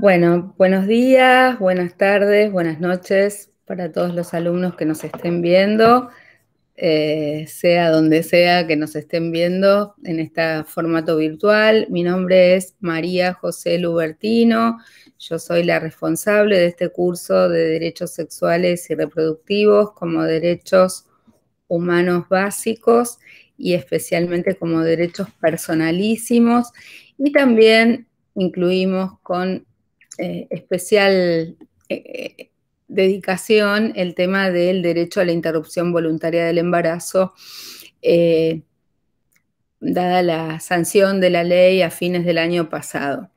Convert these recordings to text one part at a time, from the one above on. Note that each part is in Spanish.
Bueno, buenos días, buenas tardes, buenas noches para todos los alumnos que nos estén viendo, eh, sea donde sea que nos estén viendo en este formato virtual. Mi nombre es María José Lubertino, yo soy la responsable de este curso de Derechos Sexuales y Reproductivos como Derechos Humanos Básicos y especialmente como derechos personalísimos y también incluimos con eh, especial eh, eh, dedicación el tema del derecho a la interrupción voluntaria del embarazo, dada la sanción de la ley a fines del año pasado.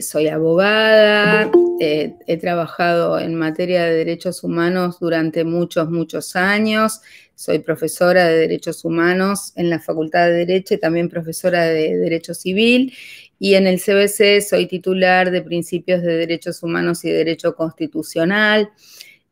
soy abogada, he trabajado en materia de derechos humanos durante muchos, muchos años, soy profesora de derechos humanos en la Facultad de Derecho y también profesora de Derecho Civil y en el CBC soy titular de Principios de Derechos Humanos y Derecho Constitucional.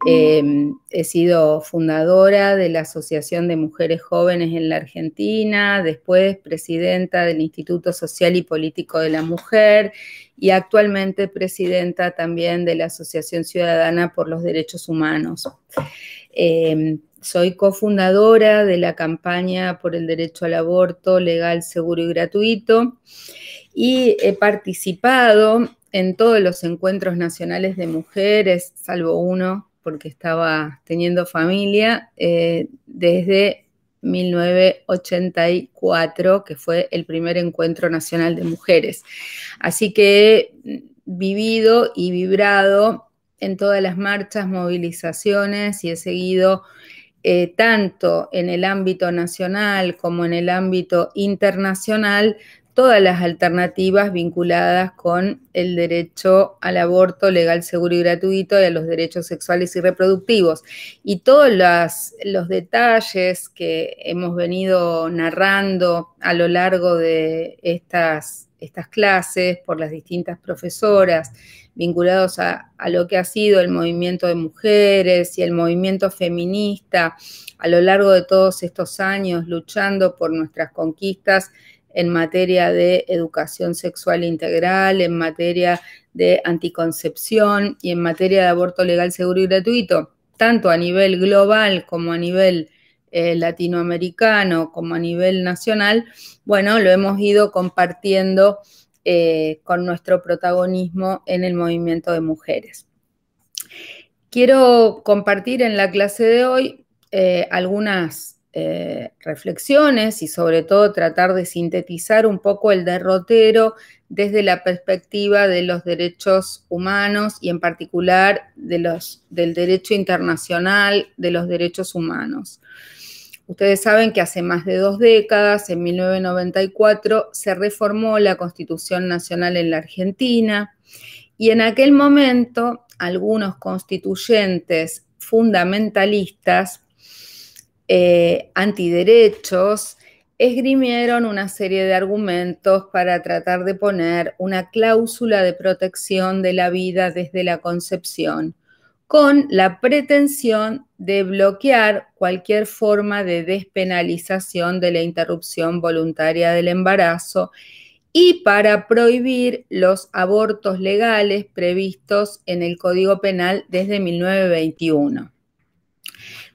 Ah. Em, he sido fundadora de la Asociación de Mujeres Jóvenes en la Argentina, después presidenta del Instituto Social y Político de la Mujer y actualmente presidenta también de la Asociación Ciudadana por los Derechos Humanos. Em, soy cofundadora de la campaña por el derecho al aborto legal, seguro y gratuito y he participado en todos los encuentros nacionales de mujeres, salvo uno porque estaba teniendo familia, eh, desde 1984, que fue el primer encuentro nacional de mujeres. Así que he vivido y vibrado en todas las marchas, movilizaciones y he seguido eh, tanto en el ámbito nacional como en el ámbito internacional todas las alternativas vinculadas con el derecho al aborto legal, seguro y gratuito y a los derechos sexuales y reproductivos. Y todos los detalles que hemos venido narrando a lo largo de estas, estas clases por las distintas profesoras vinculados a lo que ha sido el movimiento de mujeres y el movimiento feminista a lo largo de todos estos años luchando por nuestras conquistas en materia de educación sexual integral, en materia de anticoncepción y en materia de aborto legal, seguro y gratuito, tanto a nivel global como a nivel eh, latinoamericano, como a nivel nacional, bueno, lo hemos ido compartiendo eh, con nuestro protagonismo en el movimiento de mujeres. Quiero compartir en la clase de hoy eh, algunas eh, reflexiones y sobre todo tratar de sintetizar un poco el derrotero desde la perspectiva de los derechos humanos y en particular de los, del derecho internacional de los derechos humanos. Ustedes saben que hace más de dos décadas, en 1994, se reformó la Constitución Nacional en la Argentina y en aquel momento algunos constituyentes fundamentalistas eh, antiderechos, esgrimieron una serie de argumentos para tratar de poner una cláusula de protección de la vida desde la concepción, con la pretensión de bloquear cualquier forma de despenalización de la interrupción voluntaria del embarazo y para prohibir los abortos legales previstos en el Código Penal desde 1921.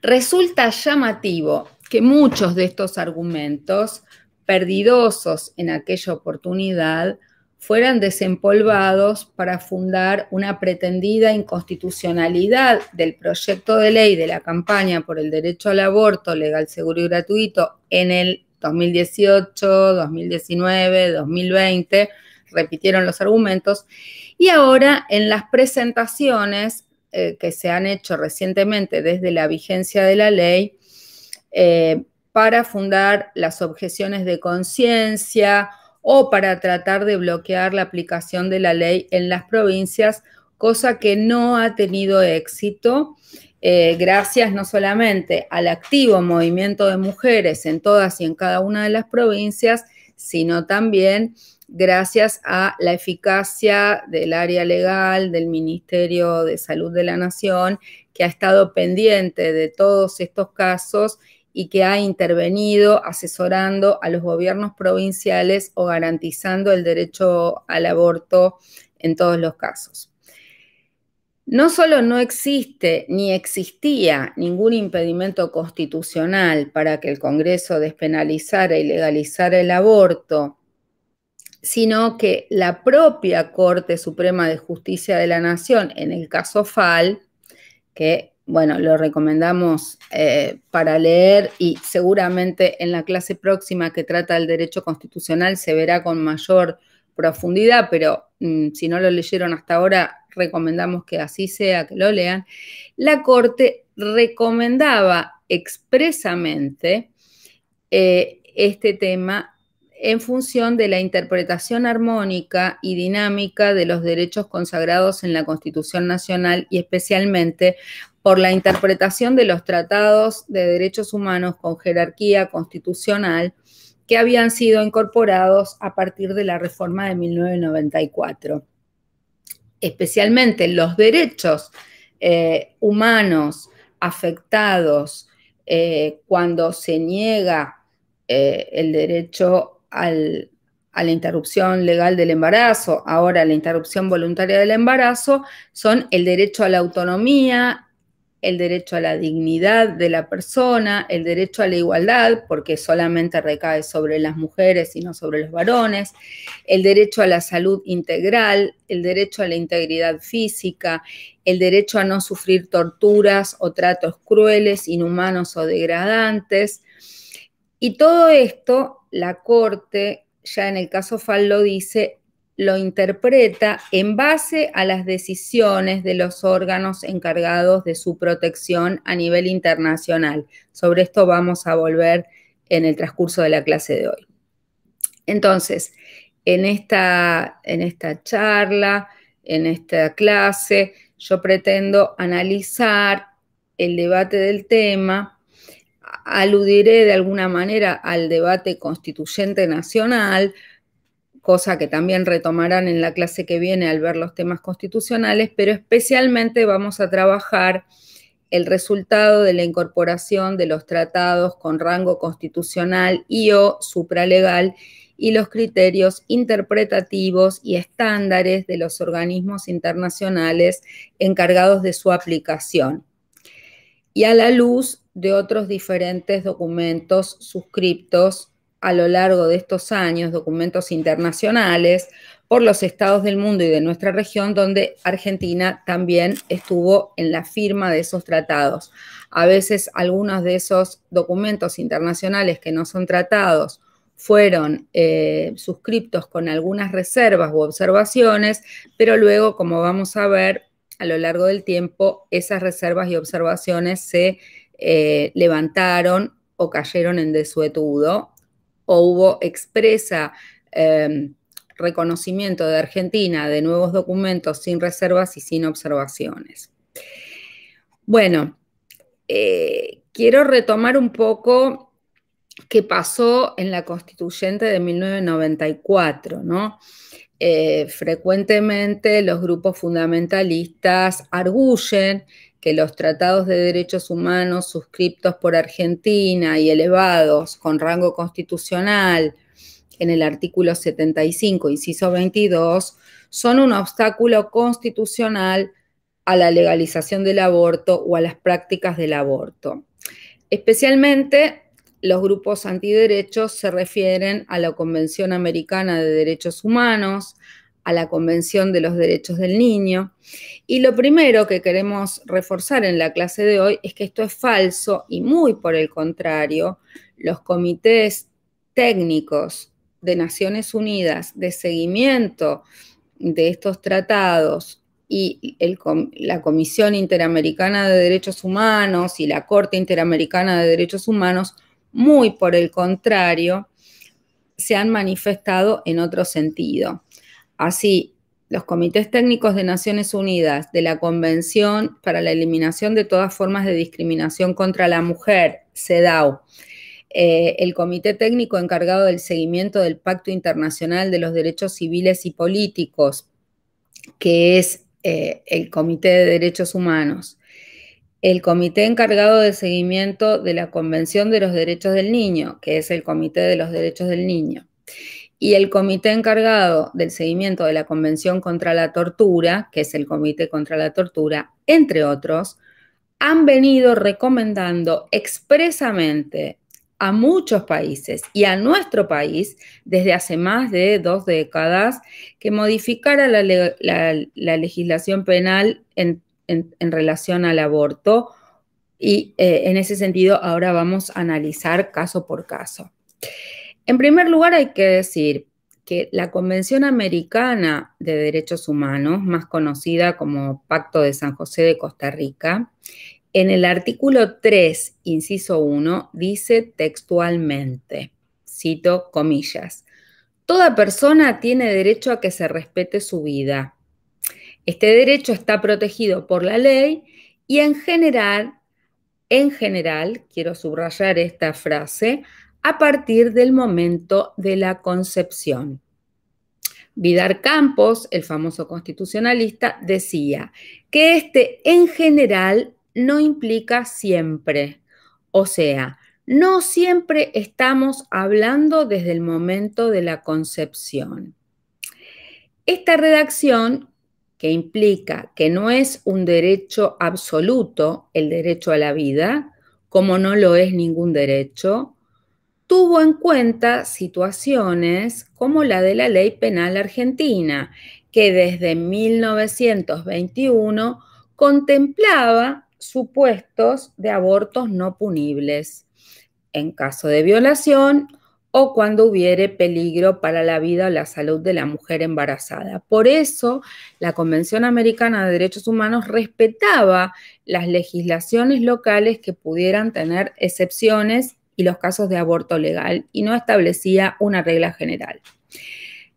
Resulta llamativo que muchos de estos argumentos, perdidosos en aquella oportunidad, fueran desempolvados para fundar una pretendida inconstitucionalidad del proyecto de ley de la campaña por el derecho al aborto legal, seguro y gratuito en el 2018, 2019, 2020, repitieron los argumentos, y ahora en las presentaciones eh, que se han hecho recientemente desde la vigencia de la ley eh, para fundar las objeciones de conciencia o para tratar de bloquear la aplicación de la ley en las provincias, cosa que no ha tenido éxito. Eh, gracias no solamente al activo movimiento de mujeres en todas y en cada una de las provincias, sino también gracias a la eficacia del área legal, del Ministerio de Salud de la Nación, que ha estado pendiente de todos estos casos y que ha intervenido asesorando a los gobiernos provinciales o garantizando el derecho al aborto en todos los casos. No solo no existe ni existía ningún impedimento constitucional para que el Congreso despenalizara y legalizara el aborto, sino que la propia Corte Suprema de Justicia de la Nación, en el caso FAL, que bueno, lo recomendamos eh, para leer y seguramente en la clase próxima que trata el derecho constitucional se verá con mayor profundidad, pero mm, si no lo leyeron hasta ahora, recomendamos que así sea, que lo lean. La Corte recomendaba expresamente eh, este tema en función de la interpretación armónica y dinámica de los derechos consagrados en la Constitución Nacional y especialmente por la interpretación de los tratados de derechos humanos con jerarquía constitucional que habían sido incorporados a partir de la reforma de 1994. Especialmente los derechos eh, humanos afectados eh, cuando se niega eh, el derecho a la interrupción legal del embarazo, ahora la interrupción voluntaria del embarazo, son el derecho a la autonomía, el derecho a la dignidad de la persona, el derecho a la igualdad, porque solamente recae sobre las mujeres y no sobre los varones, el derecho a la salud integral, el derecho a la integridad física, el derecho a no sufrir torturas o tratos crueles, inhumanos o degradantes. Y todo esto la Corte, ya en el caso Fall lo dice, lo interpreta en base a las decisiones de los órganos encargados de su protección a nivel internacional. Sobre esto vamos a volver en el transcurso de la clase de hoy. Entonces, en esta, en esta charla, en esta clase, yo pretendo analizar el debate del tema aludiré de alguna manera al debate constituyente nacional, cosa que también retomarán en la clase que viene al ver los temas constitucionales, pero especialmente vamos a trabajar el resultado de la incorporación de los tratados con rango constitucional y o supralegal y los criterios interpretativos y estándares de los organismos internacionales encargados de su aplicación. Y a la luz de otros diferentes documentos suscriptos a lo largo de estos años, documentos internacionales, por los estados del mundo y de nuestra región, donde Argentina también estuvo en la firma de esos tratados. A veces algunos de esos documentos internacionales que no son tratados fueron eh, suscriptos con algunas reservas u observaciones, pero luego, como vamos a ver, a lo largo del tiempo, esas reservas y observaciones se eh, levantaron o cayeron en desuetudo, o hubo expresa em, reconocimiento de Argentina de nuevos documentos sin reservas y sin observaciones. Bueno, eh, quiero retomar un poco qué pasó en la constituyente de 1994, ¿no? Eh, frecuentemente los grupos fundamentalistas arguyen que los tratados de derechos humanos suscriptos por Argentina y elevados con rango constitucional en el artículo 75, inciso 22, son un obstáculo constitucional a la legalización del aborto o a las prácticas del aborto. Especialmente los grupos antiderechos se refieren a la Convención Americana de Derechos Humanos, a la Convención de los Derechos del Niño. Y lo primero que queremos reforzar en la clase de hoy es que esto es falso y muy por el contrario, los comités técnicos de Naciones Unidas de seguimiento de estos tratados y la Comisión Interamericana de Derechos Humanos y la Corte Interamericana de Derechos Humanos, muy por el contrario, se han manifestado en otro sentido. Así, los comités técnicos de Naciones Unidas de la Convención para la Eliminación de todas formas de discriminación contra la mujer, CEDAW, eh, el comité técnico encargado del seguimiento del Pacto Internacional de los Derechos Civiles y Políticos, que es eh, el Comité de Derechos Humanos, el comité encargado del seguimiento de la Convención de los Derechos del Niño, que es el Comité de los Derechos del Niño, y el comité encargado del seguimiento de la Convención contra la Tortura, que es el Comité contra la Tortura, entre otros, han venido recomendando expresamente a muchos países y a nuestro país desde hace más de dos décadas que modificara la, legislación penal en, relación al aborto y eh, en ese sentido ahora vamos a analizar caso por caso. En primer lugar, hay que decir que la Convención Americana de Derechos Humanos, más conocida como Pacto de San José de Costa Rica, en el artículo 3, inciso 1, dice textualmente, cito comillas, Toda persona tiene derecho a que se respete su vida. Este derecho está protegido por la ley y en general, en general, quiero subrayar esta frase, a partir del momento de la concepción. Vidar Campos, el famoso constitucionalista, decía que este en general no implica siempre, o sea, no siempre estamos hablando desde el momento de la concepción. Esta redacción, que implica que no es un derecho absoluto el derecho a la vida, como no lo es ningún derecho, tuvo en cuenta situaciones como la de la ley penal argentina, que desde 1921 contemplaba supuestos de abortos no punibles en caso de violación o cuando hubiere peligro para la vida o la salud de la mujer embarazada. Por eso, la Convención Americana de Derechos Humanos respetaba las legislaciones locales que pudieran tener excepciones y los casos de aborto legal y no establecía una regla general.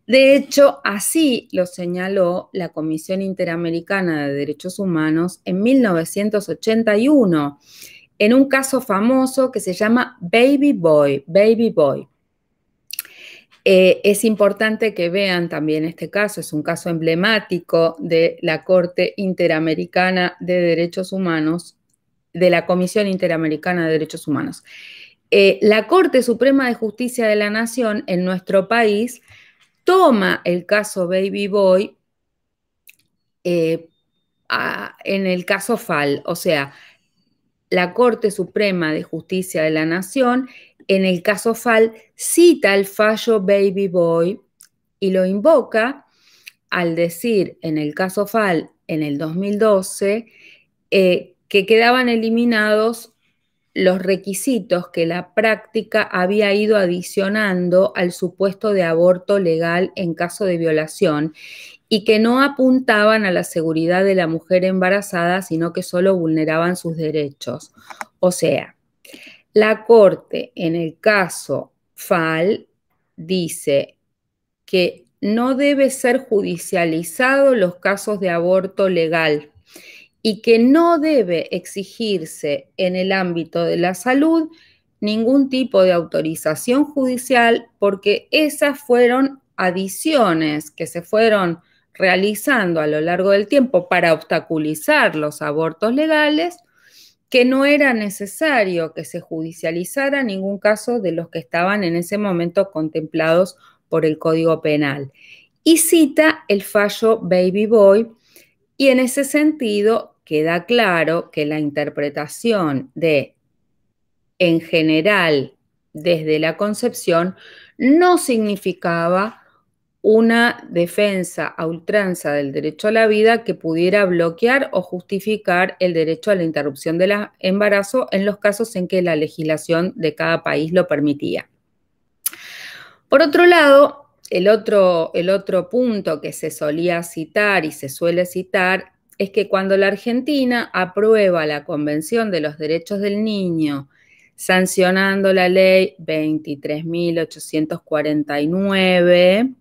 De hecho, así lo señaló la Comisión Interamericana de Derechos Humanos en 1981, en un caso famoso que se llama Baby Boy, Baby Boy. Eh, es importante que vean también este caso, es un caso emblemático de la Corte Interamericana de Derechos Humanos, de la Comisión Interamericana de Derechos Humanos. Eh, la Corte Suprema de Justicia de la Nación en nuestro país toma el caso Baby Boy eh, en el caso FALL, o sea, la Corte Suprema de Justicia de la Nación en el caso FAL cita el fallo Baby Boy y lo invoca al decir en el caso FAL en el 2012 eh, que quedaban eliminados los requisitos que la práctica había ido adicionando al supuesto de aborto legal en caso de violación y que no apuntaban a la seguridad de la mujer embarazada, sino que solo vulneraban sus derechos. O sea, la Corte en el caso FAL dice que no debe ser judicializado los casos de aborto legal y que no debe exigirse en el ámbito de la salud ningún tipo de autorización judicial porque esas fueron adiciones que se fueron realizando a lo largo del tiempo para obstaculizar los abortos legales, que no era necesario que se judicializara ningún caso de los que estaban en ese momento contemplados por el Código Penal. Y cita el fallo Baby Boy, y en ese sentido queda claro que la interpretación de en general desde la concepción no significaba una defensa a ultranza del derecho a la vida que pudiera bloquear o justificar el derecho a la interrupción del embarazo en los casos en que la legislación de cada país lo permitía. Por otro lado, el otro, el otro punto que se solía citar y se suele citar es que cuando la Argentina aprueba la Convención de los Derechos del Niño, sancionando la ley 23.849,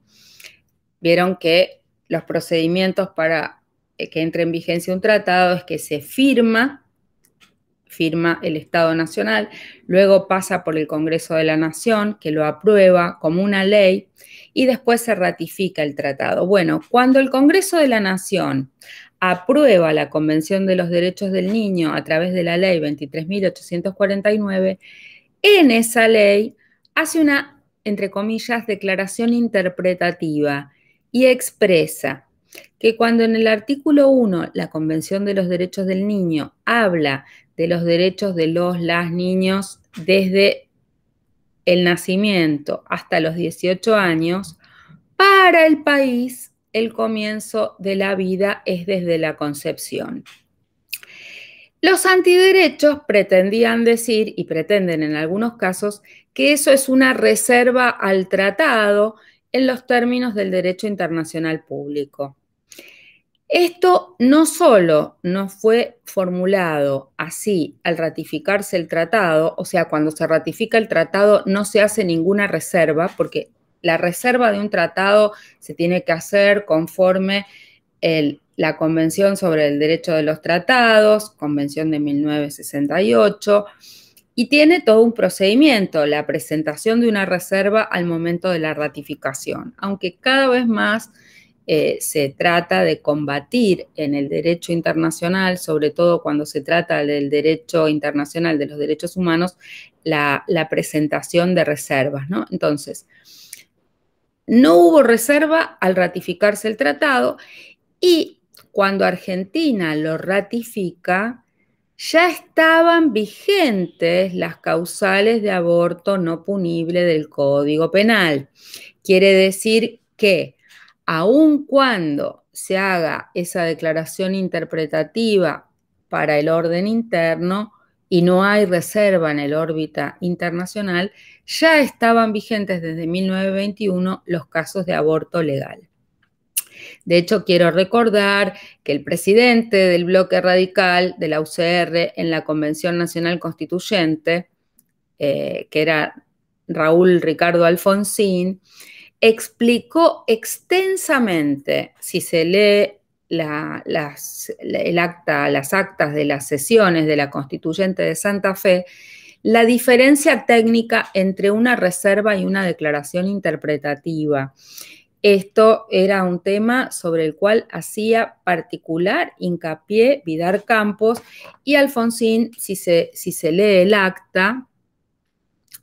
vieron que los procedimientos para eh, que entre en vigencia un tratado es que se firma, firma el Estado Nacional, luego pasa por el Congreso de la Nación, que lo aprueba como una ley, y después se ratifica el tratado. Bueno, cuando el Congreso de la Nación aprueba la Convención de los Derechos del Niño a través de la ley 23.849, en esa ley hace una, entre comillas, declaración interpretativa y expresa que cuando en el artículo 1 la Convención de los Derechos del Niño habla de los derechos de los, las niños desde el nacimiento hasta los 18 años, para el país el comienzo de la vida es desde la concepción. Los antiderechos pretendían decir, y pretenden en algunos casos, que eso es una reserva al tratado en los términos del derecho internacional público. Esto no solo no fue formulado así al ratificarse el tratado, o sea, cuando se ratifica el tratado no se hace ninguna reserva, porque la reserva de un tratado se tiene que hacer conforme la Convención sobre el Derecho de los Tratados, Convención de 1968, y tiene todo un procedimiento, la presentación de una reserva al momento de la ratificación, aunque cada vez más eh, se trata de combatir en el derecho internacional, sobre todo cuando se trata del derecho internacional de los derechos humanos, la, presentación de reservas, ¿no? Entonces, no hubo reserva al ratificarse el tratado y cuando Argentina lo ratifica, ya estaban vigentes las causales de aborto no punible del Código Penal. Quiere decir que, aun cuando se haga esa declaración interpretativa para el orden interno, y no hay reserva en el órbita internacional, ya estaban vigentes desde 1921 los casos de aborto legal. De hecho, quiero recordar que el presidente del bloque radical de la UCR en la Convención Nacional Constituyente, eh, que era Raúl Ricardo Alfonsín, explicó extensamente, si se lee las, el acta, las actas de las sesiones de la constituyente de Santa Fe, la diferencia técnica entre una reserva y una declaración interpretativa. Esto era un tema sobre el cual hacía particular hincapié Vidar Campos y Alfonsín, si se, si se lee el acta,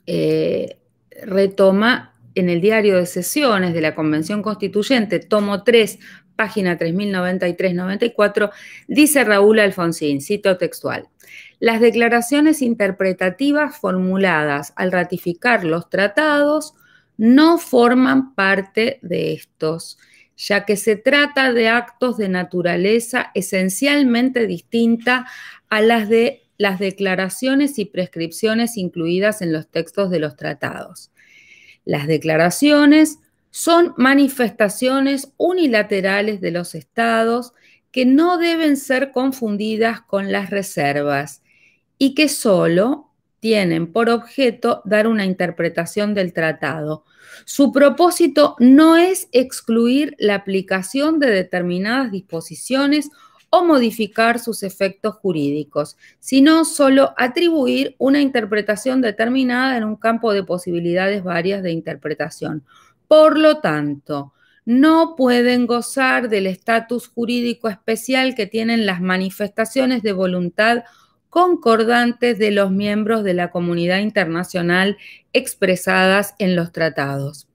eh, retoma en el diario de sesiones de la Convención Constituyente, tomo 3, página 3093-94, dice Raúl Alfonsín, cito textual. Las declaraciones interpretativas formuladas al ratificar los tratados no forman parte de estos, ya que se trata de actos de naturaleza esencialmente distinta a las de las declaraciones y prescripciones incluidas en los textos de los tratados. Las declaraciones son manifestaciones unilaterales de los estados que no deben ser confundidas con las reservas y que solo tienen por objeto dar una interpretación del tratado. Su propósito no es excluir la aplicación de determinadas disposiciones o modificar sus efectos jurídicos, sino solo atribuir una interpretación determinada en un campo de posibilidades varias de interpretación. Por lo tanto, no pueden gozar del estatus jurídico especial que tienen las manifestaciones de voluntad concordantes de los miembros de la comunidad internacional expresadas en los tratados.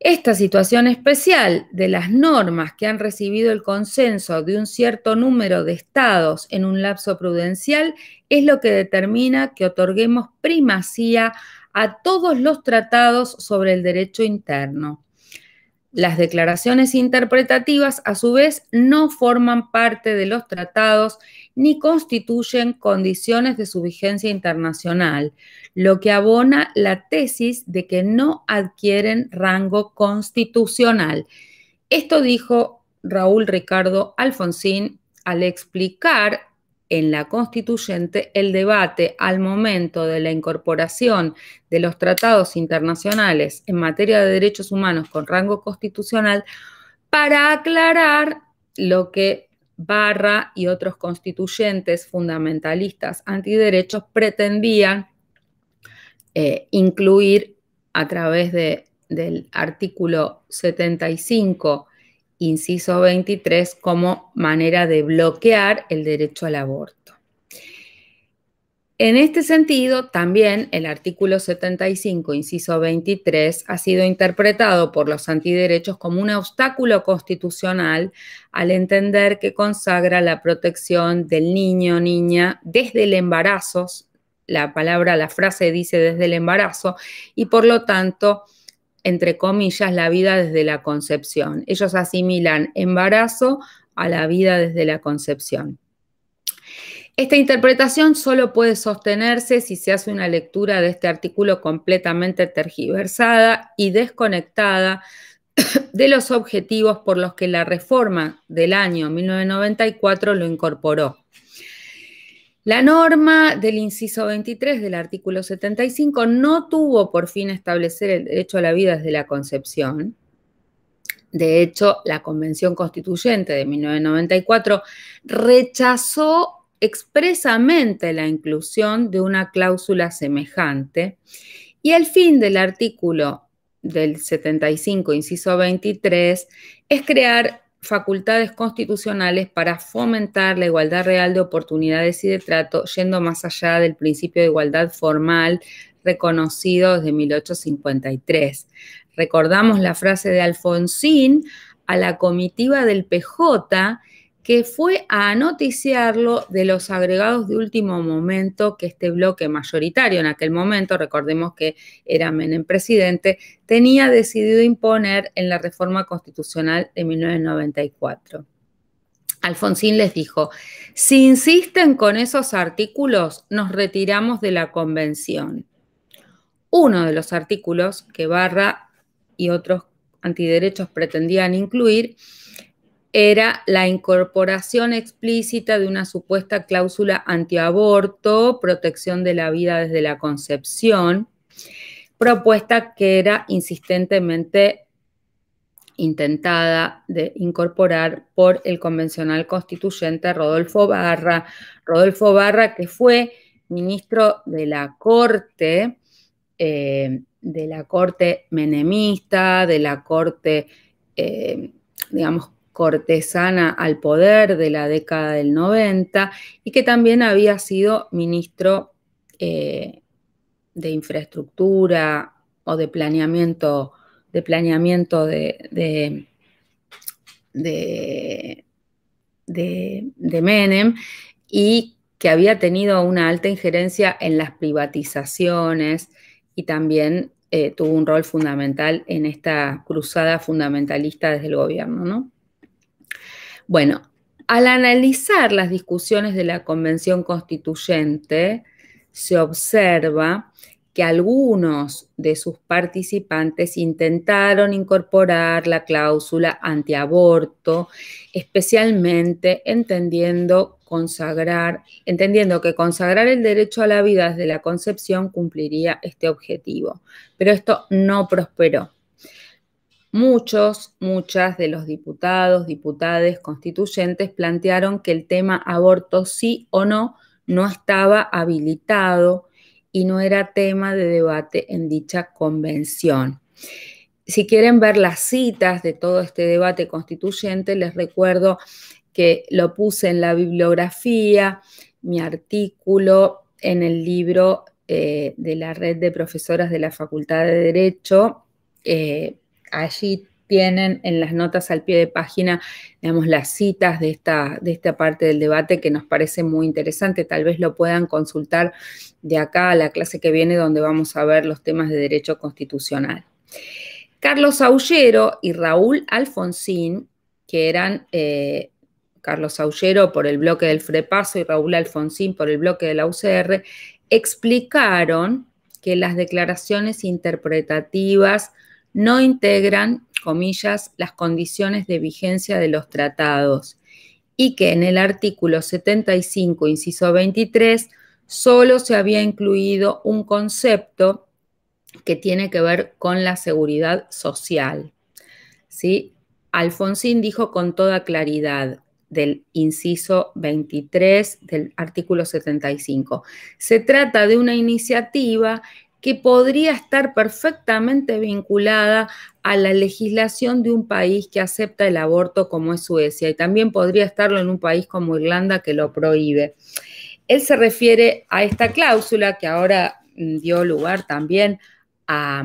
Esta situación especial de las normas que han recibido el consenso de un cierto número de estados en un lapso prudencial es lo que determina que otorguemos primacía a todos los tratados sobre el derecho interno. Las declaraciones interpretativas, a su vez, no forman parte de los tratados ni constituyen condiciones de su vigencia internacional, lo que abona la tesis de que no adquieren rango constitucional. Esto dijo Raúl Ricardo Alfonsín al explicar en la constituyente el debate al momento de la incorporación de los tratados internacionales en materia de derechos humanos con rango constitucional para aclarar lo que Barra y otros constituyentes fundamentalistas antiderechos pretendían eh, incluir a través de, del artículo 75 inciso 23, como manera de bloquear el derecho al aborto. En este sentido, también el artículo 75, inciso 23, ha sido interpretado por los antiderechos como un obstáculo constitucional al entender que consagra la protección del niño o niña desde el embarazo, la palabra, la frase dice desde el embarazo, y por lo tanto entre comillas, la vida desde la concepción. Ellos asimilan embarazo a la vida desde la concepción. Esta interpretación solo puede sostenerse si se hace una lectura de este artículo completamente tergiversada y desconectada de los objetivos por los que la reforma del año 1994 lo incorporó. La norma del inciso 23 del artículo 75 no tuvo por fin establecer el derecho a la vida desde la concepción. De hecho, la Convención Constituyente de 1994 rechazó expresamente la inclusión de una cláusula semejante y el fin del artículo del 75, inciso 23, es crear facultades constitucionales para fomentar la igualdad real de oportunidades y de trato, yendo más allá del principio de igualdad formal reconocido desde 1853. Recordamos la frase de Alfonsín a la comitiva del PJ que fue a noticiarlo de los agregados de último momento que este bloque mayoritario en aquel momento, recordemos que era Menem presidente, tenía decidido imponer en la reforma constitucional de 1994. Alfonsín les dijo, si insisten con esos artículos, nos retiramos de la convención. Uno de los artículos que Barra y otros antiderechos pretendían incluir era la incorporación explícita de una supuesta cláusula antiaborto, protección de la vida desde la concepción, propuesta que era insistentemente intentada de incorporar por el convencional constituyente Rodolfo Barra, Rodolfo Barra que fue ministro de la Corte, eh, de la Corte menemista, de la Corte, eh, digamos, cortesana al poder de la década del 90 y que también había sido ministro eh, de infraestructura o de planeamiento de planeamiento de, de, Menem y que había tenido una alta injerencia en las privatizaciones y también eh, tuvo un rol fundamental en esta cruzada fundamentalista desde el gobierno, ¿no? Bueno, al analizar las discusiones de la Convención Constituyente, se observa que algunos de sus participantes intentaron incorporar la cláusula antiaborto, especialmente entendiendo consagrar, entendiendo que consagrar el derecho a la vida desde la concepción cumpliría este objetivo. Pero esto no prosperó. Muchos, muchas de los diputados, diputadas constituyentes plantearon que el tema aborto sí o no no estaba habilitado y no era tema de debate en dicha convención. Si quieren ver las citas de todo este debate constituyente, les recuerdo que lo puse en la bibliografía, mi artículo en el libro eh, de la red de profesoras de la Facultad de Derecho, eh, allí tienen en las notas al pie de página, digamos, las citas de esta, de esta parte del debate que nos parece muy interesante. Tal vez lo puedan consultar de acá a la clase que viene donde vamos a ver los temas de derecho constitucional. Carlos Aullero y Raúl Alfonsín, que eran eh, Carlos Aullero por el bloque del Frepaso y Raúl Alfonsín por el bloque de la UCR, explicaron que las declaraciones interpretativas no integran, comillas, las condiciones de vigencia de los tratados y que en el artículo 75, inciso 23, solo se había incluido un concepto que tiene que ver con la seguridad social. ¿Sí? Alfonsín dijo con toda claridad del inciso 23 del artículo 75. Se trata de una iniciativa que podría estar perfectamente vinculada a la legislación de un país que acepta el aborto como es Suecia y también podría estarlo en un país como Irlanda que lo prohíbe. Él se refiere a esta cláusula que ahora mm, dio lugar también a,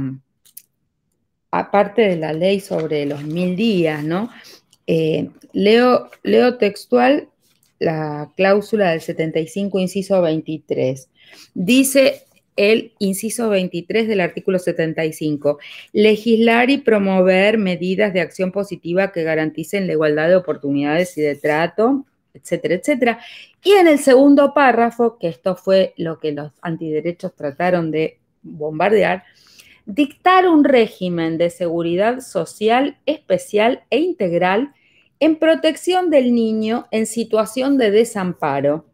aparte de la ley sobre los mil días, ¿no? Eh, leo, leo textual la cláusula del 75, inciso 23. Dice el inciso 23 del artículo 75. Legislar y promover medidas de acción positiva que garanticen la igualdad de oportunidades y de trato, etcétera, etcétera. Y en el segundo párrafo, que esto fue lo que los antiderechos trataron de bombardear, dictar un régimen de seguridad social especial e integral en protección del niño en situación de desamparo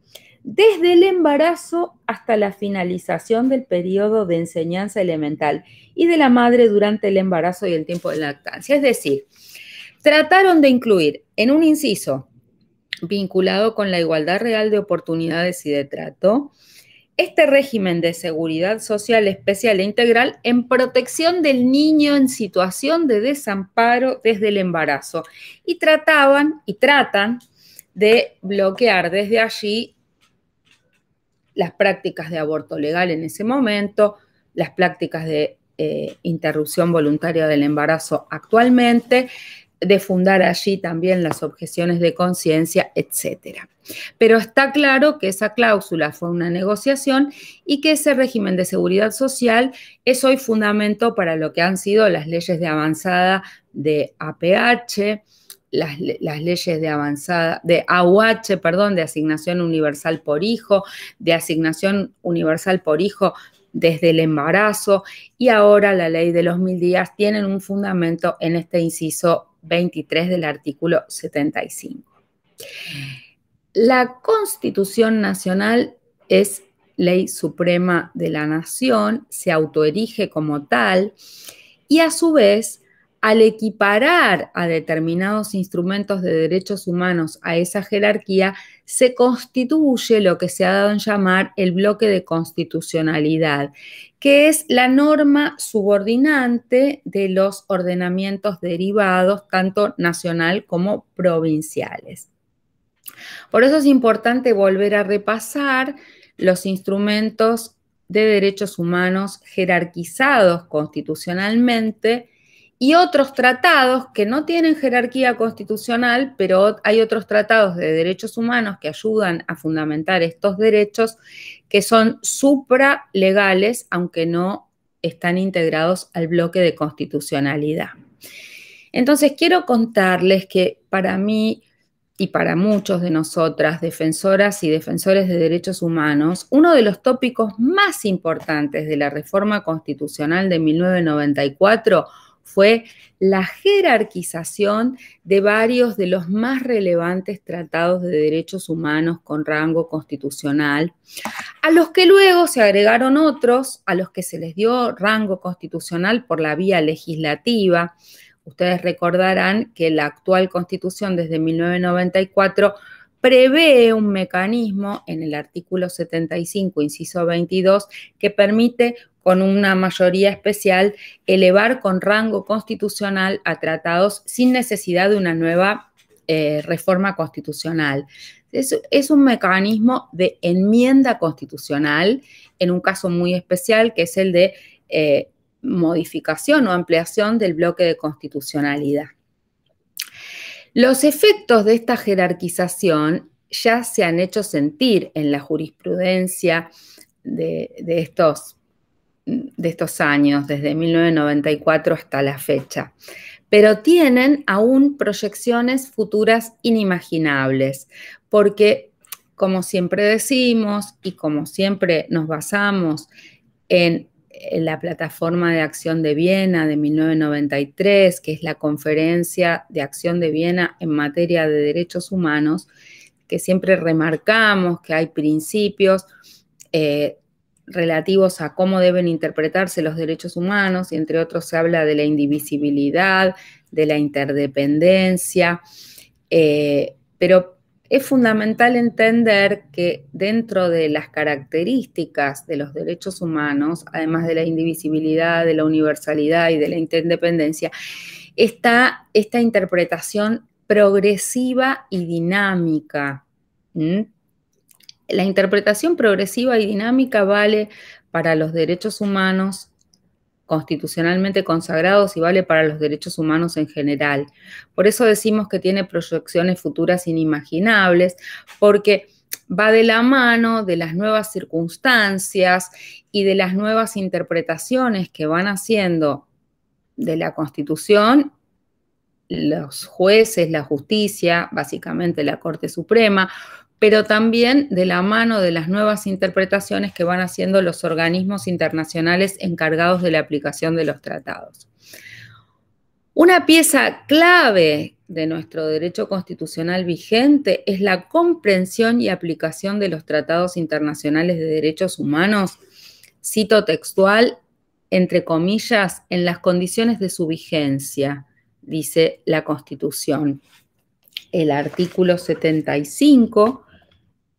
desde el embarazo hasta la finalización del periodo de enseñanza elemental y de la madre durante el embarazo y el tiempo de lactancia. Es decir, trataron de incluir en un inciso vinculado con la igualdad real de oportunidades y de trato, este régimen de seguridad social especial e integral en protección del niño en situación de desamparo desde el embarazo. Y trataban y tratan de bloquear desde allí las prácticas de aborto legal en ese momento, las prácticas de eh, interrupción voluntaria del embarazo actualmente, de fundar allí también las objeciones de conciencia, etc. Pero está claro que esa cláusula fue una negociación y que ese régimen de seguridad social es hoy fundamento para lo que han sido las leyes de avanzada de APH, las, leyes de avanzada, de AUH, perdón, de asignación universal por hijo, de asignación universal por hijo desde el embarazo y ahora la ley de los mil días tienen un fundamento en este inciso 23 del artículo 75. La Constitución Nacional es ley suprema de la nación, se autoerige como tal y a su vez al equiparar a determinados instrumentos de derechos humanos a esa jerarquía, se constituye lo que se ha dado en llamar el bloque de constitucionalidad, que es la norma subordinante de los ordenamientos derivados, tanto nacional como provinciales. Por eso es importante volver a repasar los instrumentos de derechos humanos jerarquizados constitucionalmente, y otros tratados que no tienen jerarquía constitucional, pero hay otros tratados de derechos humanos que ayudan a fundamentar estos derechos que son supralegales, aunque no están integrados al bloque de constitucionalidad. Entonces, quiero contarles que para mí y para muchos de nosotras, defensoras y defensores de derechos humanos, uno de los tópicos más importantes de la reforma constitucional de 1994 fue la jerarquización de varios de los más relevantes tratados de derechos humanos con rango constitucional, a los que luego se agregaron otros, a los que se les dio rango constitucional por la vía legislativa. Ustedes recordarán que la actual constitución desde 1994 prevé un mecanismo en el artículo 75, inciso 22, que permite con una mayoría especial elevar con rango constitucional a tratados sin necesidad de una nueva eh, reforma constitucional. Es, un mecanismo de enmienda constitucional en un caso muy especial que es el de eh, modificación o ampliación del bloque de constitucionalidad. Los efectos de esta jerarquización ya se han hecho sentir en la jurisprudencia de, estos años, desde 1994 hasta la fecha, pero tienen aún proyecciones futuras inimaginables, porque como siempre decimos y como siempre nos basamos en eh, la plataforma de acción de Viena de 1993, que es la conferencia de acción de Viena en materia de derechos humanos, que siempre remarcamos que hay principios eh, relativos a cómo deben interpretarse los derechos humanos, y entre otros se habla de la indivisibilidad, de la interdependencia, eh, pero es fundamental entender que dentro de las características de los derechos humanos, además de la indivisibilidad, de la universalidad y de la interdependencia, está esta interpretación progresiva y dinámica. La interpretación progresiva y dinámica vale para los derechos humanos constitucionalmente consagrados y vale para los derechos humanos en general. Por eso decimos que tiene proyecciones futuras inimaginables, porque va de la mano de las nuevas circunstancias y de las nuevas interpretaciones que van haciendo de la Constitución los jueces, la justicia, básicamente la Corte Suprema, pero también de la mano de las nuevas interpretaciones que van haciendo los organismos internacionales encargados de la aplicación de los tratados. Una pieza clave de nuestro derecho constitucional vigente es la comprensión y aplicación de los tratados internacionales de derechos humanos, cito textual, entre comillas, en las condiciones de su vigencia, dice la Constitución. El artículo 75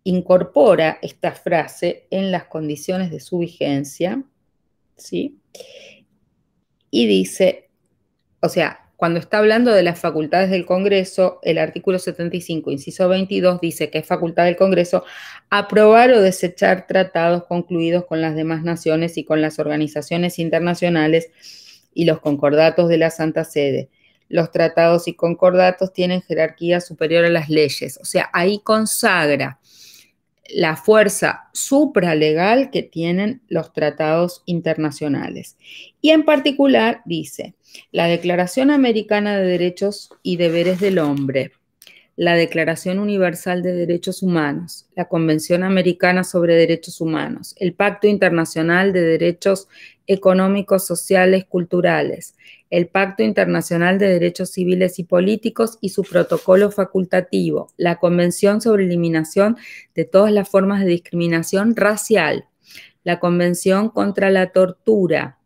incorpora esta frase en las condiciones de su vigencia, ¿sí? Y dice, o sea, cuando está hablando de las facultades del Congreso, el artículo 75, inciso 22, dice que es facultad del Congreso aprobar o desechar tratados concluidos con las demás naciones y con las organizaciones internacionales y los concordatos de la Santa Sede. Los tratados y concordatos tienen jerarquía superior a las leyes, o sea, ahí consagra la fuerza supralegal que tienen los tratados internacionales. Y en particular dice la Declaración Americana de Derechos y Deberes del Hombre, la Declaración Universal de Derechos Humanos, la Convención Americana sobre Derechos Humanos, el Pacto Internacional de Derechos Económicos, Sociales, Culturales, el Pacto Internacional de Derechos Civiles y Políticos y su protocolo facultativo, la Convención sobre Eliminación de todas las formas de discriminación racial, la Convención contra la Tortura,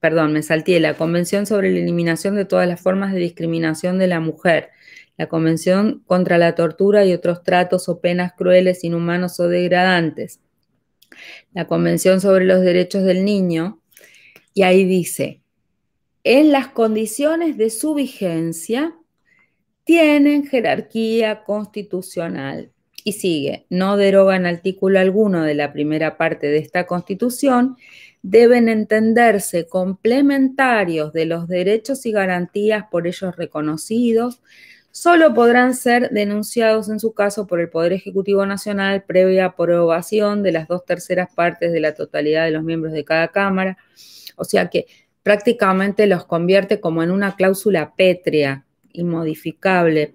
perdón, me salté, la Convención sobre la Eliminación de todas las formas de discriminación de la mujer, la Convención contra la Tortura y otros tratos o penas crueles, inhumanos o degradantes, la Convención sobre los Derechos del Niño, y ahí dice, en las condiciones de su vigencia, tienen jerarquía constitucional. Y sigue, no derogan artículo alguno de la primera parte de esta Constitución, deben entenderse complementarios de los derechos y garantías por ellos reconocidos, solo podrán ser denunciados en su caso por el Poder Ejecutivo Nacional previa aprobación de las dos terceras partes de la totalidad de los miembros de cada Cámara. O sea que prácticamente los convierte como en una cláusula pétrea, inmodificable,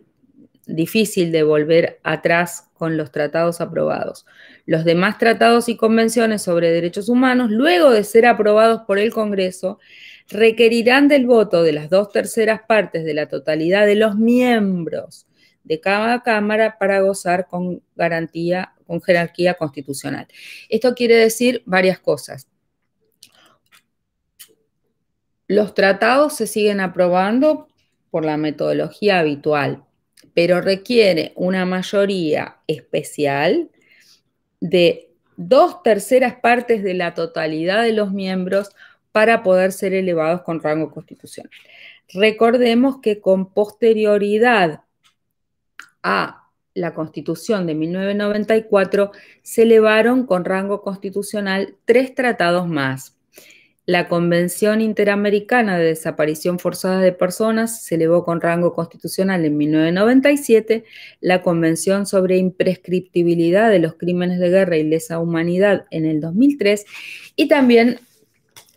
difícil de volver atrás con los tratados aprobados. Los demás tratados y convenciones sobre derechos humanos, luego de ser aprobados por el Congreso, requerirán del voto de las dos terceras partes de la totalidad de los miembros de cada Cámara para gozar con garantía, con jerarquía constitucional. Esto quiere decir varias cosas. Los tratados se siguen aprobando por la metodología habitual, pero requiere una mayoría especial de dos terceras partes de la totalidad de los miembros para poder ser elevados con rango constitucional. Recordemos que con posterioridad a la Constitución de 1994 se elevaron con rango constitucional tres tratados más. La Convención Interamericana de Desaparición Forzada de Personas se elevó con rango constitucional en 1997. La Convención sobre Imprescriptibilidad de los Crímenes de Guerra y Lesa Humanidad en el 2003. Y también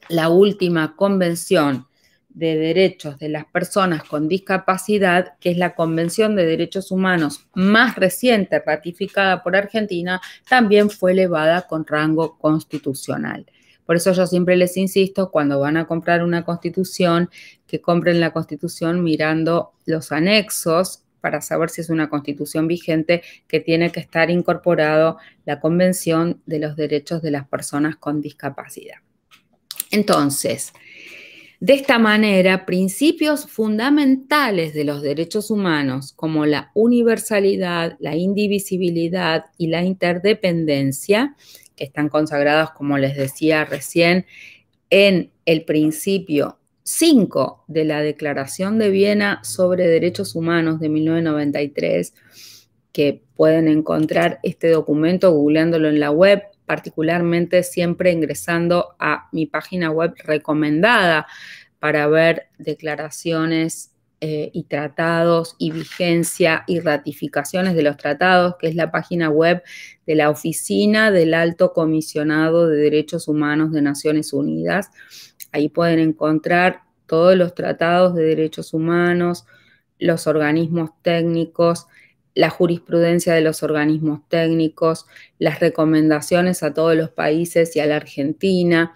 la última Convención de Derechos de las Personas con Discapacidad, que es la Convención de Derechos Humanos más reciente ratificada por Argentina, también fue elevada con rango constitucional. Por eso yo siempre les insisto, cuando van a comprar una constitución, que compren la constitución mirando los anexos para saber si es una constitución vigente que tiene que estar incorporado la Convención de los Derechos de las Personas con Discapacidad. Entonces, de esta manera, principios fundamentales de los derechos humanos, como la universalidad, la indivisibilidad y la interdependencia, que están consagrados, como les decía recién, en el principio 5 de la Declaración de Viena sobre Derechos Humanos de 1993, que pueden encontrar este documento googleándolo en la web, particularmente siempre ingresando a mi página web recomendada para ver declaraciones eh, y tratados y vigencia y ratificaciones de los tratados, que es la página web de la Oficina del Alto Comisionado de Derechos Humanos de Naciones Unidas. Ahí pueden encontrar todos los tratados de derechos humanos, los organismos técnicos, la jurisprudencia de los organismos técnicos, las recomendaciones a todos los países y a la Argentina,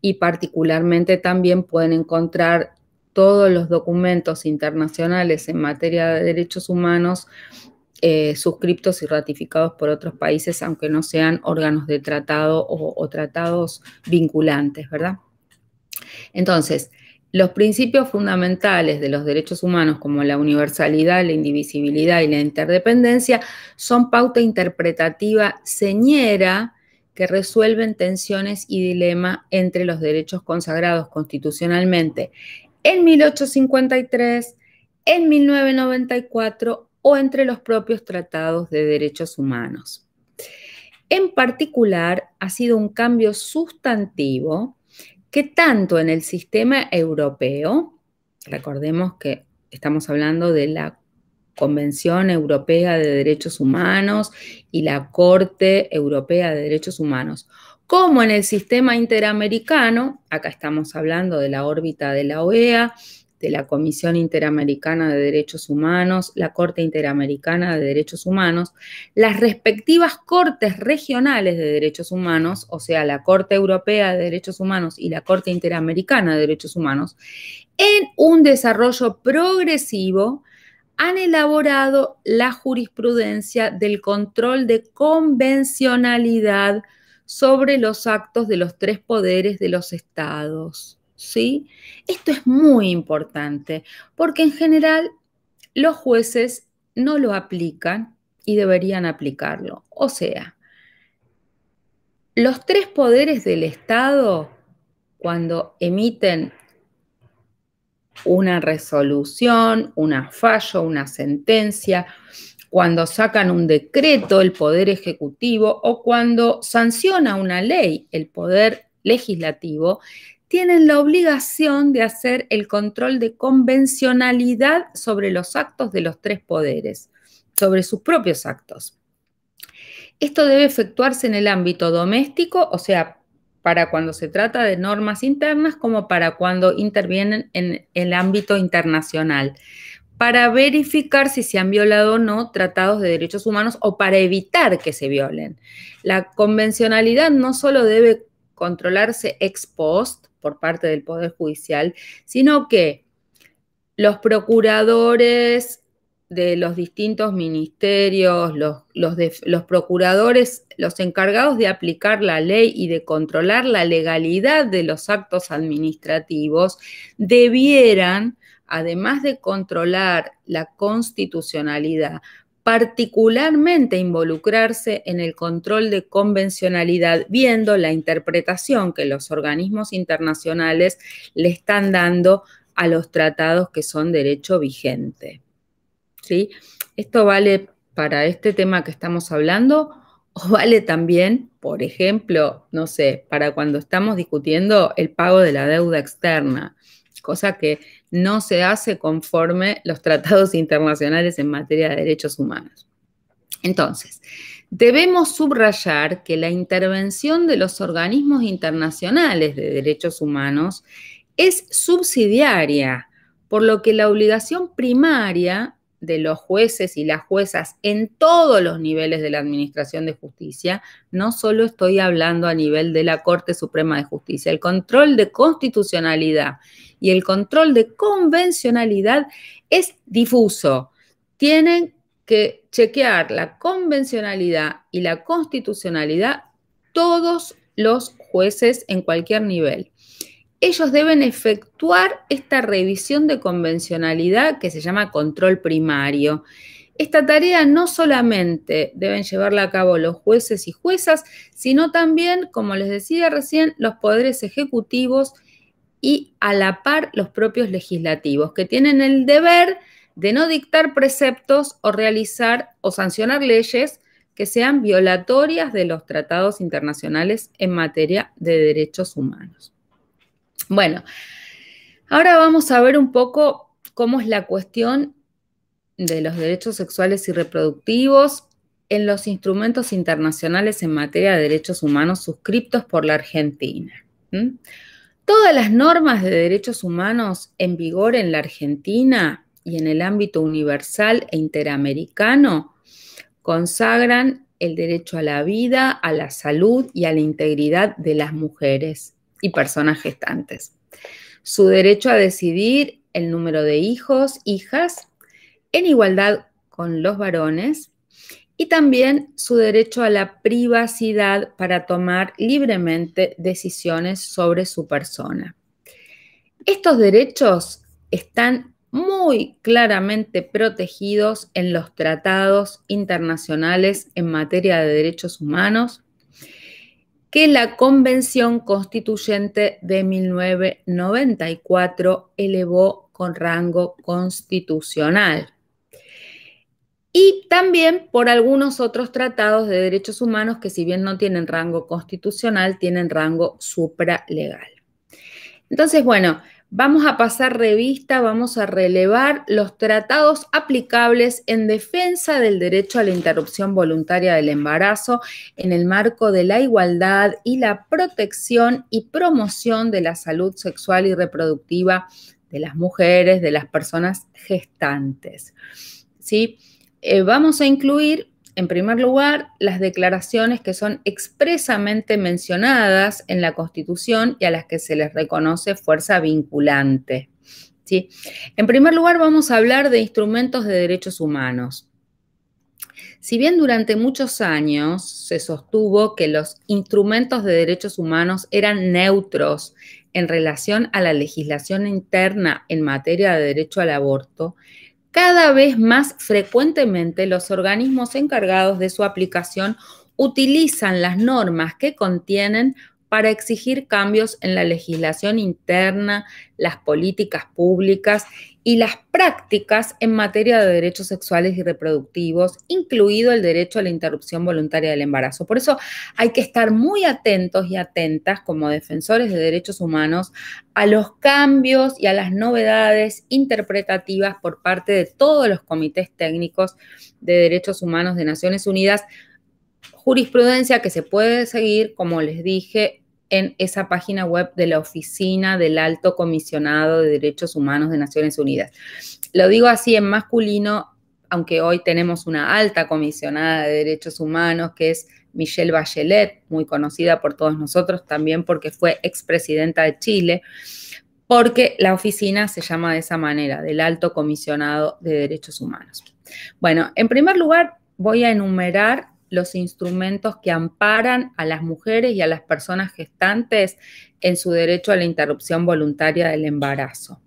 y particularmente también pueden encontrar todos los documentos internacionales en materia de derechos humanos eh, suscriptos y ratificados por otros países, aunque no sean órganos de tratado o, tratados vinculantes, ¿verdad? Entonces, los principios fundamentales de los derechos humanos, como la universalidad, la indivisibilidad y la interdependencia, son pauta interpretativa señera que resuelven tensiones y dilemas entre los derechos consagrados constitucionalmente en 1853, en 1994 o entre los propios tratados de derechos humanos. En particular, ha sido un cambio sustantivo que tanto en el sistema europeo, recordemos que estamos hablando de la Convención Europea de Derechos Humanos y la Corte Europea de Derechos Humanos, como en el sistema interamericano, acá estamos hablando de la órbita de la OEA, de la Comisión Interamericana de Derechos Humanos, la Corte Interamericana de Derechos Humanos, las respectivas Cortes Regionales de Derechos Humanos, o sea, la Corte Europea de Derechos Humanos y la Corte Interamericana de Derechos Humanos, en un desarrollo progresivo, han elaborado la jurisprudencia del control de convencionalidad sobre los actos de los tres poderes de los estados. ¿sí? Esto es muy importante porque en general los jueces no lo aplican y deberían aplicarlo. O sea, los tres poderes del Estado, cuando emiten una resolución, una fallo, una sentencia, cuando sacan un decreto el Poder Ejecutivo o cuando sanciona una ley el Poder Legislativo, tienen la obligación de hacer el control de convencionalidad sobre los actos de los tres poderes, sobre sus propios actos. Esto debe efectuarse en el ámbito doméstico, o sea, para cuando se trata de normas internas como para cuando intervienen en el ámbito internacional para verificar si se han violado o no tratados de derechos humanos o para evitar que se violen. La convencionalidad no solo debe controlarse ex post por parte del Poder Judicial, sino que los procuradores de los distintos ministerios, los, los procuradores, los encargados de aplicar la ley y de controlar la legalidad de los actos administrativos, debieran además de controlar la constitucionalidad, particularmente involucrarse en el control de convencionalidad, viendo la interpretación que los organismos internacionales le están dando a los tratados que son derecho vigente. ¿Sí? Esto vale para este tema que estamos hablando o vale también, por ejemplo, no sé, para cuando estamos discutiendo el pago de la deuda externa, cosa que no se hace conforme los tratados internacionales en materia de derechos humanos. Entonces, debemos subrayar que la intervención de los organismos internacionales de derechos humanos es subsidiaria, por lo que la obligación primaria de los jueces y las juezas en todos los niveles de la Administración de Justicia, no solo estoy hablando a nivel de la Corte Suprema de Justicia, el control de constitucionalidad y el control de convencionalidad es difuso. Tienen que chequear la convencionalidad y la constitucionalidad todos los jueces en cualquier nivel ellos deben efectuar esta revisión de convencionalidad que se llama control primario. Esta tarea no solamente deben llevarla a cabo los jueces y juezas, sino también, como les decía recién, los poderes ejecutivos y a la par los propios legislativos, que tienen el deber de no dictar preceptos o realizar o sancionar leyes que sean violatorias de los tratados internacionales en materia de derechos humanos. Bueno, ahora vamos a ver un poco cómo es la cuestión de los derechos sexuales y reproductivos en los instrumentos internacionales en materia de derechos humanos suscriptos por la Argentina. Todas las normas de derechos humanos en vigor en la Argentina y en el ámbito universal e interamericano consagran el derecho a la vida, a la salud y a la integridad de las mujeres, y personas gestantes. Su derecho a decidir el número de hijos, hijas, en igualdad con los varones y también su derecho a la privacidad para tomar libremente decisiones sobre su persona. Estos derechos están muy claramente protegidos en los tratados internacionales en materia de derechos humanos que la Convención Constituyente de 1994 elevó con rango constitucional. Y también por algunos otros tratados de derechos humanos que si bien no tienen rango constitucional, tienen rango supralegal. Entonces, bueno, Vamos a pasar revista, vamos a relevar los tratados aplicables en defensa del derecho a la interrupción voluntaria del embarazo en el marco de la igualdad y la protección y promoción de la salud sexual y reproductiva de las mujeres, de las personas gestantes. ¿Sí? Eh, vamos a incluir en primer lugar, las declaraciones que son expresamente mencionadas en la Constitución y a las que se les reconoce fuerza vinculante. ¿sí? En primer lugar, vamos a hablar de instrumentos de derechos humanos. Si bien durante muchos años se sostuvo que los instrumentos de derechos humanos eran neutros en relación a la legislación interna en materia de derecho al aborto, cada vez más frecuentemente los organismos encargados de su aplicación utilizan las normas que contienen para exigir cambios en la legislación interna, las políticas públicas y las prácticas en materia de derechos sexuales y reproductivos, incluido el derecho a la interrupción voluntaria del embarazo. Por eso hay que estar muy atentos y atentas como defensores de derechos humanos a los cambios y a las novedades interpretativas por parte de todos los comités técnicos de derechos humanos de Naciones Unidas, jurisprudencia que se puede seguir, como les dije, en esa página web de la Oficina del Alto Comisionado de Derechos Humanos de Naciones Unidas. Lo digo así en masculino, aunque hoy tenemos una alta comisionada de derechos humanos que es Michelle Bachelet, muy conocida por todos nosotros también porque fue expresidenta de Chile, porque la oficina se llama de esa manera, del Alto Comisionado de Derechos Humanos. Bueno, en primer lugar voy a enumerar los instrumentos que amparan a las mujeres y a las personas gestantes en su derecho a la interrupción voluntaria del embarazo.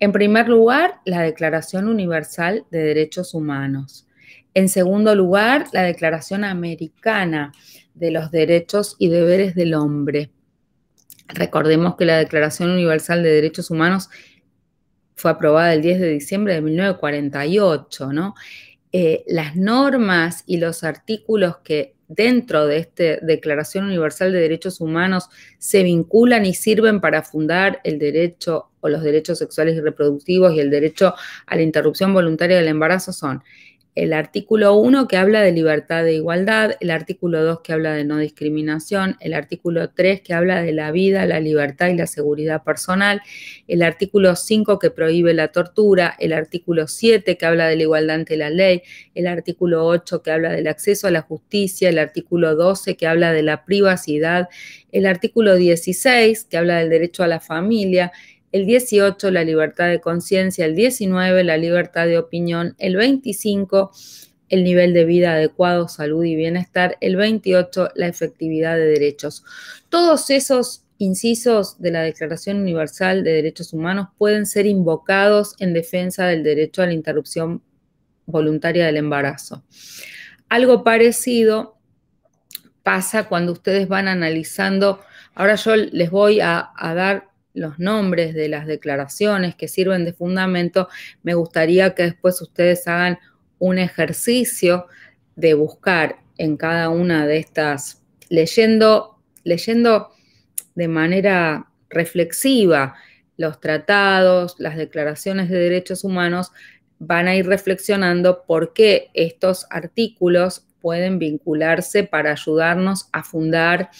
En primer lugar, la Declaración Universal de Derechos Humanos. En segundo lugar, la Declaración Americana de los Derechos y Deberes del Hombre. Recordemos que la Declaración Universal de Derechos Humanos fue aprobada el 10 de diciembre de 1948, ¿no? Eh, las normas y los artículos que dentro de esta Declaración Universal de Derechos Humanos se vinculan y sirven para fundar el derecho o los derechos sexuales y reproductivos y el derecho a la interrupción voluntaria del embarazo son el artículo 1 que habla de libertad e igualdad, el artículo 2 que habla de no discriminación, el artículo 3 que habla de la vida, la libertad y la seguridad personal, el artículo 5 que prohíbe la tortura, el artículo 7 que habla de la igualdad ante la ley, el artículo 8 que habla del acceso a la justicia, el artículo 12 que habla de la privacidad, el artículo 16 que habla del derecho a la familia, el 18 la libertad de conciencia, el 19 la libertad de opinión, el 25 el nivel de vida adecuado, salud y bienestar, el 28 la efectividad de derechos. Todos esos incisos de la Declaración Universal de Derechos Humanos pueden ser invocados en defensa del derecho a la interrupción voluntaria del embarazo. Algo parecido pasa cuando ustedes van analizando, ahora yo les voy a, dar los nombres de las declaraciones que sirven de fundamento, me gustaría que después ustedes hagan un ejercicio de buscar en cada una de estas, leyendo, leyendo de manera reflexiva los tratados, las declaraciones de derechos humanos, van a ir reflexionando por qué estos artículos pueden vincularse para ayudarnos a fundar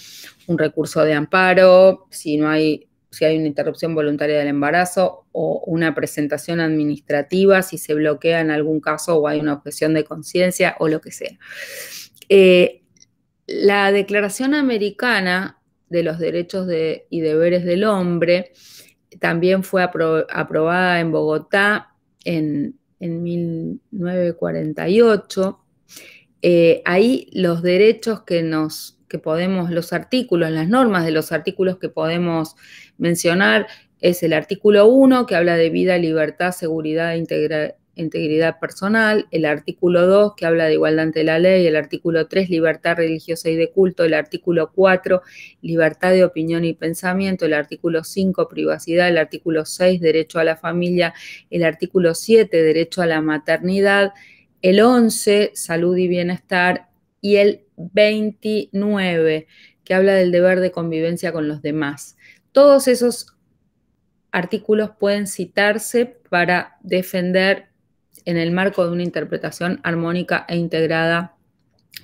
un recurso de amparo, si no hay si hay una interrupción voluntaria del embarazo o una presentación administrativa, si se bloquea en algún caso o hay una objeción de conciencia o lo que sea. Eh, la Declaración Americana de los Derechos y Deberes del Hombre también fue aprobada en Bogotá en, 1948. Eh, ahí los derechos que nos que podemos, los artículos, las normas de los artículos que podemos mencionar es el artículo 1 que habla de vida, libertad, seguridad e integridad personal, el artículo 2 que habla de igualdad ante la ley, el artículo 3 libertad religiosa y de culto, el artículo 4 libertad de opinión y pensamiento, el artículo 5 privacidad, el artículo 6 derecho a la familia, el artículo 7 derecho a la maternidad, el 11 salud y bienestar, y el 29, que habla del deber de convivencia con los demás. Todos esos artículos pueden citarse para defender en el marco de una interpretación armónica e integrada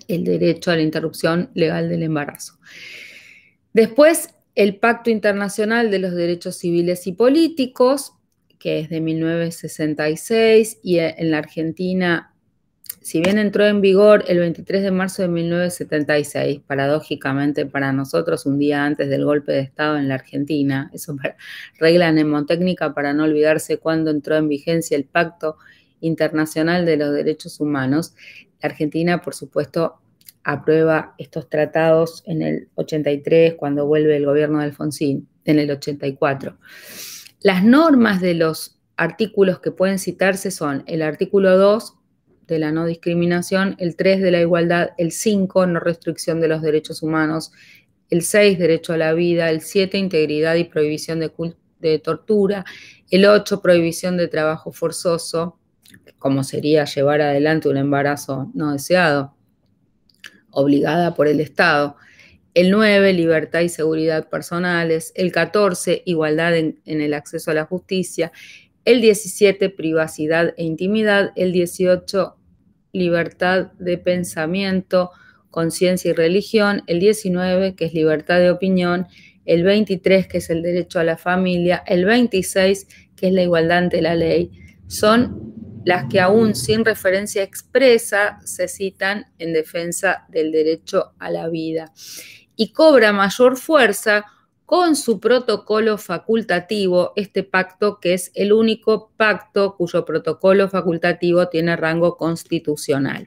el derecho a la interrupción legal del embarazo. Después, el Pacto Internacional de los Derechos Civiles y Políticos, que es de 1966 y en la Argentina si bien entró en vigor el 23 de marzo de 1976, paradójicamente para nosotros un día antes del golpe de Estado en la Argentina, eso una regla mnemotécnica para no olvidarse cuando entró en vigencia el Pacto Internacional de los Derechos Humanos, la Argentina, por supuesto, aprueba estos tratados en el 83, cuando vuelve el gobierno de Alfonsín, en el 84. Las normas de los artículos que pueden citarse son el artículo 2, de la no discriminación, el 3 de la igualdad, el 5 no restricción de los derechos humanos, el 6 derecho a la vida, el 7 integridad y prohibición de, tortura, el 8 prohibición de trabajo forzoso, como sería llevar adelante un embarazo no deseado, obligada por el Estado. El 9, libertad y seguridad personales. El 14, igualdad en, en el acceso a la justicia el 17 privacidad e intimidad, el 18 libertad de pensamiento, conciencia y religión, el 19 que es libertad de opinión, el 23 que es el derecho a la familia, el 26 que es la igualdad ante la ley. Son las que aún sin referencia expresa se citan en defensa del derecho a la vida. Y cobra mayor fuerza con su protocolo facultativo, este pacto que es el único pacto cuyo protocolo facultativo tiene rango constitucional.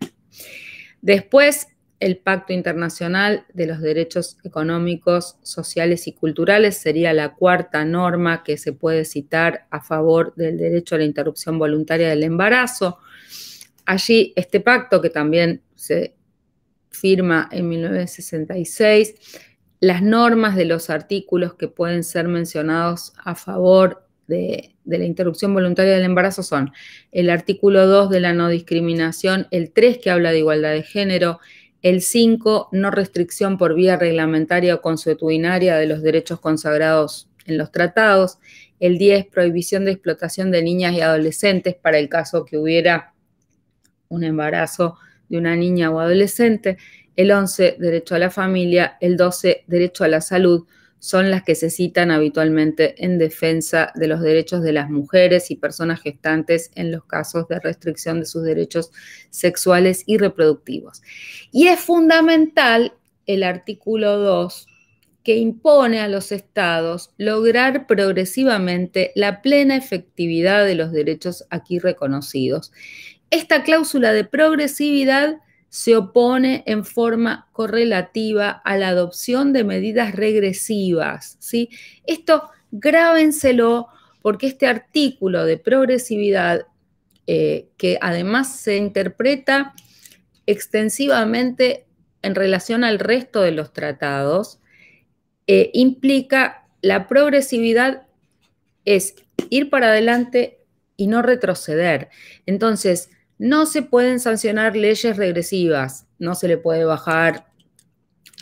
Después, el Pacto Internacional de los Derechos Económicos, Sociales y Culturales sería la cuarta norma que se puede citar a favor del derecho a la interrupción voluntaria del embarazo. Allí este pacto, que también se firma en 1966, las normas de los artículos que pueden ser mencionados a favor de, la interrupción voluntaria del embarazo son el artículo 2 de la no discriminación, el 3 que habla de igualdad de género, el 5 no restricción por vía reglamentaria o consuetudinaria de los derechos consagrados en los tratados, el 10 prohibición de explotación de niñas y adolescentes para el caso que hubiera un embarazo de una niña o adolescente, el 11, derecho a la familia, el 12, derecho a la salud, son las que se citan habitualmente en defensa de los derechos de las mujeres y personas gestantes en los casos de restricción de sus derechos sexuales y reproductivos. Y es fundamental el artículo 2 que impone a los estados lograr progresivamente la plena efectividad de los derechos aquí reconocidos. Esta cláusula de progresividad se opone en forma correlativa a la adopción de medidas regresivas. ¿sí? Esto grábenselo porque este artículo de progresividad, eh, que además se interpreta extensivamente en relación al resto de los tratados, eh, implica la progresividad es ir para adelante y no retroceder. Entonces, no se pueden sancionar leyes regresivas, no se le puede bajar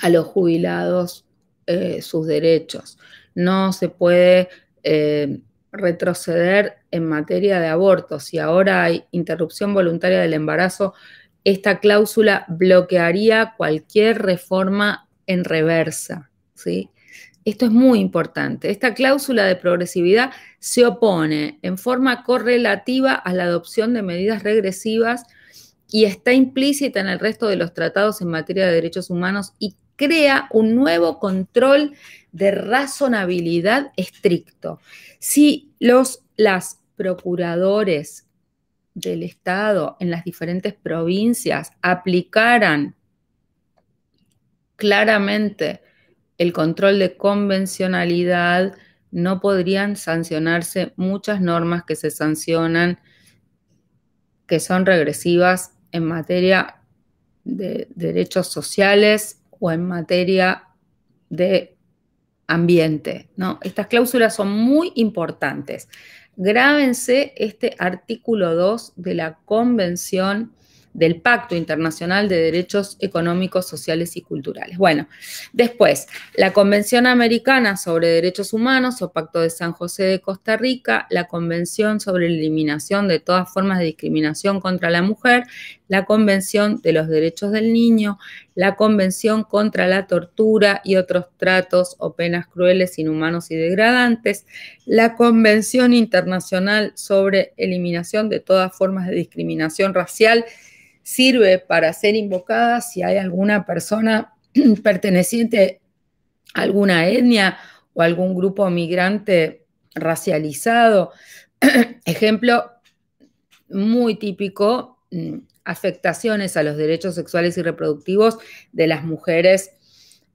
a los jubilados eh, sus derechos, no se puede eh, retroceder en materia de aborto. Si ahora hay interrupción voluntaria del embarazo, esta cláusula bloquearía cualquier reforma en reversa. ¿sí? Esto es muy importante. Esta cláusula de progresividad se opone en forma correlativa a la adopción de medidas regresivas y está implícita en el resto de los tratados en materia de derechos humanos y crea un nuevo control de razonabilidad estricto. Si los las procuradores del Estado en las diferentes provincias aplicaran claramente el control de convencionalidad, no podrían sancionarse muchas normas que se sancionan que son regresivas en materia de derechos sociales o en materia de ambiente. ¿no? Estas cláusulas son muy importantes. Grábense este artículo 2 de la Convención del Pacto Internacional de Derechos Económicos, Sociales y Culturales. Bueno, después, la Convención Americana sobre Derechos Humanos o Pacto de San José de Costa Rica, la Convención sobre la Eliminación de todas formas de discriminación contra la mujer, la Convención de los Derechos del Niño, la Convención contra la Tortura y otros tratos o penas crueles, inhumanos y degradantes, la Convención Internacional sobre Eliminación de todas formas de discriminación racial sirve para ser invocada si hay alguna persona perteneciente a alguna etnia o algún grupo migrante racializado. Ejemplo muy típico, mm, afectaciones a los derechos sexuales y reproductivos de las mujeres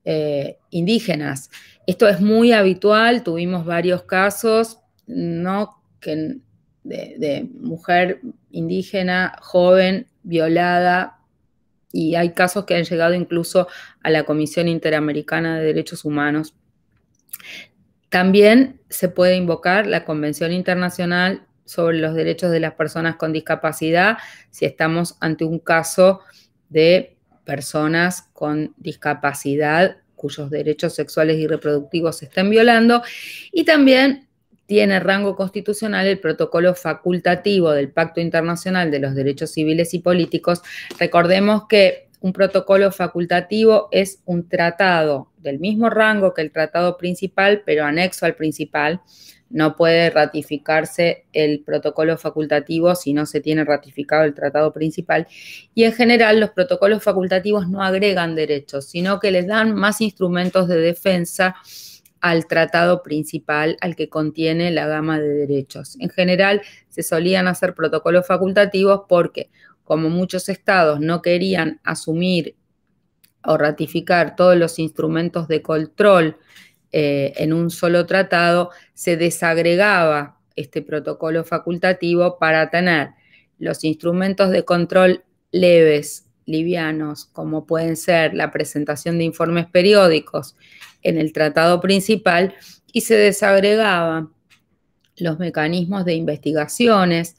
eh, indígenas. Esto es muy habitual, tuvimos varios casos, ¿no? Que de, mujer indígena, joven, violada, y hay casos que han llegado incluso a la Comisión Interamericana de Derechos Humanos. También se puede invocar la Convención Internacional sobre los Derechos de las Personas con Discapacidad si estamos ante un caso de personas con discapacidad cuyos derechos sexuales y reproductivos se estén violando. Y también tiene rango constitucional el protocolo facultativo del Pacto Internacional de los Derechos Civiles y Políticos. Recordemos que un protocolo facultativo es un tratado del mismo rango que el tratado principal, pero anexo al principal. No puede ratificarse el protocolo facultativo si no se tiene ratificado el tratado principal. Y en general los protocolos facultativos no agregan derechos, sino que les dan más instrumentos de defensa al tratado principal al que contiene la gama de derechos. En general, se solían hacer protocolos facultativos porque, como muchos estados no querían asumir o ratificar todos los instrumentos de control eh, en un solo tratado, se desagregaba este protocolo facultativo para tener los instrumentos de control leves, livianos, como pueden ser la presentación de informes periódicos en el tratado principal y se desagregaban los mecanismos de investigaciones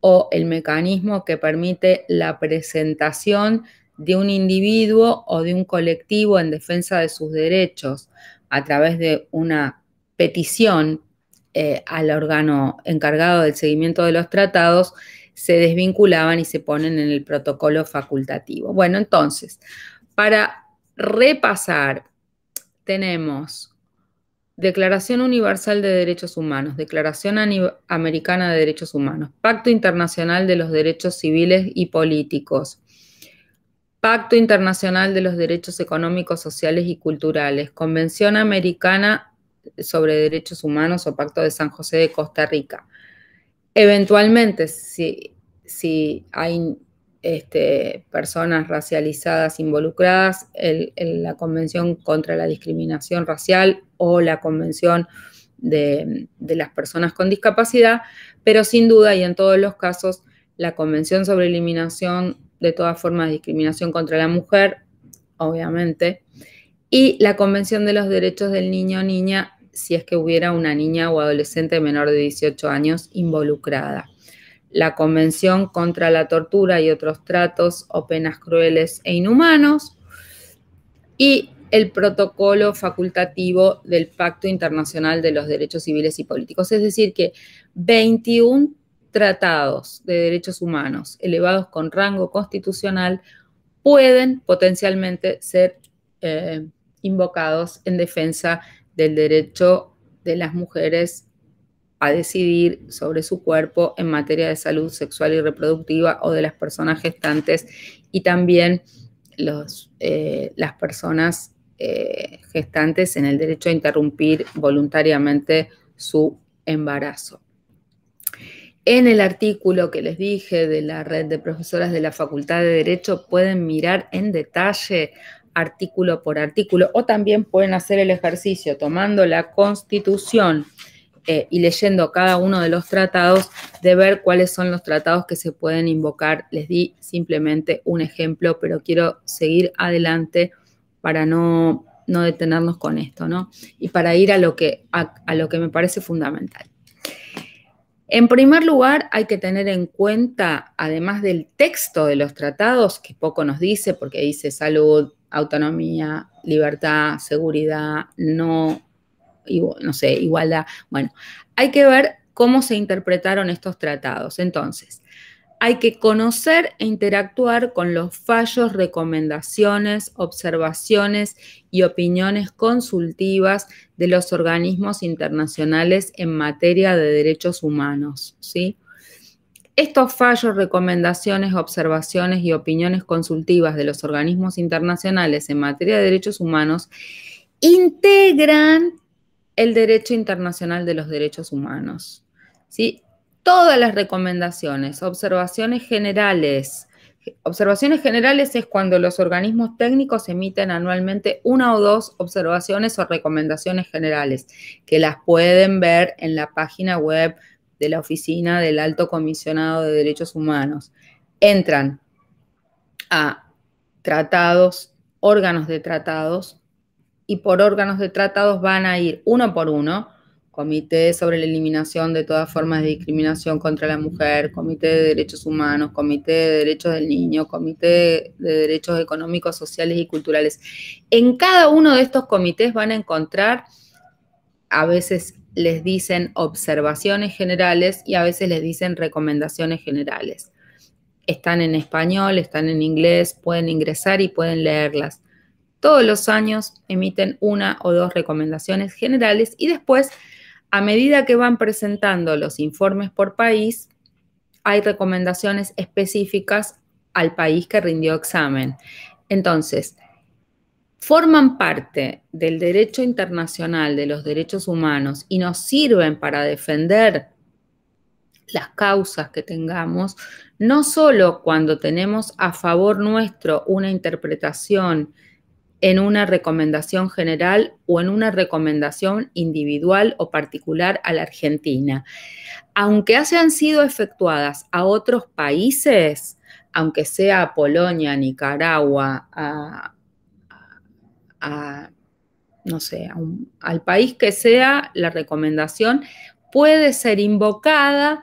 o el mecanismo que permite la presentación de un individuo o de un colectivo en defensa de sus derechos a través de una petición eh, al órgano encargado del seguimiento de los tratados, se desvinculaban y se ponen en el protocolo facultativo. Bueno, entonces, para repasar tenemos Declaración Universal de Derechos Humanos, Declaración Americana de Derechos Humanos, Pacto Internacional de los Derechos Civiles y Políticos, Pacto Internacional de los Derechos Económicos, Sociales y Culturales, Convención Americana sobre Derechos Humanos o Pacto de San José de Costa Rica. Eventualmente, si, si hay este, personas racializadas involucradas, la Convención contra la Discriminación Racial o la Convención de, de, las Personas con Discapacidad, pero sin duda y en todos los casos, la Convención sobre Eliminación de toda forma de discriminación contra la mujer, obviamente, y la Convención de los Derechos del Niño o Niña, si es que hubiera una niña o adolescente menor de 18 años involucrada la Convención contra la Tortura y otros tratos o penas crueles e inhumanos, y el protocolo facultativo del Pacto Internacional de los Derechos Civiles y Políticos. Es decir, que 21 tratados de derechos humanos elevados con rango constitucional pueden potencialmente ser eh, invocados en defensa del derecho de las mujeres a decidir sobre su cuerpo en materia de salud sexual y reproductiva o de las personas gestantes y también los, eh, las personas eh, gestantes en el derecho a interrumpir voluntariamente su embarazo. En el artículo que les dije de la red de profesoras de la Facultad de Derecho pueden mirar en detalle artículo por artículo o también pueden hacer el ejercicio tomando la constitución eh, y leyendo cada uno de los tratados, de ver cuáles son los tratados que se pueden invocar. Les di simplemente un ejemplo, pero quiero seguir adelante para no, detenernos con esto, ¿no? Y para ir a lo que, a lo que me parece fundamental. En primer lugar, hay que tener en cuenta, además del texto de los tratados, que poco nos dice, porque dice salud, autonomía, libertad, seguridad, no no sé, igualdad. Bueno, hay que ver cómo se interpretaron estos tratados. Entonces, hay que conocer e interactuar con los fallos, recomendaciones, observaciones y opiniones consultivas de los organismos internacionales en materia de derechos humanos. ¿sí? Estos fallos, recomendaciones, observaciones y opiniones consultivas de los organismos internacionales en materia de derechos humanos integran el derecho internacional de los derechos humanos. ¿sí? Todas las recomendaciones, observaciones generales. Observaciones generales es cuando los organismos técnicos emiten anualmente una o dos observaciones o recomendaciones generales, que las pueden ver en la página web de la Oficina del Alto Comisionado de Derechos Humanos. Entran a tratados, órganos de tratados, y por órganos de tratados van a ir uno por uno, Comité sobre la Eliminación de todas formas de discriminación contra la mujer, Comité de Derechos Humanos, Comité de Derechos del Niño, Comité de Derechos Económicos, Sociales y Culturales. En cada uno de estos comités van a encontrar, a veces les dicen observaciones generales y a veces les dicen recomendaciones generales. Están en español, están en inglés, pueden ingresar y pueden leerlas. Todos los años emiten una o dos recomendaciones generales y después, a medida que van presentando los informes por país, hay recomendaciones específicas al país que rindió examen. Entonces, forman parte del derecho internacional de los derechos humanos y nos sirven para defender las causas que tengamos, no solo cuando tenemos a favor nuestro una interpretación en una recomendación general o en una recomendación individual o particular a la Argentina. Aunque hayan sido efectuadas a otros países, aunque sea a Polonia, Nicaragua, a, no sé, al país que sea, la recomendación puede ser invocada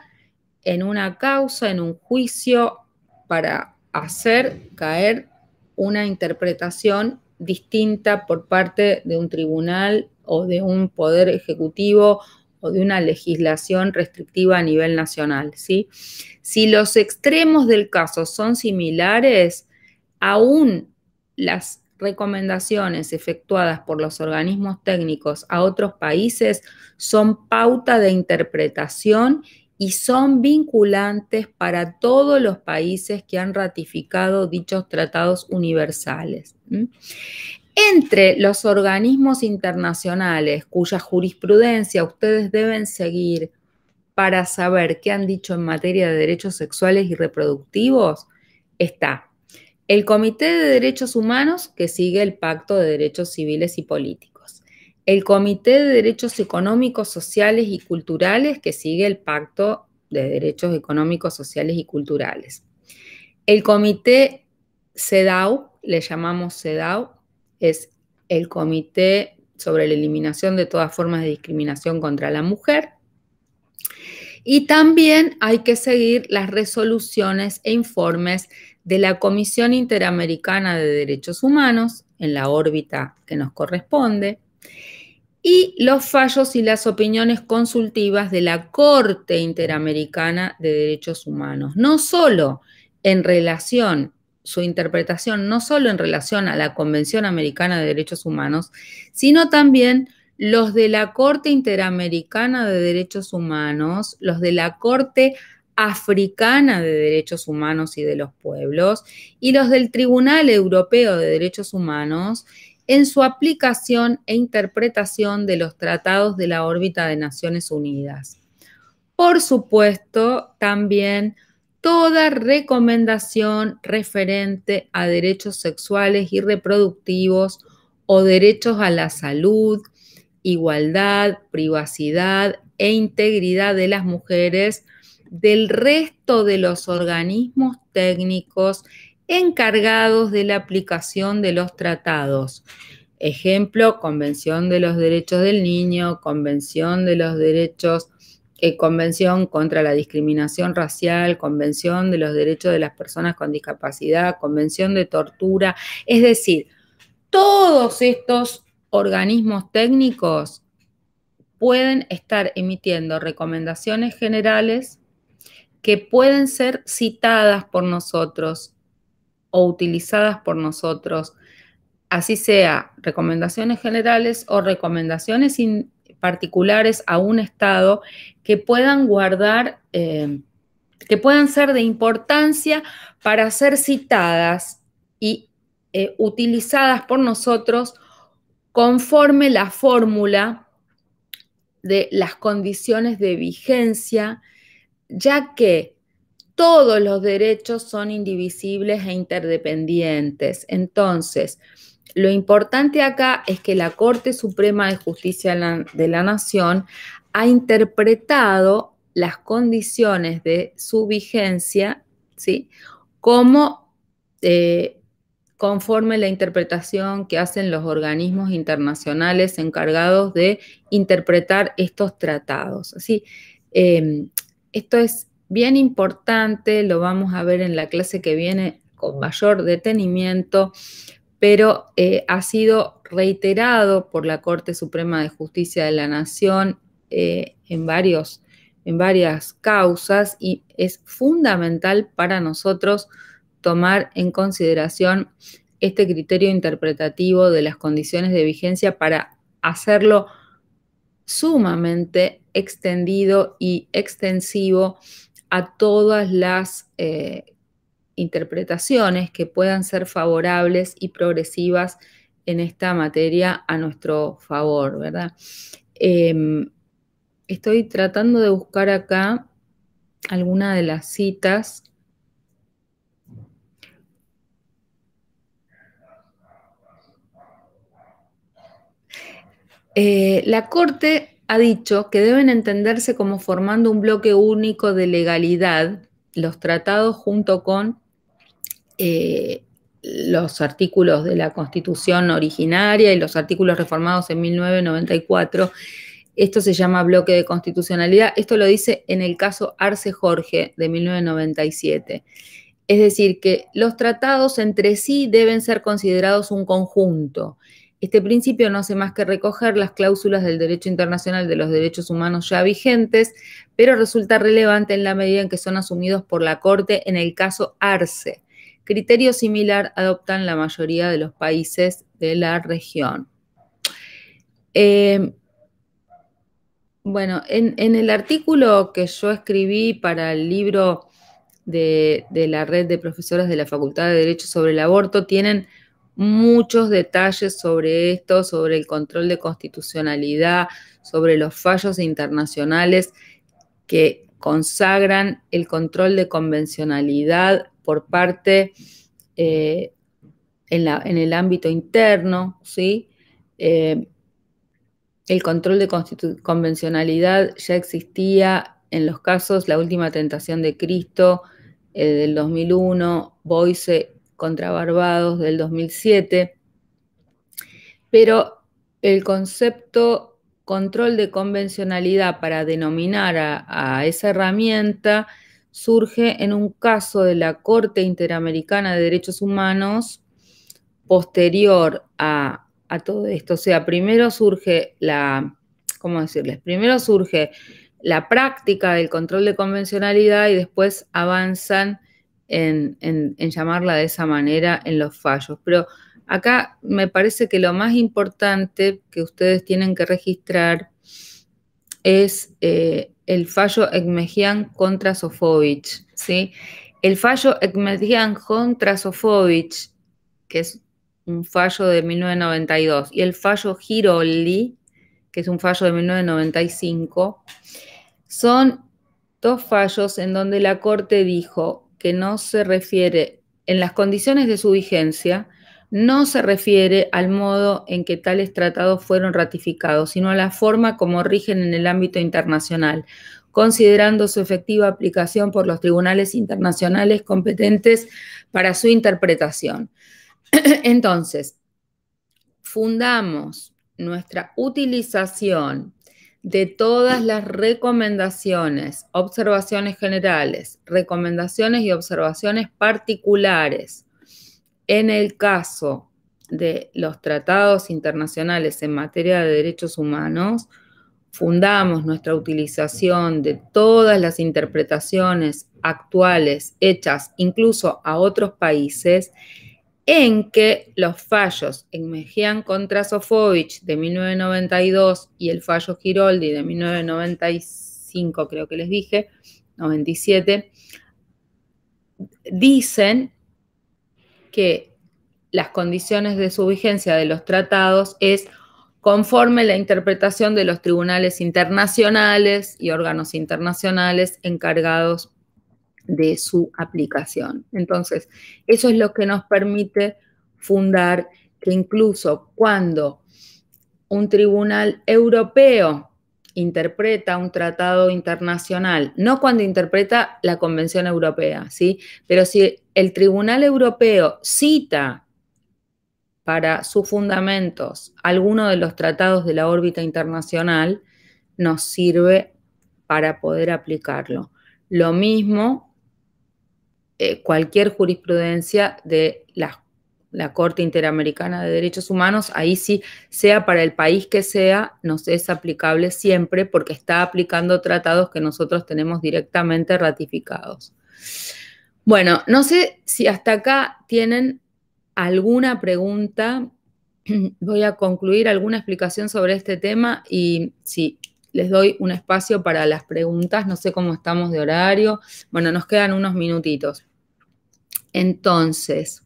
en una causa, en un juicio, para hacer caer una interpretación distinta por parte de un tribunal o de un poder ejecutivo o de una legislación restrictiva a nivel nacional. ¿sí? Si los extremos del caso son similares, aún las recomendaciones efectuadas por los organismos técnicos a otros países son pauta de interpretación y son vinculantes para todos los países que han ratificado dichos tratados universales. Entre los organismos internacionales cuya jurisprudencia ustedes deben seguir para saber qué han dicho en materia de derechos sexuales y reproductivos está el Comité de Derechos Humanos que sigue el Pacto de Derechos Civiles y Políticos el Comité de Derechos Económicos, Sociales y Culturales que sigue el Pacto de Derechos Económicos, Sociales y Culturales. El Comité CEDAW, le llamamos CEDAW, es el Comité sobre la Eliminación de todas formas de discriminación contra la mujer. Y también hay que seguir las resoluciones e informes de la Comisión Interamericana de Derechos Humanos en la órbita que nos corresponde y los fallos y las opiniones consultivas de la Corte Interamericana de Derechos Humanos, no solo en relación, su interpretación, no solo en relación a la Convención Americana de Derechos Humanos, sino también los de la Corte Interamericana de Derechos Humanos, los de la Corte Africana de Derechos Humanos y de los Pueblos, y los del Tribunal Europeo de Derechos Humanos, en su aplicación e interpretación de los tratados de la órbita de Naciones Unidas. Por supuesto, también toda recomendación referente a derechos sexuales y reproductivos o derechos a la salud, igualdad, privacidad e integridad de las mujeres del resto de los organismos técnicos encargados de la aplicación de los tratados. Ejemplo, Convención de los Derechos del Niño, Convención de los Derechos, eh, Convención contra la Discriminación Racial, Convención de los Derechos de las Personas con Discapacidad, Convención de Tortura. Es decir, todos estos organismos técnicos pueden estar emitiendo recomendaciones generales que pueden ser citadas por nosotros o utilizadas por nosotros, así sea recomendaciones generales o recomendaciones particulares a un Estado que puedan guardar, eh, que puedan ser de importancia para ser citadas y eh, utilizadas por nosotros conforme la fórmula de las condiciones de vigencia, ya que todos los derechos son indivisibles e interdependientes. Entonces, lo importante acá es que la Corte Suprema de Justicia de la Nación ha interpretado las condiciones de su vigencia, ¿sí? Como eh, conforme la interpretación que hacen los organismos internacionales encargados de interpretar estos tratados. Así, em, esto es bien importante, lo vamos a ver en la clase que viene con mayor detenimiento, pero eh, ha sido reiterado por la Corte Suprema de Justicia de la Nación eh, en, varios, en varias causas y es fundamental para nosotros tomar en consideración este criterio interpretativo de las condiciones de vigencia para hacerlo sumamente extendido y extensivo a todas las eh, interpretaciones que puedan ser favorables y progresivas en esta materia a nuestro favor, ¿verdad? Em, estoy tratando de buscar acá alguna de las citas. Eh, la Corte ha dicho que deben entenderse como formando un bloque único de legalidad, los tratados junto con eh, los artículos de la Constitución originaria y los artículos reformados en 1994. Esto se llama bloque de constitucionalidad. Esto lo dice en el caso Arce Jorge de 1997. Es decir, que los tratados entre sí deben ser considerados un conjunto este principio no hace más que recoger las cláusulas del derecho internacional de los derechos humanos ya vigentes, pero resulta relevante en la medida en que son asumidos por la Corte en el caso Arce. Criterio similar adoptan la mayoría de los países de la región. Em, bueno, en, el artículo que yo escribí para el libro de, de la red de profesoras de la Facultad de Derecho sobre el aborto, tienen muchos detalles sobre esto, sobre el control de constitucionalidad, sobre los fallos internacionales que consagran el control de convencionalidad por parte eh, en, el ámbito interno, ¿sí? Eh, el control de convencionalidad ya existía en los casos La Última Tentación de Cristo, eh, del 2001, Boise contra Barbados del 2007, pero el concepto control de convencionalidad para denominar a, esa herramienta surge en un caso de la Corte Interamericana de Derechos Humanos posterior a, todo esto. O sea, primero surge la, ¿cómo Primero surge la práctica del control de convencionalidad y después avanzan en, llamarla de esa manera en los fallos. Pero acá me parece que lo más importante que ustedes tienen que registrar es eh, el fallo Ekmejian contra Sofovich, ¿sí? El fallo Ekmejian contra Sofovich, que es un fallo de 1992, y el fallo Girolli, que es un fallo de 1995, son dos fallos en donde la Corte dijo que no se refiere en las condiciones de su vigencia, no se refiere al modo en que tales tratados fueron ratificados, sino a la forma como rigen en el ámbito internacional, considerando su efectiva aplicación por los tribunales internacionales competentes para su interpretación. Entonces, fundamos nuestra utilización de todas las recomendaciones, observaciones generales, recomendaciones y observaciones particulares en el caso de los tratados internacionales en materia de derechos humanos, fundamos nuestra utilización de todas las interpretaciones actuales hechas incluso a otros países en que los fallos en Mejían contra Sofovich de 1992 y el fallo Giroldi de 1995, creo que les dije, 97, dicen que las condiciones de su vigencia de los tratados es conforme la interpretación de los tribunales internacionales y órganos internacionales encargados de su aplicación. Entonces, eso es lo que nos permite fundar que incluso cuando un tribunal europeo interpreta un tratado internacional, no cuando interpreta la Convención Europea, ¿sí? Pero si el Tribunal Europeo cita para sus fundamentos alguno de los tratados de la órbita internacional, nos sirve para poder aplicarlo. Lo mismo eh, cualquier jurisprudencia de la, Corte Interamericana de Derechos Humanos, ahí sí, sea para el país que sea, nos es aplicable siempre porque está aplicando tratados que nosotros tenemos directamente ratificados. Bueno, no sé si hasta acá tienen alguna pregunta. Voy a concluir alguna explicación sobre este tema y si les doy un espacio para las preguntas. No sé cómo estamos de horario. Bueno, nos quedan unos minutitos. Entonces,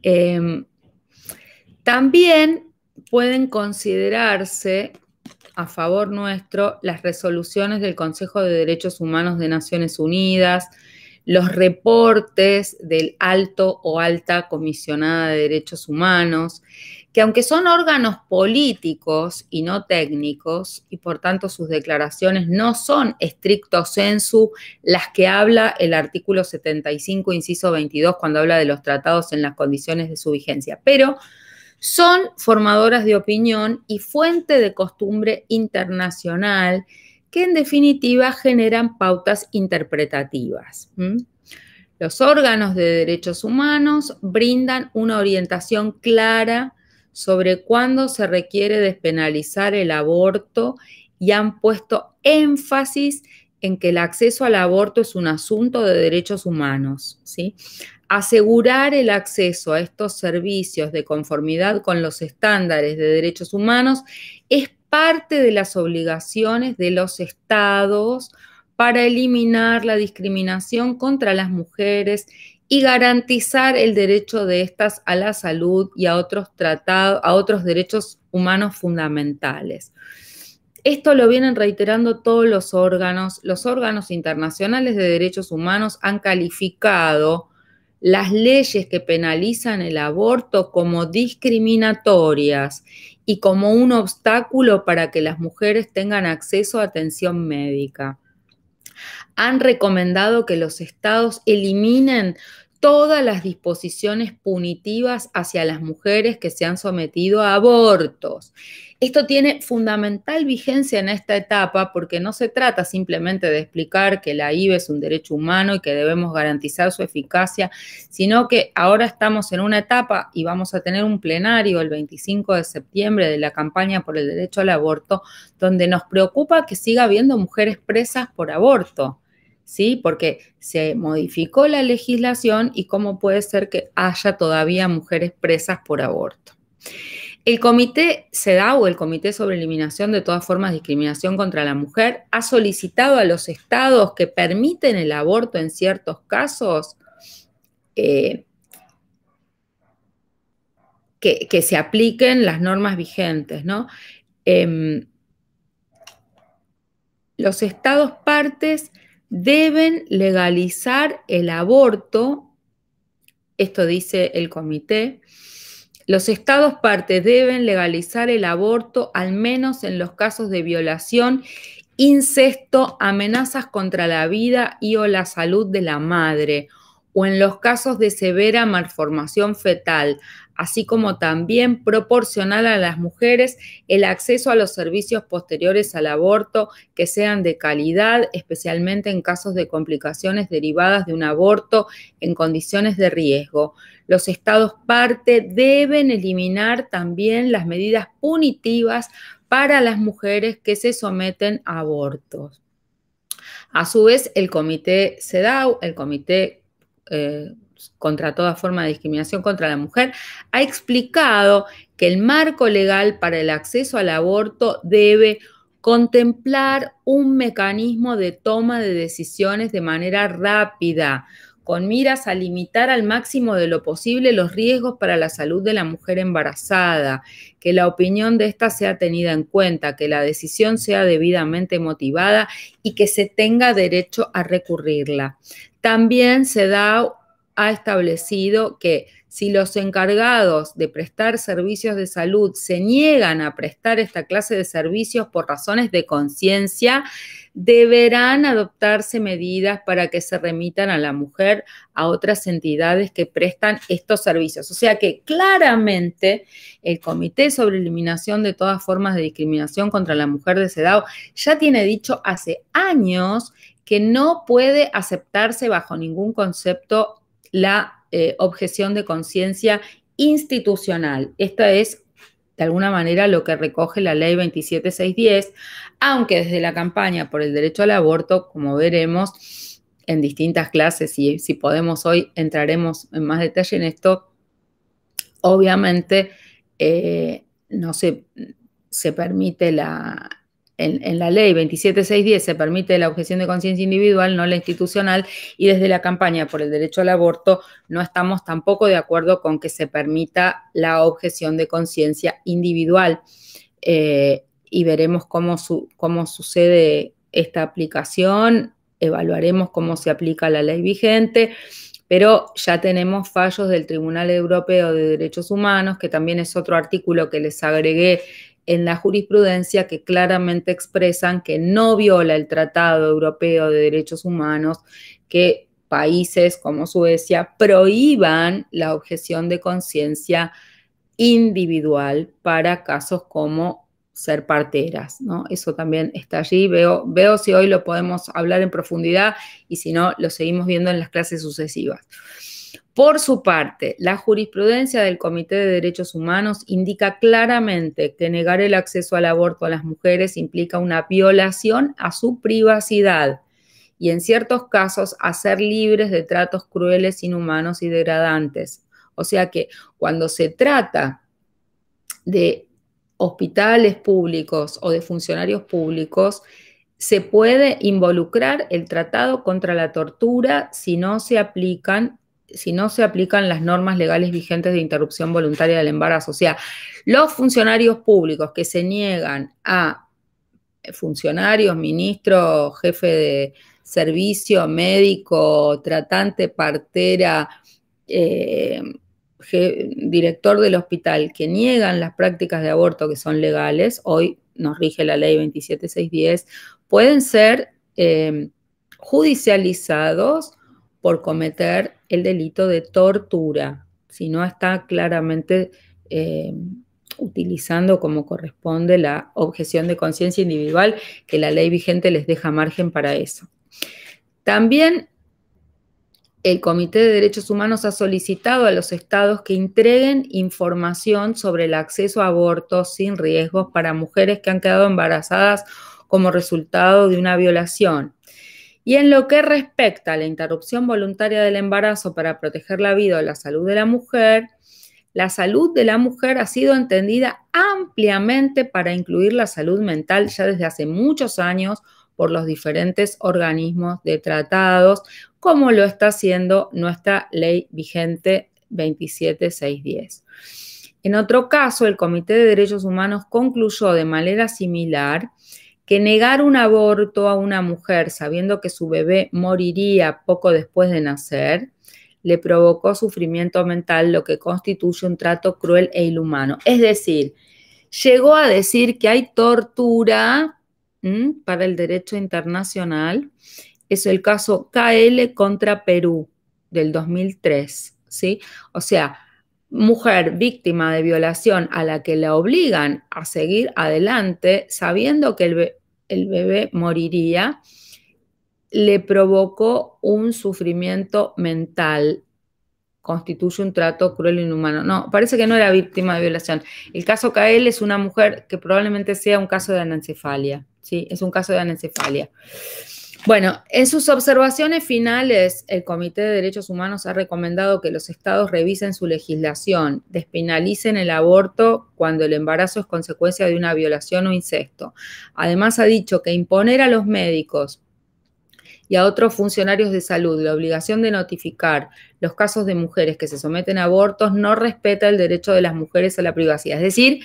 em, también pueden considerarse a favor nuestro las resoluciones del Consejo de Derechos Humanos de Naciones Unidas, los reportes del alto o alta comisionada de derechos humanos, que aunque son órganos políticos y no técnicos, y por tanto sus declaraciones no son estricto sensu las que habla el artículo 75, inciso 22, cuando habla de los tratados en las condiciones de su vigencia, pero son formadoras de opinión y fuente de costumbre internacional que en definitiva generan pautas interpretativas. Los órganos de derechos humanos brindan una orientación clara sobre cuándo se requiere despenalizar el aborto y han puesto énfasis en que el acceso al aborto es un asunto de derechos humanos. ¿sí? Asegurar el acceso a estos servicios de conformidad con los estándares de derechos humanos es parte de las obligaciones de los estados para eliminar la discriminación contra las mujeres y garantizar el derecho de estas a la salud y a otros, derechos humanos fundamentales. Esto lo vienen reiterando todos los órganos. Los órganos internacionales de derechos humanos han calificado las leyes que penalizan el aborto como discriminatorias y como un obstáculo para que las mujeres tengan acceso a atención médica han recomendado que los estados eliminen todas las disposiciones punitivas hacia las mujeres que se han sometido a abortos esto tiene fundamental vigencia en esta etapa porque no se trata simplemente de explicar que la IVE es un derecho humano y que debemos garantizar su eficacia, sino que ahora estamos en una etapa y vamos a tener un plenario el 25 de septiembre de la campaña por el derecho al aborto, donde nos preocupa que siga habiendo mujeres presas por aborto. ¿sí? Porque se modificó la legislación y cómo puede ser que haya todavía mujeres presas por aborto. El comité CEDAW, o el Comité sobre Eliminación de todas formas de discriminación contra la mujer, ha solicitado a los estados que permiten el aborto en ciertos casos eh, que, se apliquen las normas vigentes, em, los estados partes deben legalizar el aborto, esto dice el comité, los estados partes deben legalizar el aborto, al menos en los casos de violación, incesto, amenazas contra la vida y o la salud de la madre o en los casos de severa malformación fetal, así como también proporcional a las mujeres el acceso a los servicios posteriores al aborto que sean de calidad, especialmente en casos de complicaciones derivadas de un aborto en condiciones de riesgo. Los estados parte deben eliminar también las medidas punitivas para las mujeres que se someten a abortos. A su vez, el comité CEDAW, el comité eh, contra toda forma de discriminación contra la mujer, ha explicado que el marco legal para el acceso al aborto debe contemplar un mecanismo de toma de decisiones de manera rápida, con miras a limitar al máximo de lo posible los riesgos para la salud de la mujer embarazada, que la opinión de esta sea tenida en cuenta, que la decisión sea debidamente motivada y que se tenga derecho a recurrirla. También se ha establecido que si los encargados de prestar servicios de salud se niegan a prestar esta clase de servicios por razones de conciencia, deberán adoptarse medidas para que se remitan a la mujer a otras entidades que prestan estos servicios. O sea que claramente el Comité sobre Eliminación de todas formas de discriminación contra la mujer de Sedao ya tiene dicho hace años que no puede aceptarse bajo ningún concepto la eh, objeción de conciencia institucional. Esta es de alguna manera lo que recoge la ley 27610, aunque desde la campaña por el derecho al aborto, como veremos en distintas clases y si podemos hoy entraremos en más detalle en esto, obviamente eh, no se, se permite la, en, la ley 27610 se permite la objeción de conciencia individual, no la institucional, y desde la campaña por el derecho al aborto no estamos tampoco de acuerdo con que se permita la objeción de conciencia individual. Eh, y veremos cómo, cómo sucede esta aplicación, evaluaremos cómo se aplica la ley vigente, pero ya tenemos fallos del Tribunal Europeo de Derechos Humanos, que también es otro artículo que les agregué en la jurisprudencia que claramente expresan que no viola el Tratado Europeo de Derechos Humanos, que países como Suecia prohíban la objeción de conciencia individual para casos como ser parteras, ¿no? Eso también está allí. Veo, veo si hoy lo podemos hablar en profundidad y si no, lo seguimos viendo en las clases sucesivas. Por su parte, la jurisprudencia del Comité de Derechos Humanos indica claramente que negar el acceso al aborto a las mujeres implica una violación a su privacidad y en ciertos casos a ser libres de tratos crueles, inhumanos y degradantes. O sea que cuando se trata de hospitales públicos o de funcionarios públicos, se puede involucrar el tratado contra la tortura si no se aplican si no se aplican las normas legales vigentes de interrupción voluntaria del embarazo. O sea, los funcionarios públicos que se niegan a funcionarios, ministro, jefe de servicio, médico, tratante, partera, eh, director del hospital, que niegan las prácticas de aborto que son legales, hoy nos rige la ley 27610, pueden ser eh, judicializados por cometer el delito de tortura, si no está claramente eh, utilizando como corresponde la objeción de conciencia individual, que la ley vigente les deja margen para eso. También el Comité de Derechos Humanos ha solicitado a los estados que entreguen información sobre el acceso a abortos sin riesgos para mujeres que han quedado embarazadas como resultado de una violación. Y en lo que respecta a la interrupción voluntaria del embarazo para proteger la vida o la salud de la mujer, la salud de la mujer ha sido entendida ampliamente para incluir la salud mental ya desde hace muchos años por los diferentes organismos de tratados, como lo está haciendo nuestra ley vigente 27610. En otro caso, el Comité de Derechos Humanos concluyó de manera similar que negar un aborto a una mujer sabiendo que su bebé moriría poco después de nacer le provocó sufrimiento mental, lo que constituye un trato cruel e inhumano. Es decir, llegó a decir que hay tortura para el derecho internacional. Es el caso KL contra Perú del 2003, ¿sí? O sea, mujer víctima de violación a la que la obligan a seguir adelante sabiendo que el, bebé moriría, le provocó un sufrimiento mental, constituye un trato cruel e inhumano. No, parece que no era víctima de violación. El caso Kael es una mujer que probablemente sea un caso de anencefalia, ¿sí? Es un caso de anencefalia. Bueno, en sus observaciones finales, el Comité de Derechos Humanos ha recomendado que los estados revisen su legislación, despenalicen el aborto cuando el embarazo es consecuencia de una violación o incesto. Además, ha dicho que imponer a los médicos y a otros funcionarios de salud la obligación de notificar los casos de mujeres que se someten a abortos no respeta el derecho de las mujeres a la privacidad. Es decir,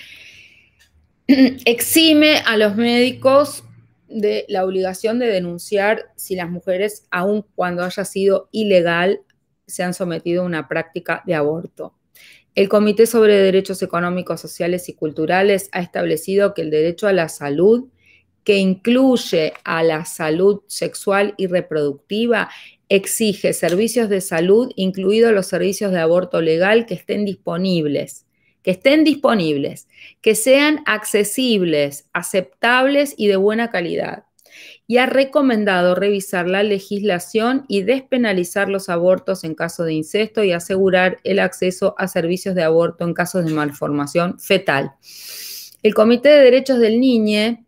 exime a los médicos de la obligación de denunciar si las mujeres, aun cuando haya sido ilegal, se han sometido a una práctica de aborto. El Comité sobre Derechos Económicos, Sociales y Culturales ha establecido que el derecho a la salud, que incluye a la salud sexual y reproductiva, exige servicios de salud, incluidos los servicios de aborto legal, que estén disponibles que estén disponibles, que sean accesibles, aceptables y de buena calidad. Y ha recomendado revisar la legislación y despenalizar los abortos en caso de incesto y asegurar el acceso a servicios de aborto en casos de malformación fetal. El Comité de Derechos del Niño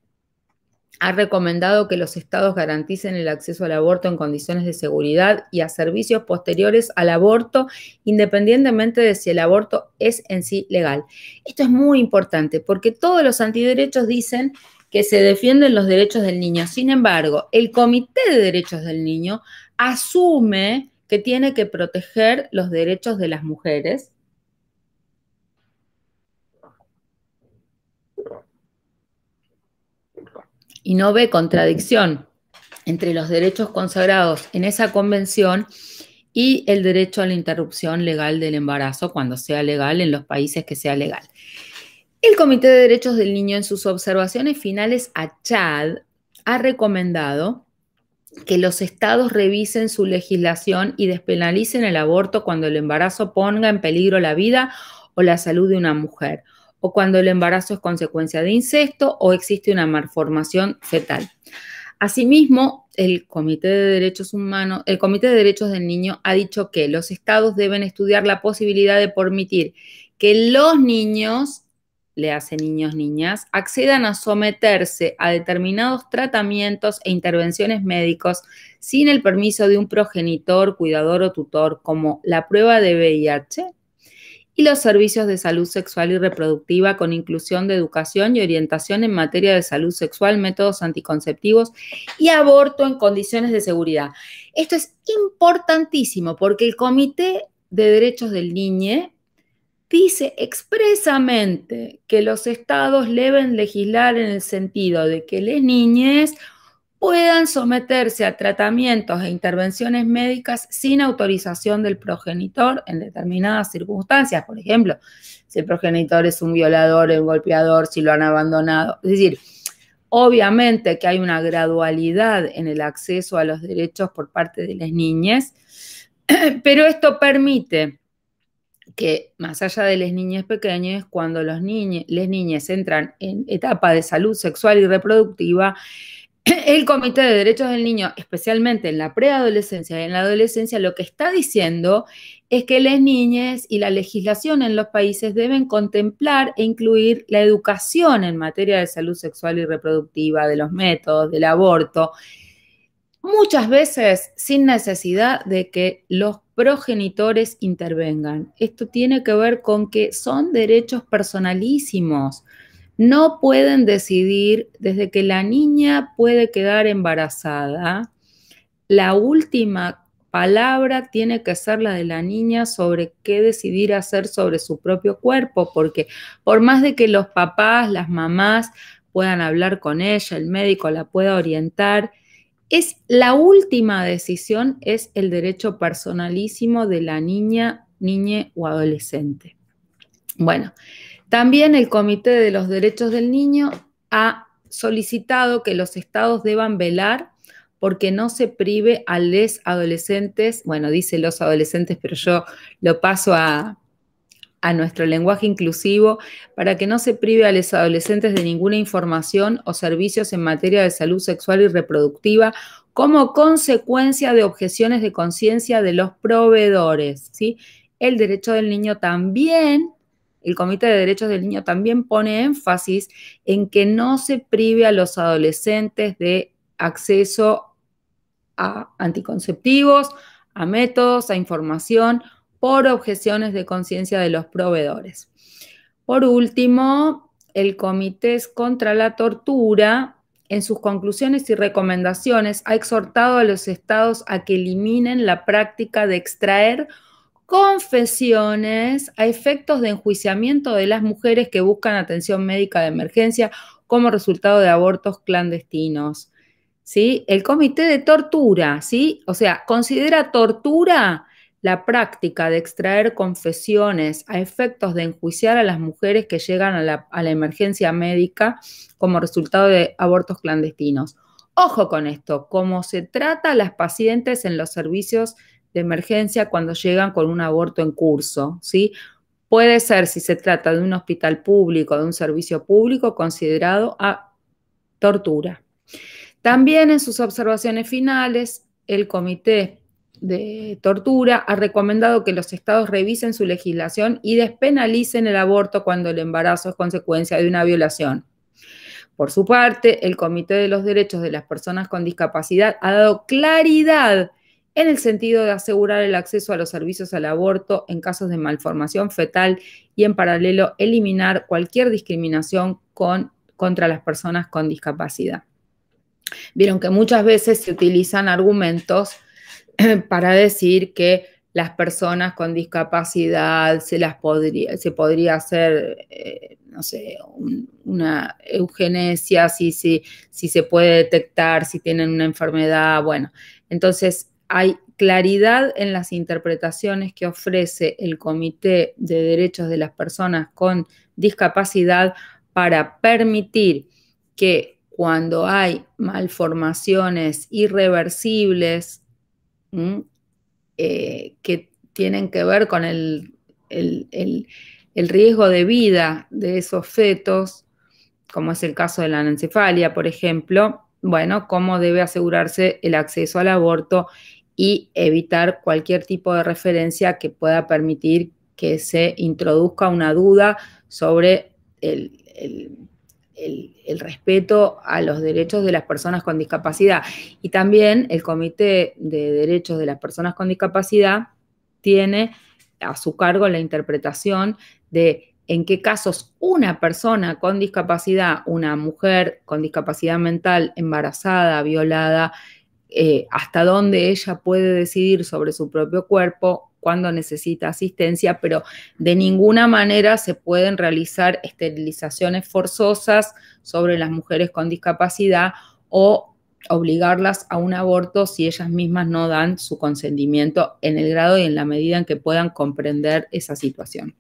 ha recomendado que los estados garanticen el acceso al aborto en condiciones de seguridad y a servicios posteriores al aborto, independientemente de si el aborto es en sí legal. Esto es muy importante porque todos los antiderechos dicen que se defienden los derechos del niño. Sin embargo, el Comité de Derechos del Niño asume que tiene que proteger los derechos de las mujeres y no ve contradicción entre los derechos consagrados en esa convención y el derecho a la interrupción legal del embarazo cuando sea legal en los países que sea legal. El Comité de Derechos del Niño en sus observaciones finales a Chad ha recomendado que los estados revisen su legislación y despenalicen el aborto cuando el embarazo ponga en peligro la vida o la salud de una mujer o cuando el embarazo es consecuencia de incesto o existe una malformación fetal. Asimismo, el Comité de Derechos Humanos, el Comité de Derechos del Niño ha dicho que los estados deben estudiar la posibilidad de permitir que los niños, le hacen niños, niñas, accedan a someterse a determinados tratamientos e intervenciones médicos sin el permiso de un progenitor, cuidador o tutor, como la prueba de VIH, y los servicios de salud sexual y reproductiva con inclusión de educación y orientación en materia de salud sexual, métodos anticonceptivos y aborto en condiciones de seguridad. Esto es importantísimo porque el Comité de Derechos del Niño dice expresamente que los estados deben legislar en el sentido de que las niñes puedan someterse a tratamientos e intervenciones médicas sin autorización del progenitor en determinadas circunstancias. Por ejemplo, si el progenitor es un violador, un golpeador, si lo han abandonado. Es decir, obviamente que hay una gradualidad en el acceso a los derechos por parte de las niñas, pero esto permite que más allá de las niñas pequeñas, cuando las niñas entran en etapa de salud sexual y reproductiva, el Comité de Derechos del Niño, especialmente en la preadolescencia y en la adolescencia, lo que está diciendo es que las niñas y la legislación en los países deben contemplar e incluir la educación en materia de salud sexual y reproductiva, de los métodos, del aborto, muchas veces sin necesidad de que los progenitores intervengan. Esto tiene que ver con que son derechos personalísimos no pueden decidir desde que la niña puede quedar embarazada. La última palabra tiene que ser la de la niña sobre qué decidir hacer sobre su propio cuerpo, porque por más de que los papás, las mamás puedan hablar con ella, el médico la pueda orientar, es la última decisión es el derecho personalísimo de la niña, niña o adolescente. Bueno, también el Comité de los Derechos del Niño ha solicitado que los estados deban velar porque no se prive a los adolescentes, bueno, dice los adolescentes, pero yo lo paso a, nuestro lenguaje inclusivo, para que no se prive a los adolescentes de ninguna información o servicios en materia de salud sexual y reproductiva como consecuencia de objeciones de conciencia de los proveedores, ¿sí? El derecho del niño también el Comité de Derechos del Niño también pone énfasis en que no se prive a los adolescentes de acceso a anticonceptivos, a métodos, a información por objeciones de conciencia de los proveedores. Por último, el Comité contra la Tortura, en sus conclusiones y recomendaciones, ha exhortado a los estados a que eliminen la práctica de extraer confesiones a efectos de enjuiciamiento de las mujeres que buscan atención médica de emergencia como resultado de abortos clandestinos. ¿Sí? El comité de tortura, ¿sí? O sea, considera tortura la práctica de extraer confesiones a efectos de enjuiciar a las mujeres que llegan a la, emergencia médica como resultado de abortos clandestinos. Ojo con esto, Cómo se trata a las pacientes en los servicios de emergencia cuando llegan con un aborto en curso, ¿sí? Puede ser, si se trata de un hospital público, de un servicio público, considerado a tortura. También en sus observaciones finales, el Comité de Tortura ha recomendado que los estados revisen su legislación y despenalicen el aborto cuando el embarazo es consecuencia de una violación. Por su parte, el Comité de los Derechos de las Personas con Discapacidad ha dado claridad en el sentido de asegurar el acceso a los servicios al aborto en casos de malformación fetal y en paralelo eliminar cualquier discriminación con, contra las personas con discapacidad. Vieron que muchas veces se utilizan argumentos eh, para decir que las personas con discapacidad se las podría, se podría hacer, eh, no sé, una eugenesia, si, si, si se puede detectar, si tienen una enfermedad, bueno. Entonces, hay claridad en las interpretaciones que ofrece el Comité de Derechos de las Personas con Discapacidad para permitir que cuando hay malformaciones irreversibles eh, que tienen que ver con el, el, riesgo de vida de esos fetos, como es el caso de la anencefalia, por ejemplo, bueno, cómo debe asegurarse el acceso al aborto y evitar cualquier tipo de referencia que pueda permitir que se introduzca una duda sobre el, el, respeto a los derechos de las personas con discapacidad. Y también el Comité de Derechos de las Personas con Discapacidad tiene a su cargo la interpretación de en qué casos una persona con discapacidad, una mujer con discapacidad mental, embarazada, violada, eh, hasta dónde ella puede decidir sobre su propio cuerpo, cuando necesita asistencia, pero de ninguna manera se pueden realizar esterilizaciones forzosas sobre las mujeres con discapacidad o obligarlas a un aborto si ellas mismas no dan su consentimiento en el grado y en la medida en que puedan comprender esa situación.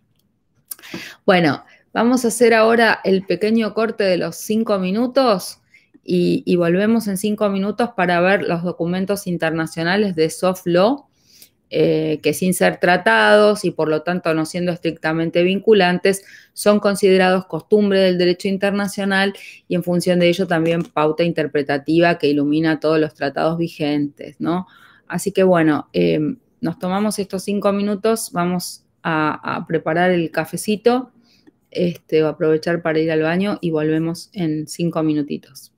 Bueno, vamos a hacer ahora el pequeño corte de los cinco minutos y, volvemos en cinco minutos para ver los documentos internacionales de soft law, eh, que sin ser tratados y por lo tanto no siendo estrictamente vinculantes, son considerados costumbre del derecho internacional y en función de ello también pauta interpretativa que ilumina todos los tratados vigentes, ¿no? Así que bueno, eh, nos tomamos estos cinco minutos, vamos a, preparar el cafecito, este, aprovechar para ir al baño y volvemos en cinco minutitos.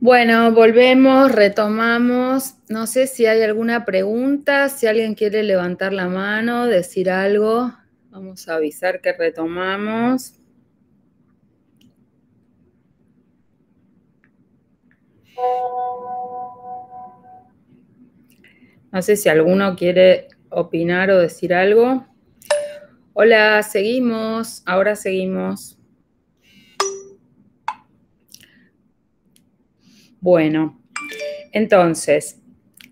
Bueno, volvemos, retomamos. No sé si hay alguna pregunta, si alguien quiere levantar la mano, decir algo. Vamos a avisar que retomamos. No sé si alguno quiere opinar o decir algo. Hola, seguimos, ahora seguimos. Bueno, entonces,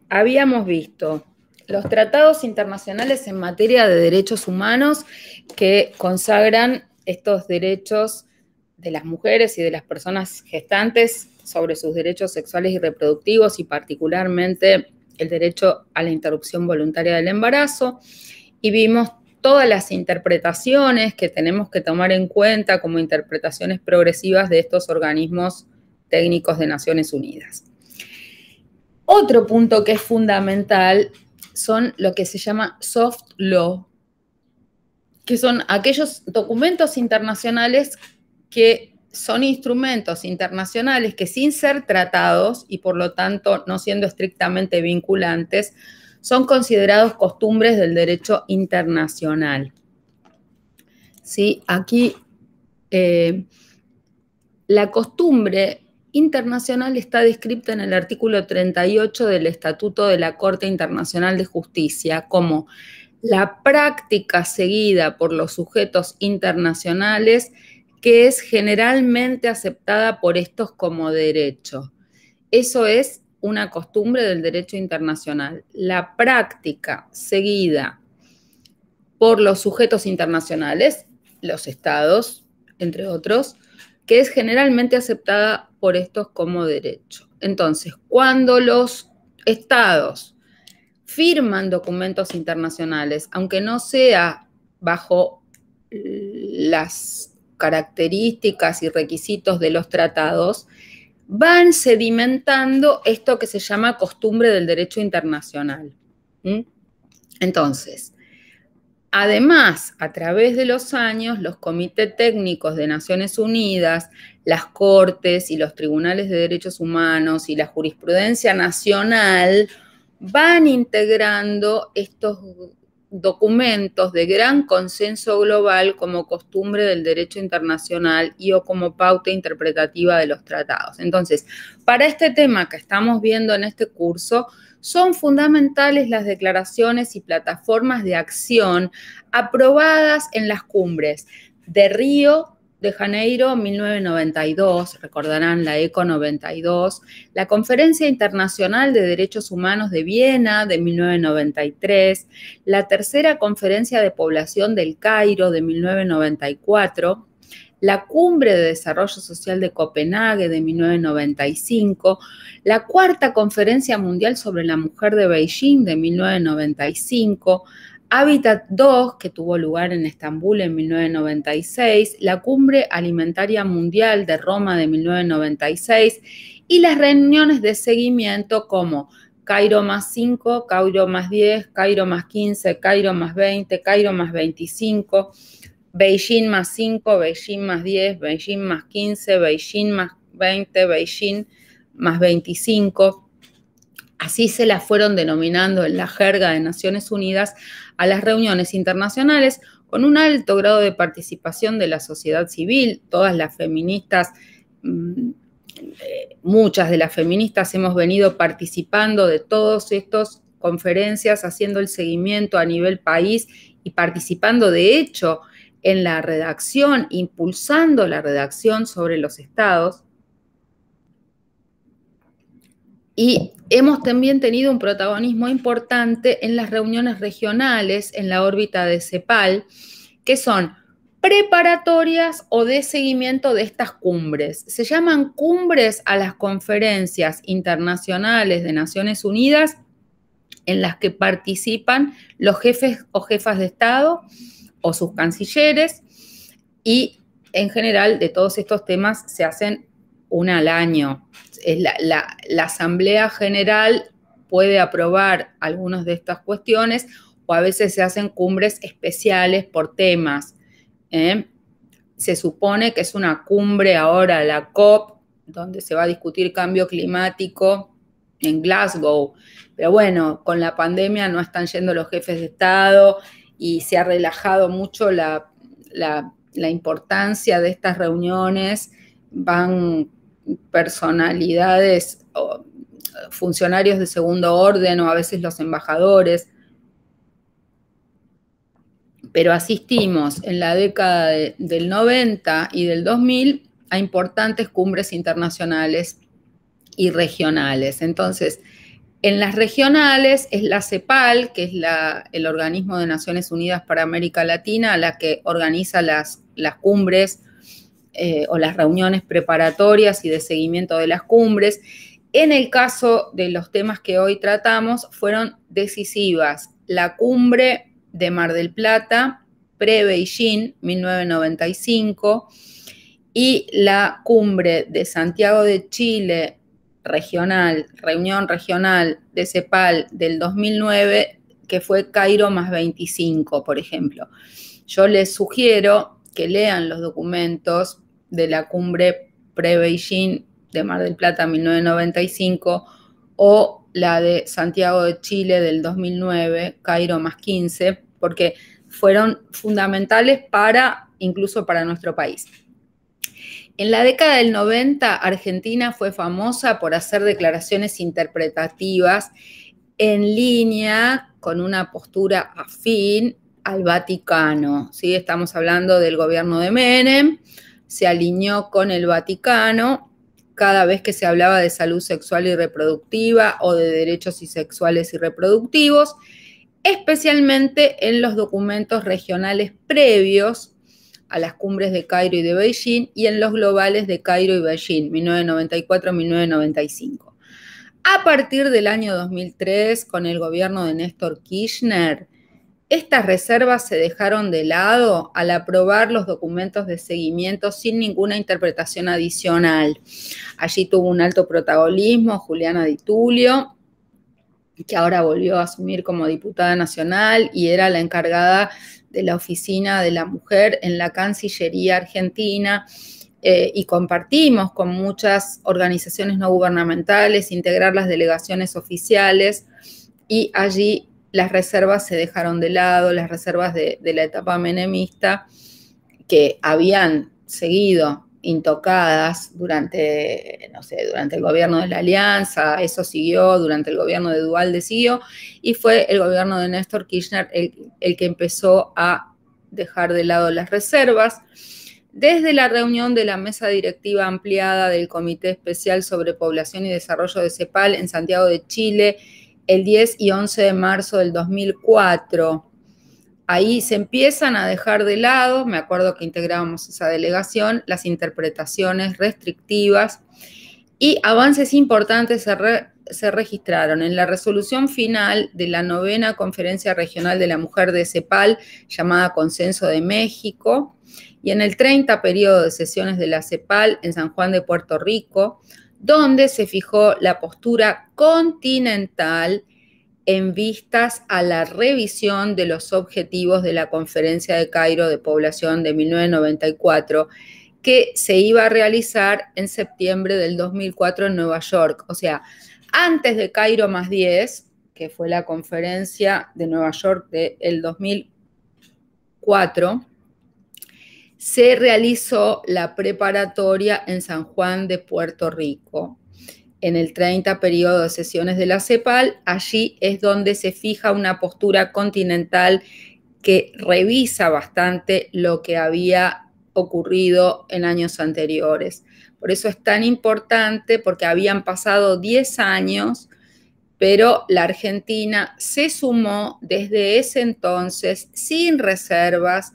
habíamos visto los tratados internacionales en materia de derechos humanos que consagran estos derechos de las mujeres y de las personas gestantes sobre sus derechos sexuales y reproductivos y particularmente el derecho a la interrupción voluntaria del embarazo. Y vimos todas las interpretaciones que tenemos que tomar en cuenta como interpretaciones progresivas de estos organismos técnicos de Naciones Unidas. Otro punto que es fundamental son lo que se llama soft law, que son aquellos documentos internacionales que son instrumentos internacionales que sin ser tratados y por lo tanto no siendo estrictamente vinculantes, son considerados costumbres del derecho internacional. ¿Sí? Aquí eh, la costumbre internacional está descrita en el artículo 38 del Estatuto de la Corte Internacional de Justicia como la práctica seguida por los sujetos internacionales que es generalmente aceptada por estos como derecho. Eso es una costumbre del derecho internacional. La práctica seguida por los sujetos internacionales, los estados, entre otros, que es generalmente aceptada por estos como derecho. Entonces, cuando los estados firman documentos internacionales, aunque no sea bajo las características y requisitos de los tratados, van sedimentando esto que se llama costumbre del derecho internacional. ¿Mm? Entonces, Además, a través de los años, los comités técnicos de Naciones Unidas, las Cortes y los Tribunales de Derechos Humanos y la jurisprudencia nacional van integrando estos documentos de gran consenso global como costumbre del derecho internacional y o como pauta interpretativa de los tratados. Entonces, para este tema que estamos viendo en este curso, son fundamentales las declaraciones y plataformas de acción aprobadas en las cumbres de Río de Janeiro 1992, recordarán la ECO 92, la Conferencia Internacional de Derechos Humanos de Viena de 1993, la Tercera Conferencia de Población del Cairo de 1994 la Cumbre de Desarrollo Social de Copenhague de 1995, la Cuarta Conferencia Mundial sobre la Mujer de Beijing de 1995, Hábitat 2, que tuvo lugar en Estambul en 1996, la Cumbre Alimentaria Mundial de Roma de 1996 y las reuniones de seguimiento como Cairo más 5, Cairo más 10, Cairo más 15, Cairo más 20, Cairo más 25 Beijing más 5, Beijing más 10, Beijing más 15, Beijing más 20, Beijing más 25. Así se las fueron denominando en la jerga de Naciones Unidas a las reuniones internacionales con un alto grado de participación de la sociedad civil. Todas las feministas, mm, muchas de las feministas hemos venido participando de todas estas conferencias, haciendo el seguimiento a nivel país y participando de hecho en la redacción, impulsando la redacción sobre los estados. Y hemos también tenido un protagonismo importante en las reuniones regionales en la órbita de CEPAL, que son preparatorias o de seguimiento de estas cumbres. Se llaman cumbres a las conferencias internacionales de Naciones Unidas en las que participan los jefes o jefas de Estado o sus cancilleres y en general de todos estos temas se hacen una al año. la, Asamblea General puede aprobar algunas de estas cuestiones o a veces se hacen cumbres especiales por temas. ¿eh? Se supone que es una cumbre ahora, la COP, donde se va a discutir cambio climático en Glasgow. Pero bueno, con la pandemia no están yendo los jefes de Estado, y se ha relajado mucho la, importancia de estas reuniones, van personalidades o funcionarios de segundo orden o a veces los embajadores. Pero asistimos en la década del 90 y del 2000 a importantes cumbres internacionales y regionales. Entonces, en las regionales es la CEPAL, que es el organismo de Naciones Unidas para América Latina, la que organiza las, cumbres eh, o las reuniones preparatorias y de seguimiento de las cumbres. En el caso de los temas que hoy tratamos, fueron decisivas la cumbre de Mar del Plata, pre-Beijing, 1995, y la cumbre de Santiago de Chile, regional, reunión regional de CEPAL del 2009, que fue Cairo más 25, por ejemplo. Yo les sugiero que lean los documentos de la cumbre pre-Beijing de Mar del Plata 1995 o la de Santiago de Chile del 2009, Cairo más 15, porque fueron fundamentales para, incluso para nuestro país. En la década del 90, Argentina fue famosa por hacer declaraciones interpretativas en línea con una postura afín al Vaticano. Estamos hablando del gobierno de Menem, se alineó con el Vaticano cada vez que se hablaba de salud sexual y reproductiva o de derechos sexuales y reproductivos, especialmente en los documentos regionales previos a las cumbres de Cairo y de Beijing y en los globales de Cairo y Beijing, 1994-1995. A partir del año 2003, con el gobierno de Néstor Kirchner, estas reservas se dejaron de lado al aprobar los documentos de seguimiento sin ninguna interpretación adicional. Allí tuvo un alto protagonismo Juliana Di Tulio, que ahora volvió a asumir como diputada nacional y era la encargada de la Oficina de la Mujer en la Cancillería Argentina. Eh, y compartimos con muchas organizaciones no gubernamentales, integrar las delegaciones oficiales y allí las reservas se dejaron de lado, las reservas de la etapa menemista que habían seguido intocadas durante, no sé, durante el gobierno de la Alianza, eso siguió, durante el gobierno de Dualde siguió, y fue el gobierno de Néstor Kirchner el, el que empezó a dejar de lado las reservas. Desde la reunión de la mesa directiva ampliada del Comité Especial sobre Población y Desarrollo de CEPAL en Santiago de Chile, el 10 y 11 de marzo del 2004, ahí se empiezan a dejar de lado, me acuerdo que integrábamos esa delegación, las interpretaciones restrictivas y avances importantes se, registraron en la resolución final de la novena Conferencia Regional de la Mujer de CEPAL, llamada Consenso de México, y en el 30 periodo de sesiones de la CEPAL en San Juan de Puerto Rico, donde se fijó la postura continental en vistas a la revisión de los objetivos de la Conferencia de Cairo de Población de 1994 que se iba a realizar en septiembre del 2004 en Nueva York. O sea, antes de Cairo más 10, que fue la conferencia de Nueva York del 2004, se realizó la preparatoria en San Juan de Puerto Rico, en el 30 periodo de sesiones de la CEPAL, allí es donde se fija una postura continental que revisa bastante lo que había ocurrido en años anteriores. Por eso es tan importante, porque habían pasado 10 años, pero la Argentina se sumó desde ese entonces sin reservas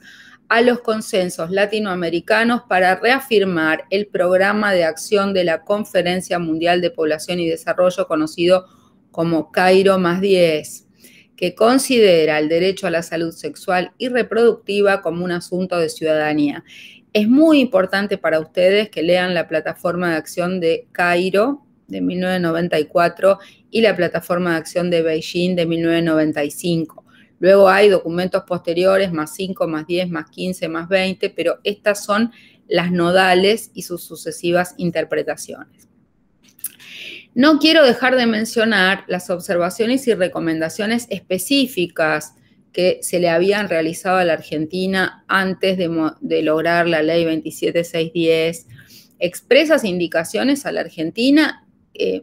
a los consensos latinoamericanos para reafirmar el programa de acción de la Conferencia Mundial de Población y Desarrollo conocido como Cairo más 10, que considera el derecho a la salud sexual y reproductiva como un asunto de ciudadanía. Es muy importante para ustedes que lean la plataforma de acción de Cairo de 1994 y la plataforma de acción de Beijing de 1995 Luego hay documentos posteriores, más 5, más 10, más 15, más 20, pero estas son las nodales y sus sucesivas interpretaciones. No quiero dejar de mencionar las observaciones y recomendaciones específicas que se le habían realizado a la Argentina antes de, lograr la ley 27610. Expresas indicaciones a la Argentina, eh,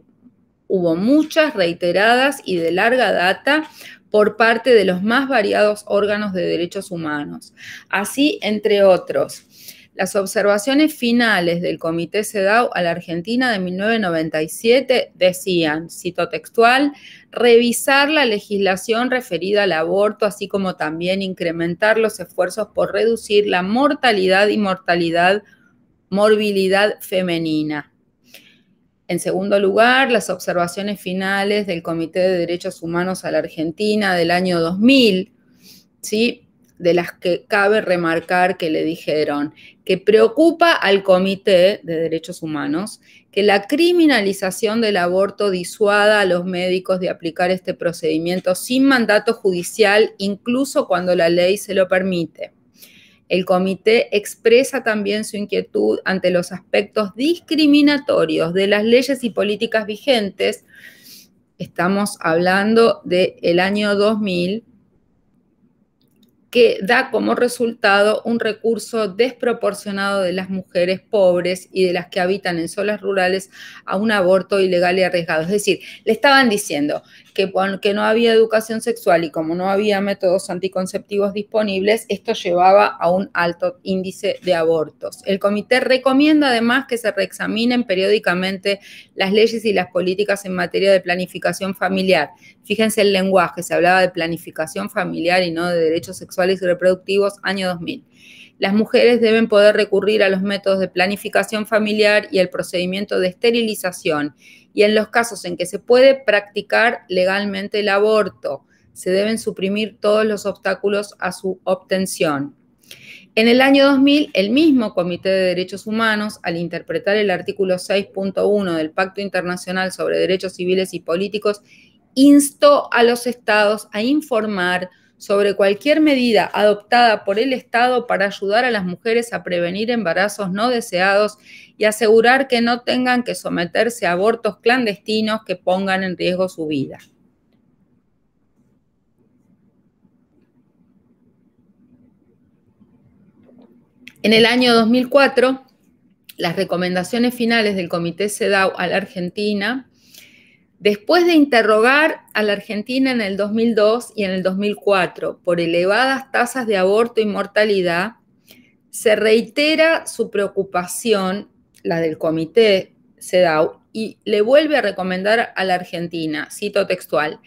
hubo muchas reiteradas y de larga data por parte de los más variados órganos de derechos humanos. Así, entre otros, las observaciones finales del Comité CEDAW a la Argentina de 1997 decían, cito textual, revisar la legislación referida al aborto, así como también incrementar los esfuerzos por reducir la mortalidad y mortalidad, morbilidad femenina. En segundo lugar, las observaciones finales del Comité de Derechos Humanos a la Argentina del año 2000, ¿sí? de las que cabe remarcar que le dijeron que preocupa al Comité de Derechos Humanos que la criminalización del aborto disuada a los médicos de aplicar este procedimiento sin mandato judicial, incluso cuando la ley se lo permite el comité expresa también su inquietud ante los aspectos discriminatorios de las leyes y políticas vigentes. Estamos hablando del año 2000, que da como resultado un recurso desproporcionado de las mujeres pobres y de las que habitan en zonas rurales a un aborto ilegal y arriesgado. Es decir, le estaban diciendo, que, no había educación sexual y como no había métodos anticonceptivos disponibles, esto llevaba a un alto índice de abortos. El comité recomienda además que se reexaminen periódicamente las leyes y las políticas en materia de planificación familiar. Fíjense el lenguaje, se hablaba de planificación familiar y no de derechos sexuales y reproductivos, año 2000 las mujeres deben poder recurrir a los métodos de planificación familiar y el procedimiento de esterilización y en los casos en que se puede practicar legalmente el aborto, se deben suprimir todos los obstáculos a su obtención. En el año 2000, el mismo Comité de Derechos Humanos, al interpretar el artículo 6.1 del Pacto Internacional sobre Derechos Civiles y Políticos, instó a los estados a informar sobre cualquier medida adoptada por el Estado para ayudar a las mujeres a prevenir embarazos no deseados y asegurar que no tengan que someterse a abortos clandestinos que pongan en riesgo su vida. En el año 2004, las recomendaciones finales del Comité CEDAW a la Argentina Después de interrogar a la Argentina en el 2002 y en el 2004 por elevadas tasas de aborto y mortalidad, se reitera su preocupación, la del comité CEDAW, y le vuelve a recomendar a la Argentina, cito textual,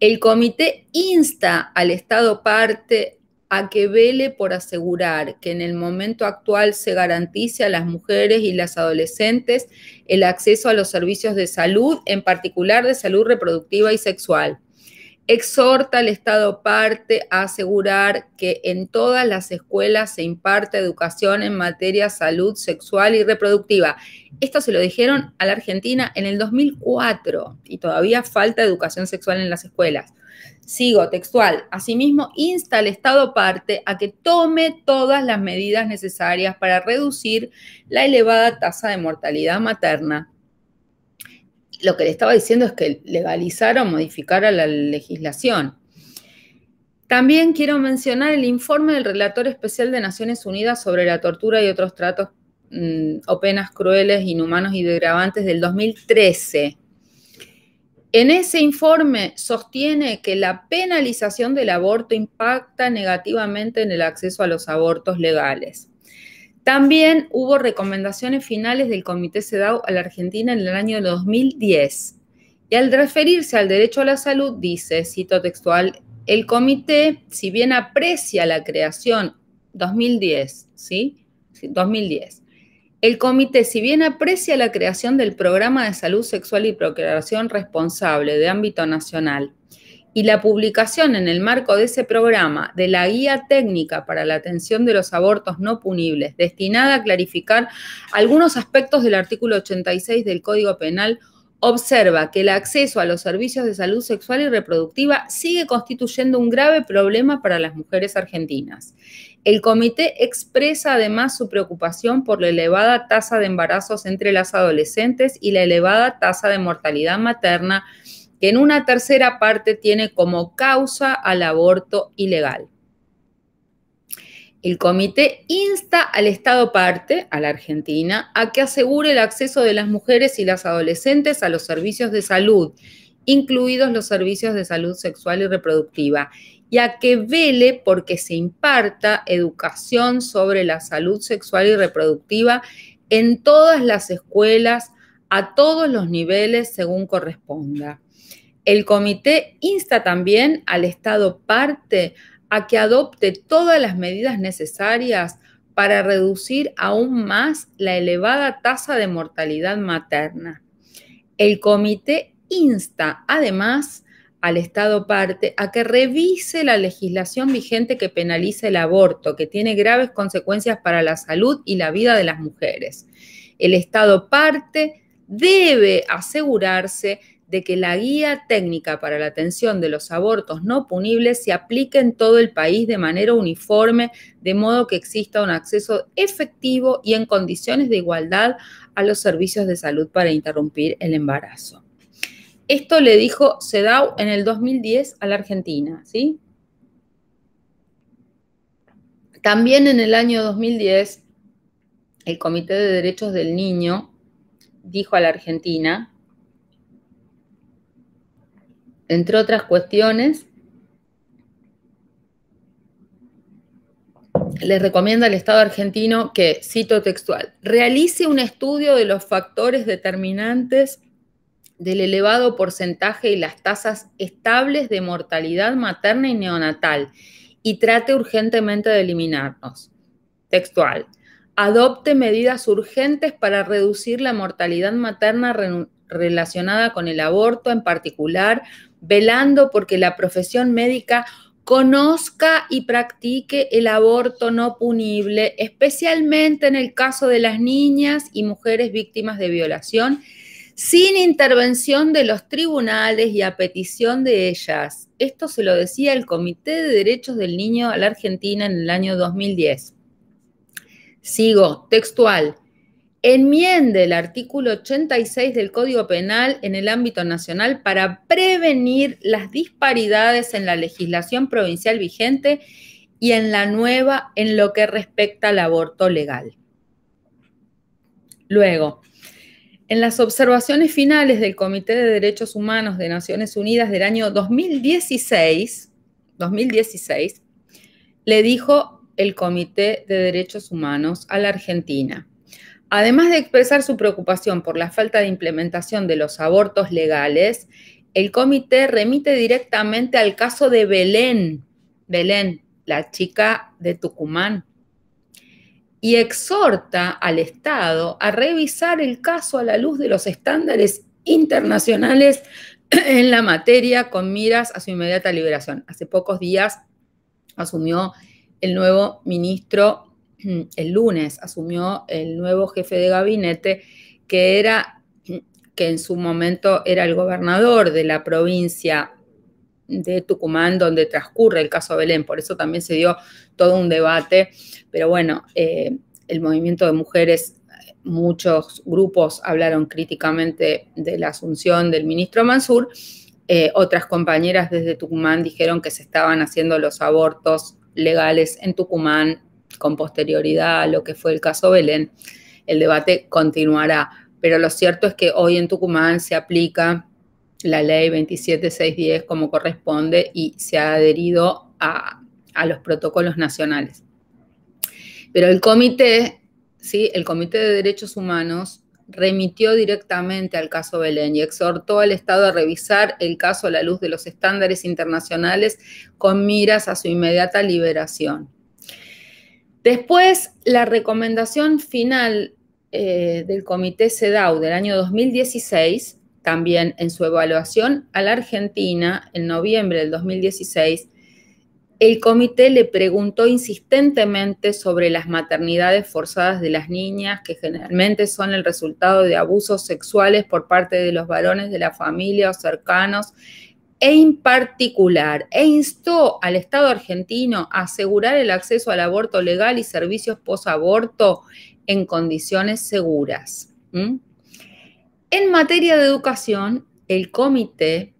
el comité insta al Estado parte a que vele por asegurar que en el momento actual se garantice a las mujeres y las adolescentes el acceso a los servicios de salud, en particular de salud reproductiva y sexual. Exhorta al Estado parte a asegurar que en todas las escuelas se imparte educación en materia de salud sexual y reproductiva. Esto se lo dijeron a la Argentina en el 2004 y todavía falta educación sexual en las escuelas. Sigo textual. Asimismo, insta al Estado parte a que tome todas las medidas necesarias para reducir la elevada tasa de mortalidad materna. Lo que le estaba diciendo es que legalizar o modificara la legislación. También quiero mencionar el informe del relator especial de Naciones Unidas sobre la tortura y otros tratos mm, o penas crueles, inhumanos y degradantes del 2013 en ese informe sostiene que la penalización del aborto impacta negativamente en el acceso a los abortos legales. También hubo recomendaciones finales del Comité CEDAW a la Argentina en el año 2010. Y al referirse al derecho a la salud, dice, cito textual, el comité, si bien aprecia la creación 2010, ¿sí? 2010, el comité, si bien aprecia la creación del programa de salud sexual y procreación responsable de ámbito nacional y la publicación en el marco de ese programa de la guía técnica para la atención de los abortos no punibles, destinada a clarificar algunos aspectos del artículo 86 del Código Penal, observa que el acceso a los servicios de salud sexual y reproductiva sigue constituyendo un grave problema para las mujeres argentinas el comité expresa además su preocupación por la elevada tasa de embarazos entre las adolescentes y la elevada tasa de mortalidad materna, que en una tercera parte tiene como causa al aborto ilegal. El comité insta al Estado parte, a la Argentina, a que asegure el acceso de las mujeres y las adolescentes a los servicios de salud, incluidos los servicios de salud sexual y reproductiva, y a que vele porque se imparta educación sobre la salud sexual y reproductiva en todas las escuelas, a todos los niveles, según corresponda. El comité insta también al Estado parte a que adopte todas las medidas necesarias para reducir aún más la elevada tasa de mortalidad materna. El comité insta además al Estado parte a que revise la legislación vigente que penaliza el aborto, que tiene graves consecuencias para la salud y la vida de las mujeres. El Estado parte debe asegurarse de que la guía técnica para la atención de los abortos no punibles se aplique en todo el país de manera uniforme, de modo que exista un acceso efectivo y en condiciones de igualdad a los servicios de salud para interrumpir el embarazo. Esto le dijo Sedau en el 2010 a la Argentina, ¿sí? También en el año 2010, el Comité de Derechos del Niño dijo a la Argentina, entre otras cuestiones, le recomienda al Estado argentino que, cito textual, realice un estudio de los factores determinantes del elevado porcentaje y las tasas estables de mortalidad materna y neonatal y trate urgentemente de eliminarnos. Textual. Adopte medidas urgentes para reducir la mortalidad materna relacionada con el aborto en particular, velando porque la profesión médica conozca y practique el aborto no punible, especialmente en el caso de las niñas y mujeres víctimas de violación sin intervención de los tribunales y a petición de ellas. Esto se lo decía el Comité de Derechos del Niño a la Argentina en el año 2010. Sigo, textual. Enmiende el artículo 86 del Código Penal en el ámbito nacional para prevenir las disparidades en la legislación provincial vigente y en la nueva en lo que respecta al aborto legal. Luego, en las observaciones finales del Comité de Derechos Humanos de Naciones Unidas del año 2016, 2016 le dijo el Comité de Derechos Humanos a la Argentina, además de expresar su preocupación por la falta de implementación de los abortos legales, el comité remite directamente al caso de Belén, Belén, la chica de Tucumán, y exhorta al Estado a revisar el caso a la luz de los estándares internacionales en la materia con miras a su inmediata liberación. Hace pocos días asumió el nuevo ministro, el lunes asumió el nuevo jefe de gabinete, que era que en su momento era el gobernador de la provincia de Tucumán donde transcurre el caso Belén. Por eso también se dio todo un debate. Pero bueno, eh, el movimiento de mujeres, muchos grupos hablaron críticamente de la asunción del ministro Mansur. Eh, otras compañeras desde Tucumán dijeron que se estaban haciendo los abortos legales en Tucumán con posterioridad a lo que fue el caso Belén. El debate continuará, pero lo cierto es que hoy en Tucumán se aplica la ley 27610 como corresponde y se ha adherido a, los protocolos nacionales. Pero el comité, el Comité de Derechos Humanos remitió directamente al caso Belén y exhortó al Estado a revisar el caso a la luz de los estándares internacionales con miras a su inmediata liberación. Después, la recomendación final eh, del Comité CEDAW del año 2016 también en su evaluación a la Argentina, en noviembre del 2016, el comité le preguntó insistentemente sobre las maternidades forzadas de las niñas, que generalmente son el resultado de abusos sexuales por parte de los varones de la familia o cercanos, e en particular, e instó al Estado argentino a asegurar el acceso al aborto legal y servicios post-aborto en condiciones seguras. En materia de educación, el comité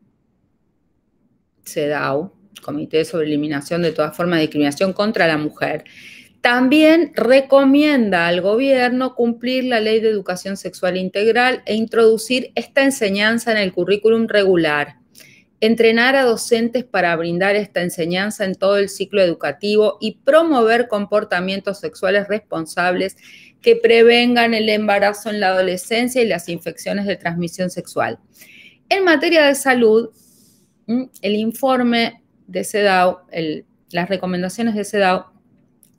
CEDAW, Comité sobre Eliminación de toda forma de discriminación contra la mujer, también recomienda al gobierno cumplir la ley de educación sexual integral e introducir esta enseñanza en el currículum regular. Entrenar a docentes para brindar esta enseñanza en todo el ciclo educativo y promover comportamientos sexuales responsables que prevengan el embarazo en la adolescencia y las infecciones de transmisión sexual. En materia de salud, mm, el informe de CEDAW, las recomendaciones de CEDAW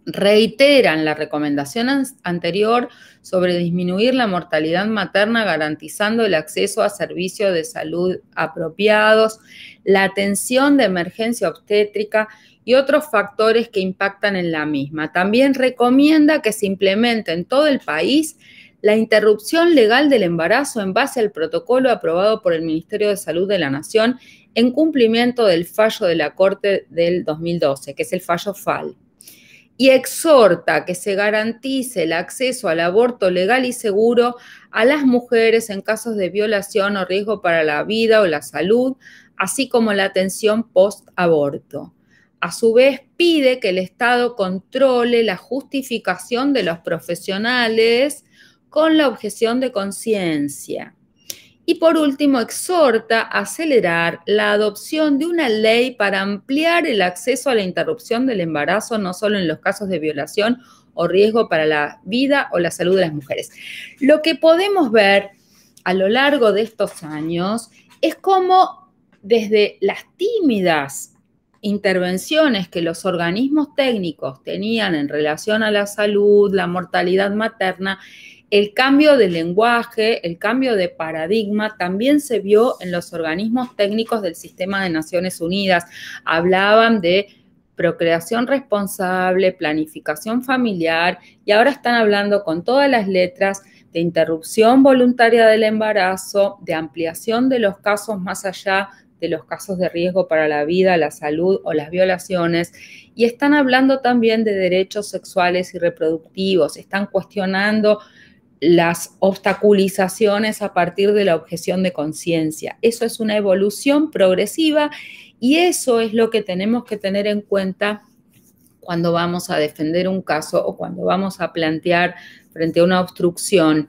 reiteran la recomendación anterior sobre disminuir la mortalidad materna garantizando el acceso a servicios de salud apropiados, la atención de emergencia obstétrica y otros factores que impactan en la misma. También recomienda que se implemente en todo el país la interrupción legal del embarazo en base al protocolo aprobado por el Ministerio de Salud de la Nación en cumplimiento del fallo de la Corte del 2012, que es el fallo FAL. Y exhorta que se garantice el acceso al aborto legal y seguro a las mujeres en casos de violación o riesgo para la vida o la salud, así como la atención post-aborto. A su vez, pide que el Estado controle la justificación de los profesionales con la objeción de conciencia. Y por último, exhorta a acelerar la adopción de una ley para ampliar el acceso a la interrupción del embarazo, no solo en los casos de violación o riesgo para la vida o la salud de las mujeres. Lo que podemos ver a lo largo de estos años es cómo desde las tímidas intervenciones que los organismos técnicos tenían en relación a la salud, la mortalidad materna, el cambio de lenguaje, el cambio de paradigma también se vio en los organismos técnicos del sistema de Naciones Unidas. Hablaban de procreación responsable, planificación familiar y ahora están hablando con todas las letras de interrupción voluntaria del embarazo, de ampliación de los casos más allá de los casos de riesgo para la vida, la salud o las violaciones, y están hablando también de derechos sexuales y reproductivos, están cuestionando las obstaculizaciones a partir de la objeción de conciencia. Eso es una evolución progresiva y eso es lo que tenemos que tener en cuenta cuando vamos a defender un caso o cuando vamos a plantear frente a una obstrucción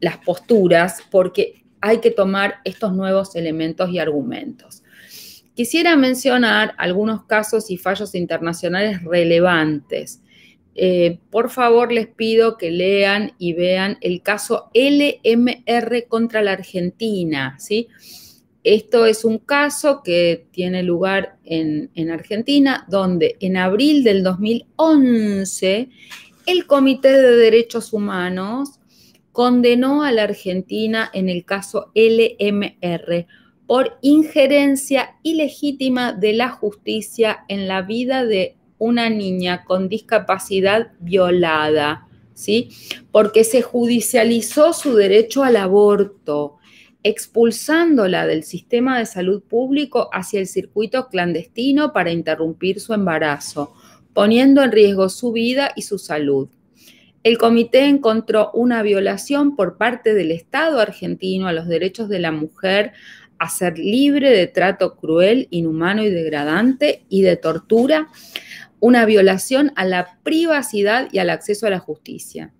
las posturas, porque hay que tomar estos nuevos elementos y argumentos. Quisiera mencionar algunos casos y fallos internacionales relevantes. Eh, por favor, les pido que lean y vean el caso LMR contra la Argentina. ¿sí? Esto es un caso que tiene lugar en Argentina, donde en abril del 2011 el Comité de Derechos Humanos condenó a la Argentina en el caso LMR por injerencia ilegítima de la justicia en la vida de una niña con discapacidad violada, ¿sí? Porque se judicializó su derecho al aborto, expulsándola del sistema de salud público hacia el circuito clandestino para interrumpir su embarazo, poniendo en riesgo su vida y su salud el comité encontró una violación por parte del Estado argentino a los derechos de la mujer a ser libre de trato cruel, inhumano y degradante y de tortura, una violación a la privacidad y al acceso a la justicia.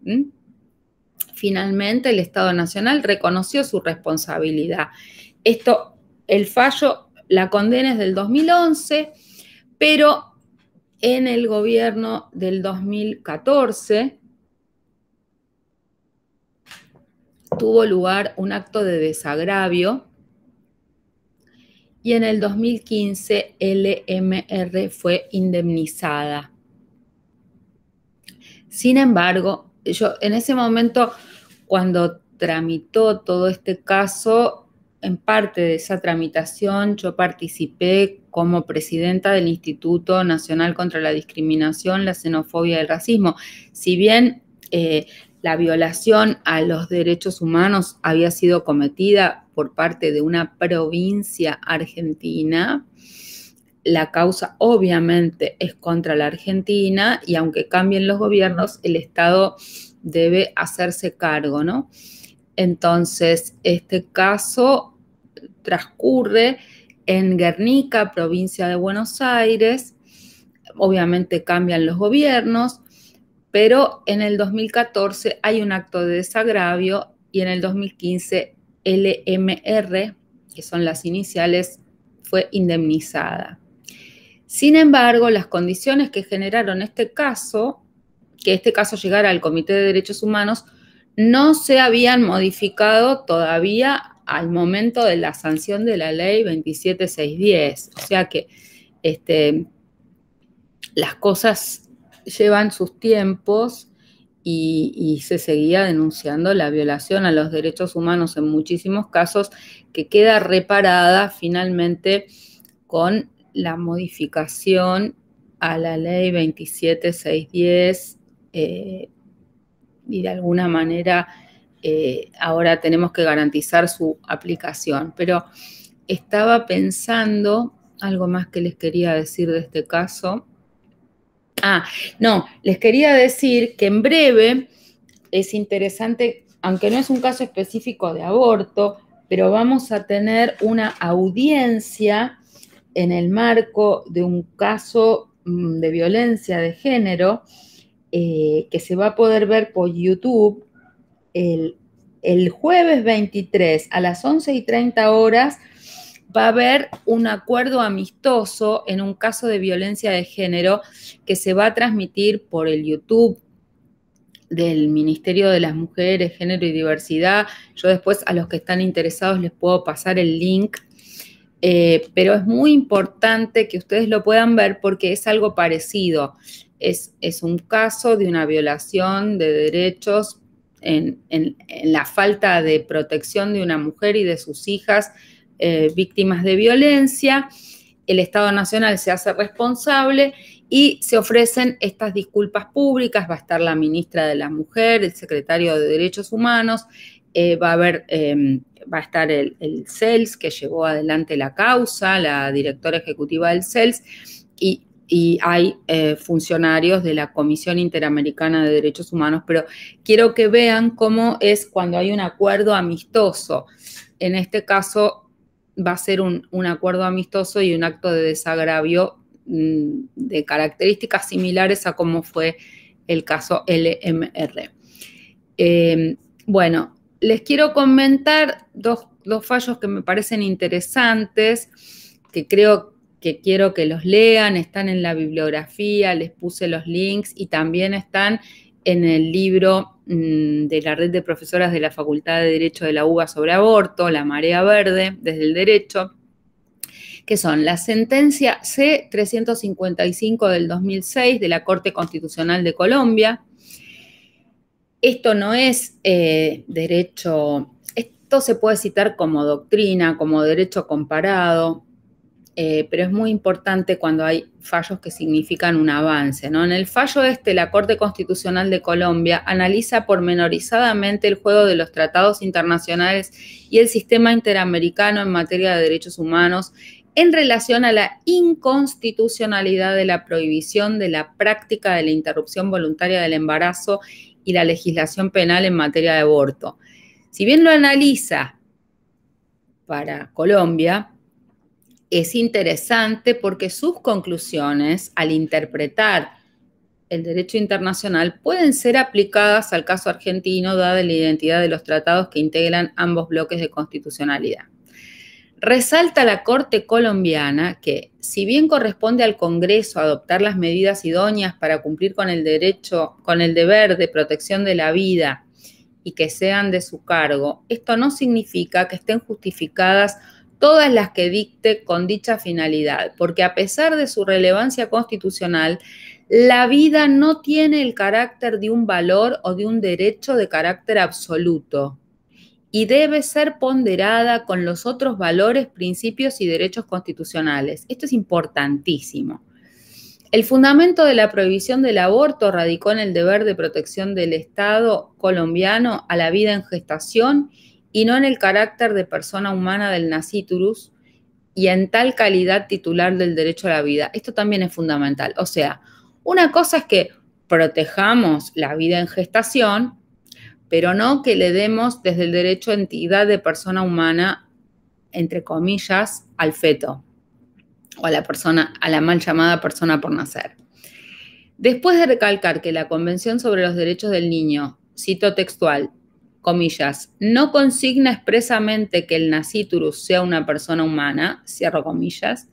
Finalmente, el Estado Nacional reconoció su responsabilidad. Esto, el fallo, la condena es del 2011, pero en el gobierno del 2014, tuvo lugar un acto de desagravio y en el 2015 LMR fue indemnizada. Sin embargo, yo en ese momento, cuando tramitó todo este caso, en parte de esa tramitación yo participé como presidenta del Instituto Nacional contra la Discriminación, la Xenofobia y el Racismo. Si bien eh, la violación a los derechos humanos había sido cometida por parte de una provincia argentina. La causa obviamente es contra la Argentina y aunque cambien los gobiernos, el Estado debe hacerse cargo, ¿no? Entonces, este caso transcurre en Guernica, provincia de Buenos Aires. Obviamente cambian los gobiernos, pero en el 2014 hay un acto de desagravio y en el 2015 LMR, que son las iniciales, fue indemnizada. Sin embargo, las condiciones que generaron este caso, que este caso llegara al Comité de Derechos Humanos, no se habían modificado todavía al momento de la sanción de la ley 27610. O sea que este, las cosas llevan sus tiempos y, se seguía denunciando la violación a los derechos humanos en muchísimos casos que queda reparada finalmente con la modificación a la ley 27610 eh, y de alguna manera eh, ahora tenemos que garantizar su aplicación. Pero estaba pensando algo más que les quería decir de este caso Ah, no, les quería decir que en breve es interesante, aunque no es un caso específico de aborto, pero vamos a tener una audiencia en el marco de un caso mm, de violencia de género eh, que se va a poder ver por YouTube el, el jueves 23 a las 11 y 30 horas va a haber un acuerdo amistoso en un caso de violencia de género que se va a transmitir por el YouTube del Ministerio de las Mujeres, Género y Diversidad. Yo después a los que están interesados les puedo pasar el link. Eh, pero es muy importante que ustedes lo puedan ver porque es algo parecido. Es, un caso de una violación de derechos en la falta de protección de una mujer y de sus hijas eh, víctimas de violencia, el Estado Nacional se hace responsable y se ofrecen estas disculpas públicas, va a estar la ministra de la Mujer, el secretario de Derechos Humanos, eh, va, a haber, em, va a estar el, CELS e que llevó adelante la causa, la directora ejecutiva del CELS, y, hay eh, funcionarios de la Comisión Interamericana de Derechos Humanos, pero quiero que vean cómo es cuando hay un acuerdo amistoso. En este caso, va a ser un, acuerdo amistoso y un acto de desagravio mm, de características similares a como fue el caso LMR. Em, bueno, les quiero comentar dos, dos, fallos que me parecen interesantes, que creo que quiero que los lean, están en la bibliografía, les puse los links y también están en el libro mm, de la red de profesoras de la Facultad de Derecho de la UBA sobre aborto, La Marea Verde, desde el Derecho, que son la sentencia C-355 del 2006 de la Corte Constitucional de Colombia. Esto no es eh, derecho, esto se puede citar como doctrina, como derecho comparado, eh, pero es muy importante cuando hay fallos que significan un avance. En el fallo este, la Corte Constitucional de Colombia analiza pormenorizadamente el juego de los tratados internacionales y el sistema interamericano en materia de derechos humanos en relación a la inconstitucionalidad de la prohibición de la práctica de la interrupción voluntaria del embarazo y la legislación penal en materia de aborto. Si bien lo analiza para Colombia, es interesante porque sus conclusiones al interpretar el derecho internacional pueden ser aplicadas al caso argentino dada la identidad de los tratados que integran ambos bloques de constitucionalidad. Resalta la Corte colombiana que, si bien corresponde al Congreso adoptar las medidas idóneas para cumplir con el derecho, con el deber de protección de la vida y que sean de su cargo, esto no significa que estén justificadas todas las que dicte con dicha finalidad, porque a pesar de su relevancia constitucional, la vida no tiene el carácter de un valor o de un derecho de carácter absoluto y debe ser ponderada con los otros valores, principios y derechos constitucionales. Esto es importantísimo. El fundamento de la prohibición del aborto radicó en el deber de protección del Estado colombiano a la vida en gestación y no en el carácter de persona humana del naciturus y en tal calidad titular del derecho a la vida. Esto también es fundamental. O sea, una cosa es que protejamos la vida en gestación, pero no que le demos desde el derecho a entidad de persona humana, entre comillas, al feto o a la persona, a la mal llamada persona por nacer. Después de recalcar que la Convención sobre los Derechos del Niño, cito textual, comillas, no consigna expresamente que el naciturus sea una persona humana, cierro comillas,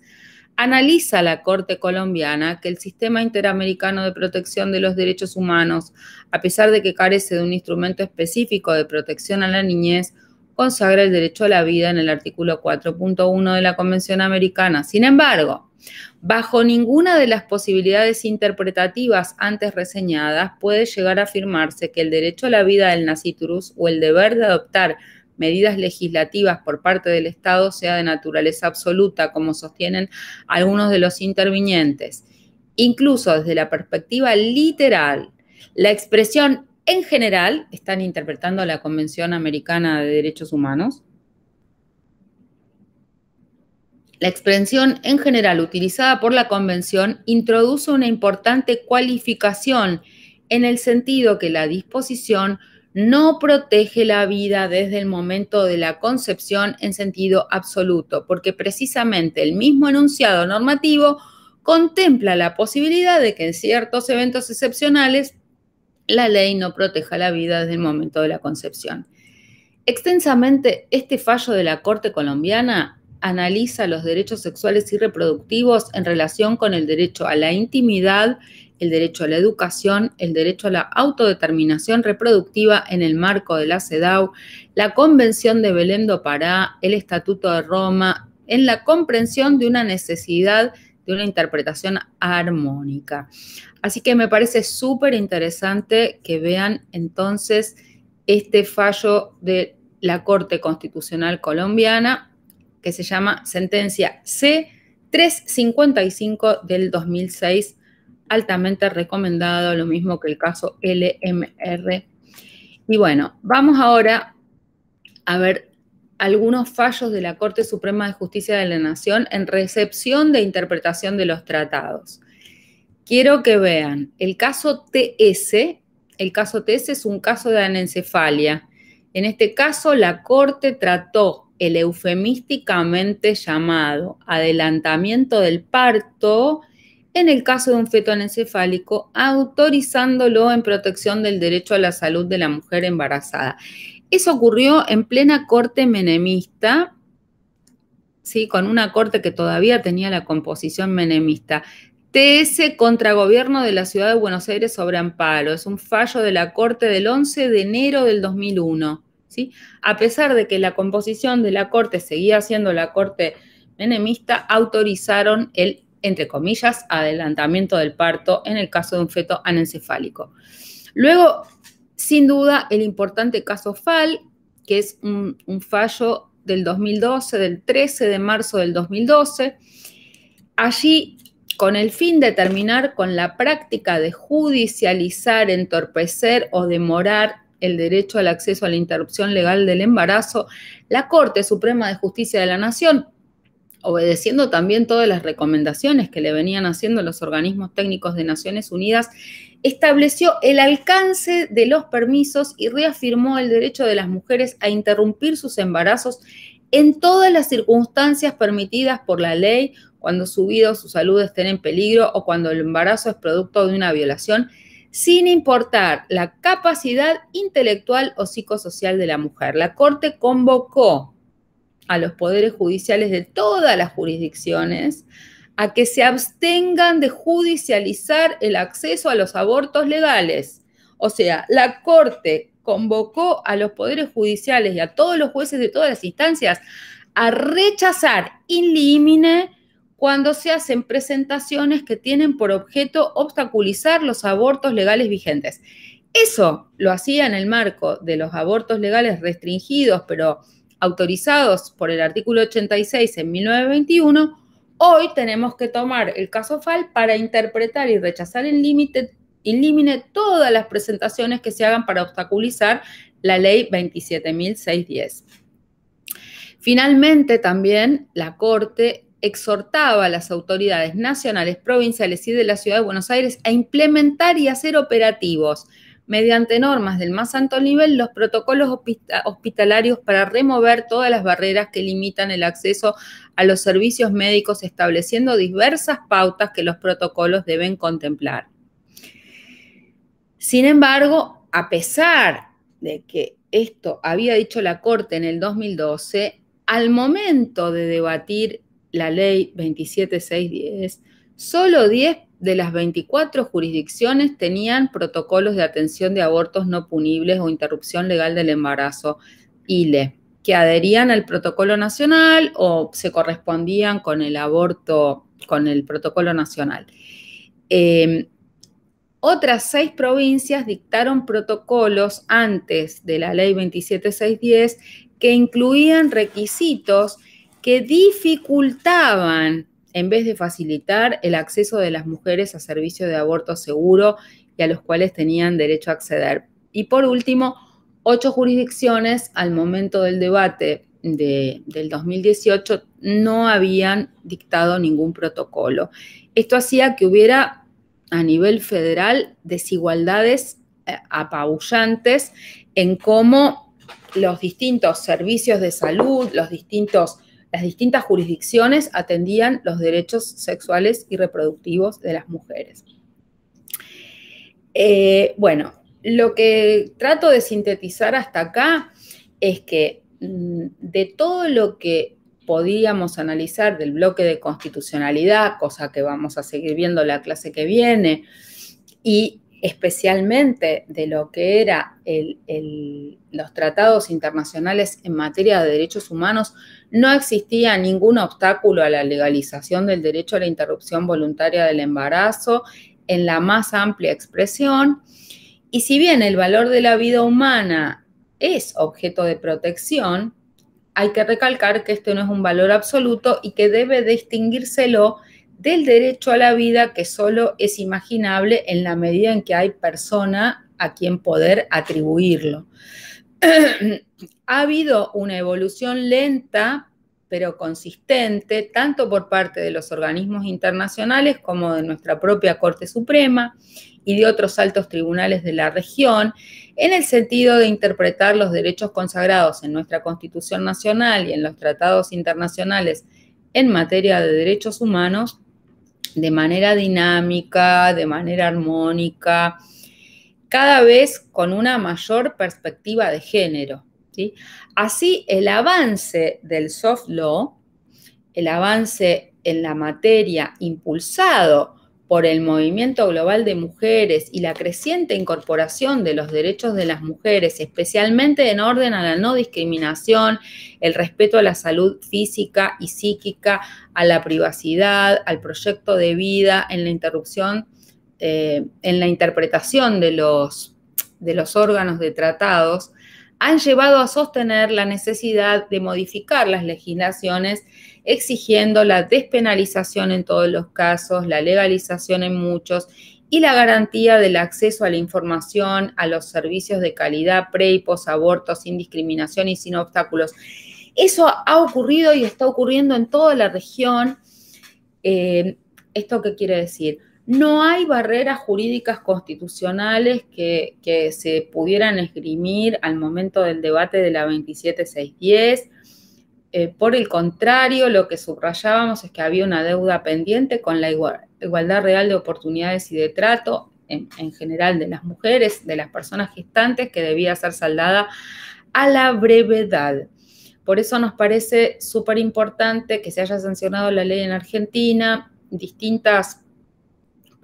analiza la Corte colombiana que el sistema interamericano de protección de los derechos humanos, a pesar de que carece de un instrumento específico de protección a la niñez, consagra el derecho a la vida en el artículo 4.1 de la Convención Americana. Sin embargo, Bajo ninguna de las posibilidades interpretativas antes reseñadas puede llegar a afirmarse que el derecho a la vida del naciturus o el deber de adoptar medidas legislativas por parte del Estado sea de naturaleza absoluta, como sostienen algunos de los intervinientes. Incluso desde la perspectiva literal, la expresión en general, están interpretando la Convención Americana de Derechos Humanos, la expresión en general utilizada por la Convención introduce una importante cualificación en el sentido que la disposición no protege la vida desde el momento de la concepción en sentido absoluto, porque precisamente el mismo enunciado normativo contempla la posibilidad de que en ciertos eventos excepcionales la ley no proteja la vida desde el momento de la concepción. Extensamente, este fallo de la Corte colombiana analiza los derechos sexuales y reproductivos en relación con el derecho a la intimidad, el derecho a la educación, el derecho a la autodeterminación reproductiva en el marco de la CEDAW, la Convención de Belém do Pará, el Estatuto de Roma, en la comprensión de una necesidad de una interpretación armónica. Así que me parece súper interesante que vean entonces este fallo de la Corte Constitucional Colombiana que se llama Sentencia C355 del 2006, altamente recomendado, lo mismo que el caso LMR. Y bueno, vamos ahora a ver algunos fallos de la Corte Suprema de Justicia de la Nación en recepción de interpretación de los tratados. Quiero que vean, el caso TS, el caso TS es un caso de anencefalia. En este caso, la Corte trató el eufemísticamente llamado adelantamiento del parto en el caso de un feto encefálico autorizándolo en protección del derecho a la salud de la mujer embarazada. Eso ocurrió en plena corte menemista, ¿sí? con una corte que todavía tenía la composición menemista. TS contra Gobierno de la Ciudad de Buenos Aires sobre amparo. Es un fallo de la Corte del 11 de enero del 2001. A pesar de que la composición de la Corte seguía siendo la Corte menemista, autorizaron el, entre comillas, adelantamiento del parto en el caso de un feto anencefálico. Luego, sin duda, el importante caso FAL, que es un, un fallo del 2012, del 13 de marzo del 2012. Allí con el fin de terminar con la práctica de judicializar, entorpecer o demorar el derecho al acceso a la interrupción legal del embarazo, la Corte Suprema de Justicia de la Nación, obedeciendo también todas las recomendaciones que le venían haciendo los organismos técnicos de Naciones Unidas, estableció el alcance de los permisos y reafirmó el derecho de las mujeres a interrumpir sus embarazos en todas las circunstancias permitidas por la ley, cuando su vida o su salud estén en peligro o cuando el embarazo es producto de una violación sin importar la capacidad intelectual o psicosocial de la mujer. La Corte convocó a los poderes judiciales de todas las jurisdicciones a que se abstengan de judicializar el acceso a los abortos legales. O sea, la Corte convocó a los poderes judiciales y a todos los jueces de todas las instancias a rechazar in limine cuando se hacen presentaciones que tienen por objeto obstaculizar los abortos legales vigentes. Eso lo hacía en el marco de los abortos legales restringidos, pero autorizados por el artículo 86 en 1921, hoy tenemos que tomar el caso FAL para interpretar y rechazar en límite elimine todas las presentaciones que se hagan para obstaculizar la ley 27.610. Finalmente, también la Corte exhortaba a las autoridades nacionales, provinciales y de la Ciudad de Buenos Aires a implementar y hacer operativos mediante normas del más alto nivel los protocolos hospitalarios para remover todas las barreras que limitan el acceso a los servicios médicos, estableciendo diversas pautas que los protocolos deben contemplar. Sin embargo, a pesar de que esto había dicho la Corte en el 2012, al momento de debatir la ley 27610, solo 10 de las 24 jurisdicciones tenían protocolos de atención de abortos no punibles o interrupción legal del embarazo, ILE, que adherían al protocolo nacional o se correspondían con el aborto, con el protocolo nacional. Em, otras seis provincias dictaron protocolos antes de la ley 27610 que incluían requisitos que dificultaban en vez de facilitar el acceso de las mujeres a servicios de aborto seguro y a los cuales tenían derecho a acceder. Y por último, ocho jurisdicciones al momento del debate de, del 2018 no habían dictado ningún protocolo. Esto hacía que hubiera a nivel federal desigualdades eh, apabullantes en cómo los distintos servicios de salud, los distintos las distintas jurisdicciones atendían los derechos sexuales y reproductivos de las mujeres. Eh, bueno, lo que trato de sintetizar hasta acá es que mm, de todo lo que podíamos analizar del bloque de constitucionalidad, cosa que vamos a seguir viendo la clase que viene, y especialmente de lo que eran los tratados internacionales en materia de derechos humanos, no existía ningún obstáculo a la legalización del derecho a la interrupción voluntaria del embarazo en la más amplia expresión. Y si bien el valor de la vida humana es objeto de protección, hay que recalcar que este no es un valor absoluto y que debe distinguírselo del derecho a la vida que solo es imaginable en la medida en que hay persona a quien poder atribuirlo. ha habido una evolución lenta pero consistente, tanto por parte de los organismos internacionales como de nuestra propia Corte Suprema y de otros altos tribunales de la región, en el sentido de interpretar los derechos consagrados en nuestra Constitución Nacional y en los tratados internacionales en materia de derechos humanos de manera dinámica, de manera armónica, cada vez con una mayor perspectiva de género. Así, el avance del soft law, el avance en la materia impulsado por el movimiento global de mujeres y la creciente incorporación de los derechos de las mujeres, especialmente en orden a la no discriminación, el respeto a la salud física y psíquica, a la privacidad, al proyecto de vida, en la interrupción, eh, en la interpretación de los, de los órganos de tratados, han llevado a sostener la necesidad de modificar las legislaciones exigiendo la despenalización en todos los casos, la legalización en muchos y la garantía del acceso a la información, a los servicios de calidad pre y posaborto sin discriminación y sin obstáculos. Eso ha ocurrido y está ocurriendo en toda la región. Eh, ¿Esto qué quiere decir? No hay barreras jurídicas constitucionales que, se pudieran esgrimir al momento del debate de la 27610. Eh, por el contrario, lo que subrayábamos es que había una deuda pendiente con la igualdad real de oportunidades y de trato en, en, general de las mujeres, de las personas gestantes, que debía ser saldada a la brevedad. Por eso nos parece súper importante que se haya sancionado la ley en Argentina, distintas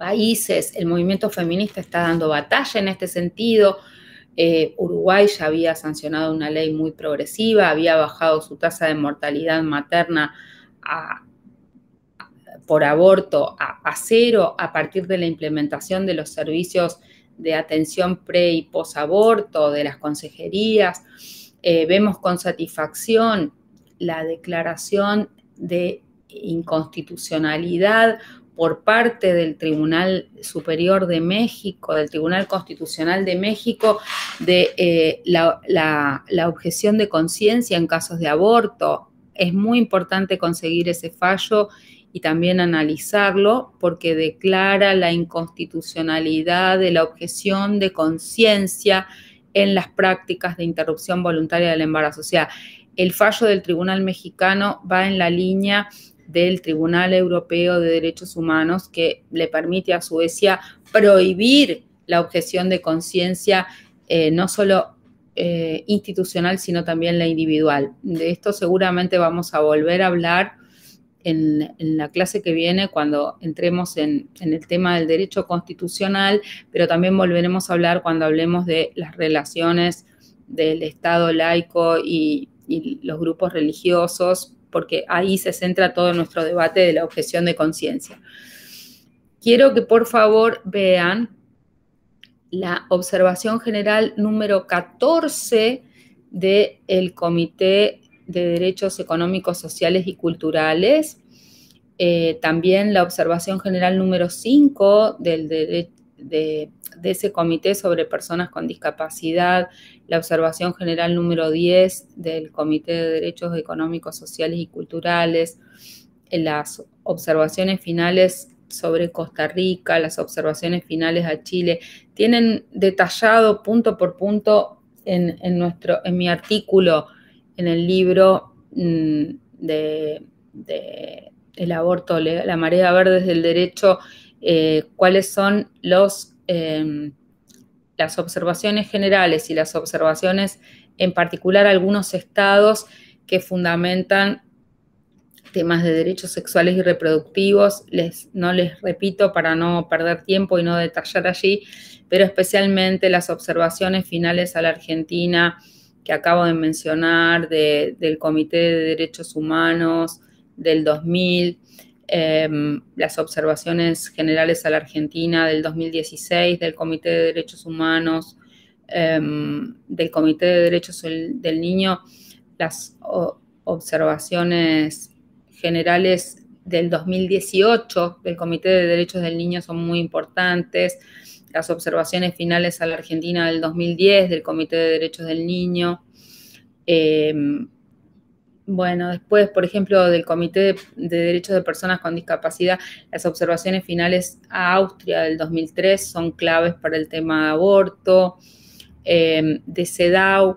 países, el movimiento feminista está dando batalla en este sentido. Eh, Uruguay ya había sancionado una ley muy progresiva, había bajado su tasa de mortalidad materna por aborto a, cero a partir de la implementación de los servicios de atención pre y posaborto, de las consejerías. Eh, vemos con satisfacción la declaración de inconstitucionalidad por parte del Tribunal Superior de México, del Tribunal Constitucional de México, de eh, la, la objeción de conciencia en casos de aborto. Es muy importante conseguir ese fallo y también analizarlo porque declara la inconstitucionalidad de la objeción de conciencia en las prácticas de interrupción voluntaria del embarazo. O sea, el fallo del Tribunal Mexicano va en la línea del Tribunal Europeo de Derechos Humanos que le permite a Suecia prohibir la objeción de conciencia, eh, no solo eh, institucional, sino también la individual. De esto seguramente vamos a volver a hablar en, la clase que viene cuando entremos en, el tema del derecho constitucional, pero también volveremos a hablar cuando hablemos de las relaciones del Estado laico y los grupos religiosos porque ahí se centra todo nuestro debate de la objeción de conciencia. Quiero que por favor vean la observación general número 14 del el Comité de Derechos Económicos, Sociales y Culturales. Eh, también la observación general número 5 del, de, de ese comité sobre personas con discapacidad la observación general número 10 del Comité de Derechos Económicos, Sociales y Culturales, las observaciones finales sobre Costa Rica, las observaciones finales a Chile, tienen detallado punto por punto en, nuestro, en mi artículo, en el libro mm, de, el aborto, la marea verde del derecho, eh, cuáles son los... Em, las observaciones generales y las observaciones en particular algunos estados que fundamentan temas de derechos sexuales y reproductivos. Les, no les repito para no perder tiempo y no detallar allí, pero especialmente las observaciones finales a la Argentina que acabo de mencionar, del Comité de Derechos Humanos del 2000, Em, las observaciones generales a la Argentina del 2016, del Comité de Derechos Humanos, em, del Comité de Derechos del Niño, las observaciones generales del 2018 del Comité de Derechos del Niño son muy importantes, las observaciones finales a la Argentina del 2010 del Comité de Derechos del Niño. Em, bueno, después, por ejemplo, del Comité de, Derechos de Personas con Discapacidad, las observaciones finales a Austria del 2003 son claves para el tema de aborto. Em, de CEDAW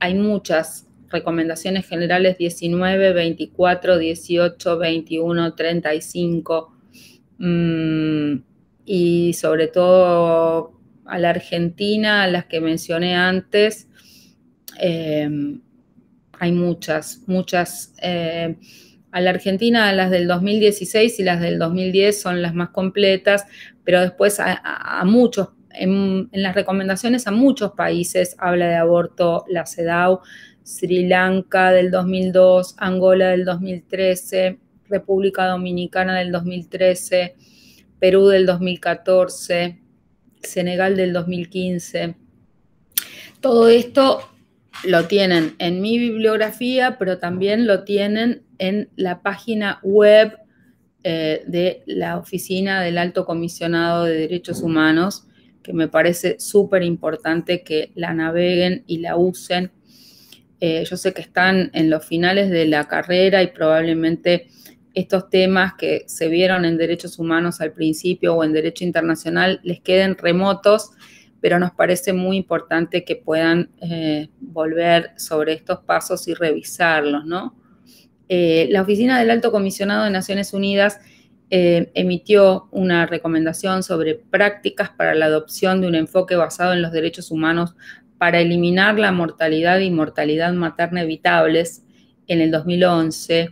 hay muchas recomendaciones generales 19, 24, 18, 21, 35. y sobre todo a la Argentina, las que mencioné antes. Em, hay muchas, muchas. Eh, a la Argentina las del 2016 y las del 2010 son las más completas, pero después a, muchos, en, en, las recomendaciones a muchos países habla de aborto la CEDAW, Sri Lanka del 2002, Angola del 2013, República Dominicana del 2013, Perú del 2014, Senegal del 2015. Todo esto lo tienen en mi bibliografía, pero también lo tienen en la página web eh, de la Oficina del Alto Comisionado de Derechos Humanos, que me parece súper importante que la naveguen y la usen. Eh, yo sé que están en los finales de la carrera y probablemente estos temas que se vieron en derechos humanos al principio o en derecho internacional les queden remotos pero nos parece muy importante que puedan eh, volver sobre estos pasos y revisarlos, ¿no? Eh, la Oficina del Alto Comisionado de Naciones Unidas eh, emitió una recomendación sobre prácticas para la adopción de un enfoque basado en los derechos humanos para eliminar la mortalidad y mortalidad materna evitables en el 2011.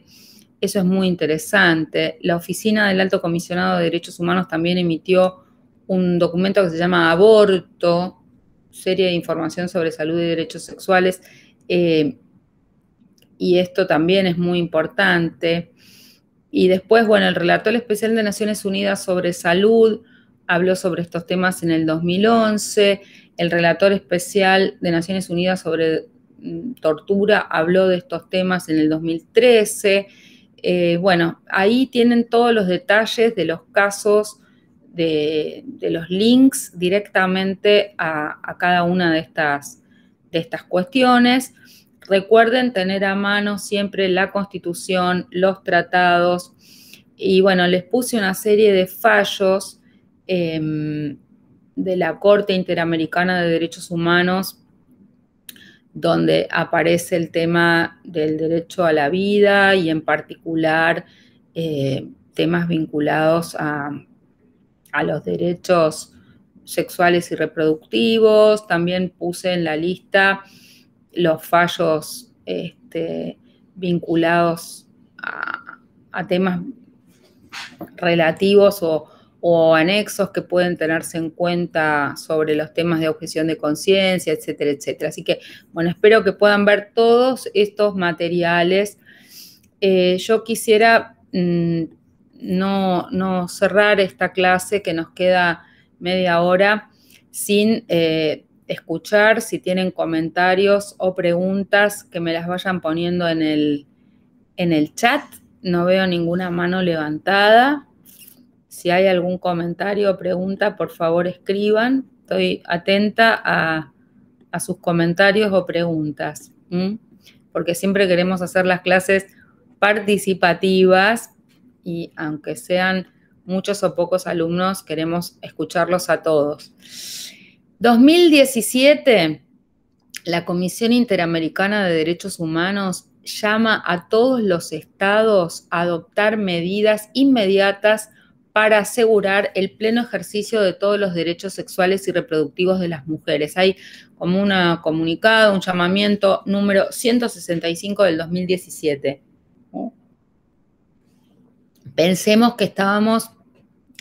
Eso es muy interesante. La Oficina del Alto Comisionado de Derechos Humanos también emitió un documento que se llama Aborto, serie de información sobre salud y derechos sexuales. Eh, y esto también es muy importante. Y después, bueno, el relator especial de Naciones Unidas sobre salud habló sobre estos temas en el 2011. El relator especial de Naciones Unidas sobre mm, tortura habló de estos temas en el 2013. Eh, bueno, ahí tienen todos los detalles de los casos de, los links directamente a, cada una de estas, de estas cuestiones. Recuerden tener a mano siempre la constitución, los tratados. Y bueno, les puse una serie de fallos em, de la Corte Interamericana de Derechos Humanos donde aparece el tema del derecho a la vida y en particular eh, temas vinculados a a los derechos sexuales y reproductivos, también puse en la lista los fallos este, vinculados a, temas relativos o, anexos que pueden tenerse en cuenta sobre los temas de objeción de conciencia, etcétera, etcétera. Así que, bueno, espero que puedan ver todos estos materiales. Eh, yo quisiera mm, no, cerrar esta clase que nos queda media hora sin eh, escuchar, si tienen comentarios o preguntas, que me las vayan poniendo en el, en el chat. No veo ninguna mano levantada. Si hay algún comentario o pregunta, por favor escriban. Estoy atenta a, sus comentarios o preguntas, porque siempre queremos hacer las clases participativas y aunque sean muchos o pocos alumnos, queremos escucharlos a todos. 2017, la Comisión Interamericana de Derechos Humanos llama a todos los estados a adoptar medidas inmediatas para asegurar el pleno ejercicio de todos los derechos sexuales y reproductivos de las mujeres. Hay como un comunicado, un llamamiento número 165 del 2017. Pensemos que estábamos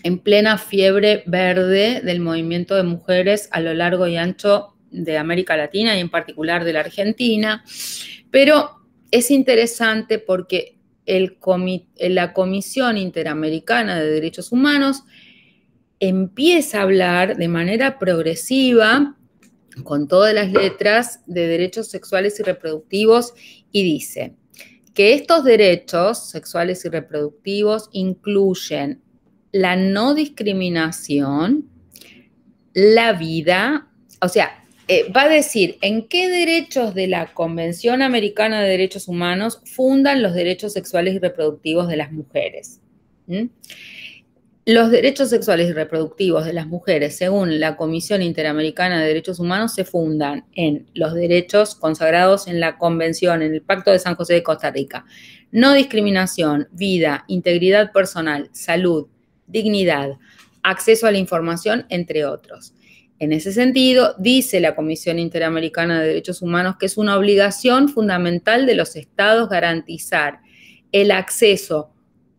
en plena fiebre verde del movimiento de mujeres a lo largo y ancho de América Latina y en particular de la Argentina, pero es interesante porque la Comisión Interamericana de Derechos Humanos empieza a hablar de manera progresiva, con todas las letras, de derechos sexuales y reproductivos y dice, que estos derechos sexuales y reproductivos incluyen la no discriminación, la vida, o sea, eh, va a decir en qué derechos de la Convención Americana de Derechos Humanos fundan los derechos sexuales y reproductivos de las mujeres. Los derechos sexuales y reproductivos de las mujeres, según la Comisión Interamericana de Derechos Humanos, se fundan en los derechos consagrados en la Convención, en el Pacto de San José de Costa Rica. No discriminación, vida, integridad personal, salud, dignidad, acceso a la información, entre otros. En ese sentido, dice la Comisión Interamericana de Derechos Humanos que es una obligación fundamental de los estados garantizar el acceso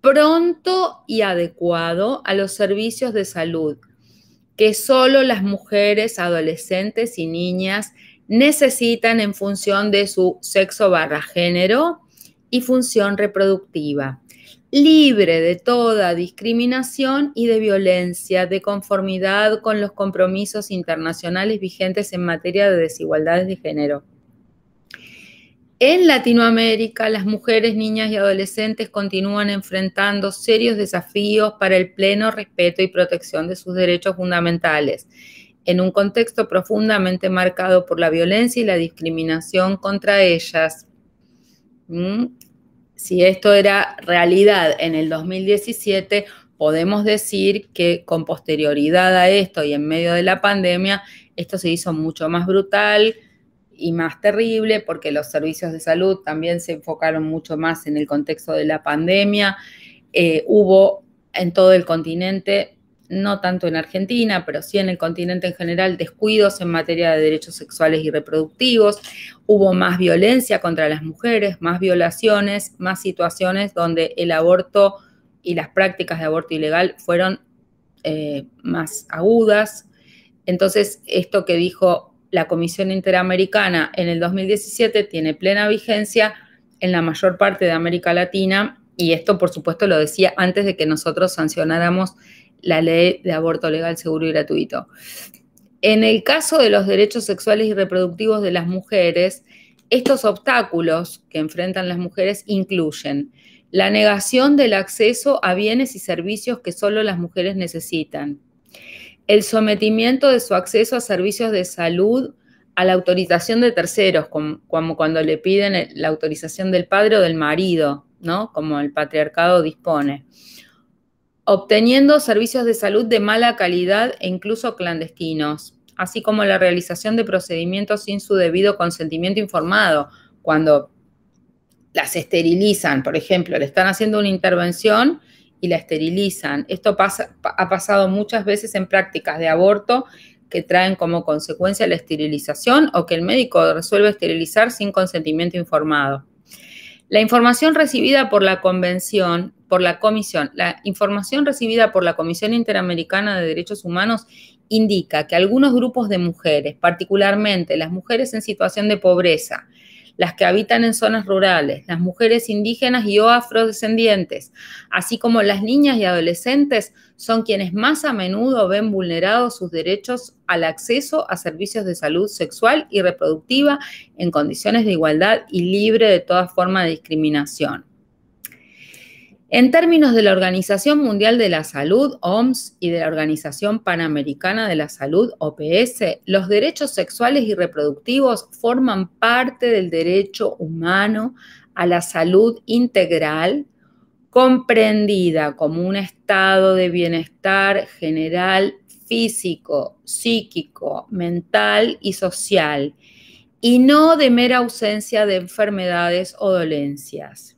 pronto y adecuado a los servicios de salud que solo las mujeres, adolescentes y niñas necesitan en función de su sexo barra género y función reproductiva, libre de toda discriminación y de violencia, de conformidad con los compromisos internacionales vigentes en materia de desigualdades de género. En Latinoamérica, las mujeres, niñas y adolescentes continúan enfrentando serios desafíos para el pleno respeto y protección de sus derechos fundamentales, en un contexto profundamente marcado por la violencia y la discriminación contra ellas. ¿Mm? Si esto era realidad en el 2017, podemos decir que con posterioridad a esto y en medio de la pandemia, esto se hizo mucho más brutal, y más terrible porque los servicios de salud también se enfocaron mucho más en el contexto de la pandemia. Eh, hubo en todo el continente, no tanto en Argentina, pero sí en el continente en general, descuidos en materia de derechos sexuales y reproductivos. Hubo más violencia contra las mujeres, más violaciones, más situaciones donde el aborto y las prácticas de aborto ilegal fueron eh, más agudas. Entonces, esto que dijo la Comisión Interamericana en el 2017 tiene plena vigencia en la mayor parte de América Latina y esto, por supuesto, lo decía antes de que nosotros sancionáramos la ley de aborto legal, seguro y gratuito. En el caso de los derechos sexuales y reproductivos de las mujeres, estos obstáculos que enfrentan las mujeres incluyen la negación del acceso a bienes y servicios que solo las mujeres necesitan, el sometimiento de su acceso a servicios de salud a la autorización de terceros, como, cuando le piden la autorización del padre o del marido, ¿no? Como el patriarcado dispone obteniendo servicios de salud de mala calidad e incluso clandestinos, así como la realización de procedimientos sin su debido consentimiento informado, cuando las esterilizan, por ejemplo, le están haciendo una intervención y la esterilizan. Esto pasa, ha pasado muchas veces en prácticas de aborto que traen como consecuencia la esterilización o que el médico resuelve esterilizar sin consentimiento informado. La información recibida por la convención, por la comisión, la información recibida por la Comisión Interamericana de Derechos Humanos indica que algunos grupos de mujeres, particularmente las mujeres en situación de pobreza, las que habitan en zonas rurales, las mujeres indígenas y afrodescendientes, así como las niñas y adolescentes son quienes más a menudo ven vulnerados sus derechos al acceso a servicios de salud sexual y reproductiva en condiciones de igualdad y libre de toda forma de discriminación. En términos de la Organización Mundial de la Salud, OMS, y de la Organización Panamericana de la Salud, OPS, los derechos sexuales y reproductivos forman parte del derecho humano a la salud integral, comprendida como un estado de bienestar general físico, psíquico, mental y social, y no de mera ausencia de enfermedades o dolencias.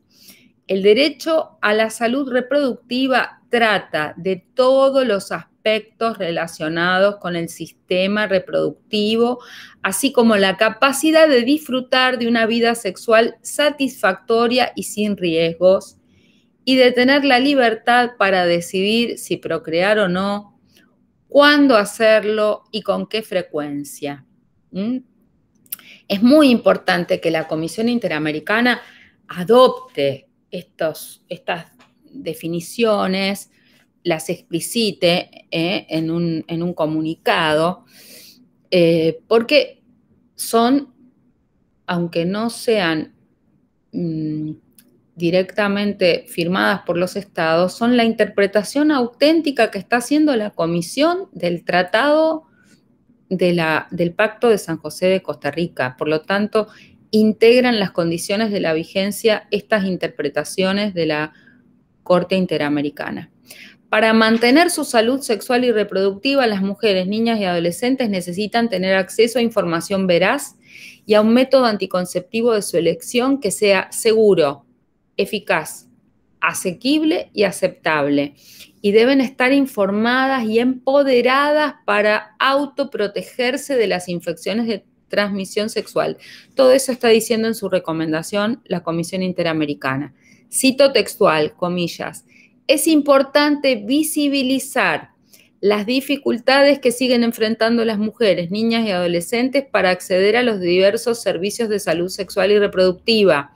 El derecho a la salud reproductiva trata de todos los aspectos relacionados con el sistema reproductivo, así como la capacidad de disfrutar de una vida sexual satisfactoria y sin riesgos, y de tener la libertad para decidir si procrear o no, cuándo hacerlo y con qué frecuencia. Es muy importante que la Comisión Interamericana adopte estas definiciones, las explicite eh, en, un, comunicado, eh, porque son, aunque no sean mm, directamente firmadas por los estados, son la interpretación auténtica que está haciendo la comisión del tratado de la, del Pacto de San José de Costa Rica. Por lo tanto, integran las condiciones de la vigencia estas interpretaciones de la Corte Interamericana. Para mantener su salud sexual y reproductiva, las mujeres, niñas y adolescentes necesitan tener acceso a información veraz y a un método anticonceptivo de su elección que sea seguro, eficaz, asequible y aceptable. Y deben estar informadas y empoderadas para autoprotegerse de las infecciones de transmisión sexual. Todo eso está diciendo en su recomendación la Comisión Interamericana. Cito textual, comillas. Es importante visibilizar las dificultades que siguen enfrentando las mujeres, niñas y adolescentes para acceder a los diversos servicios de salud sexual y reproductiva.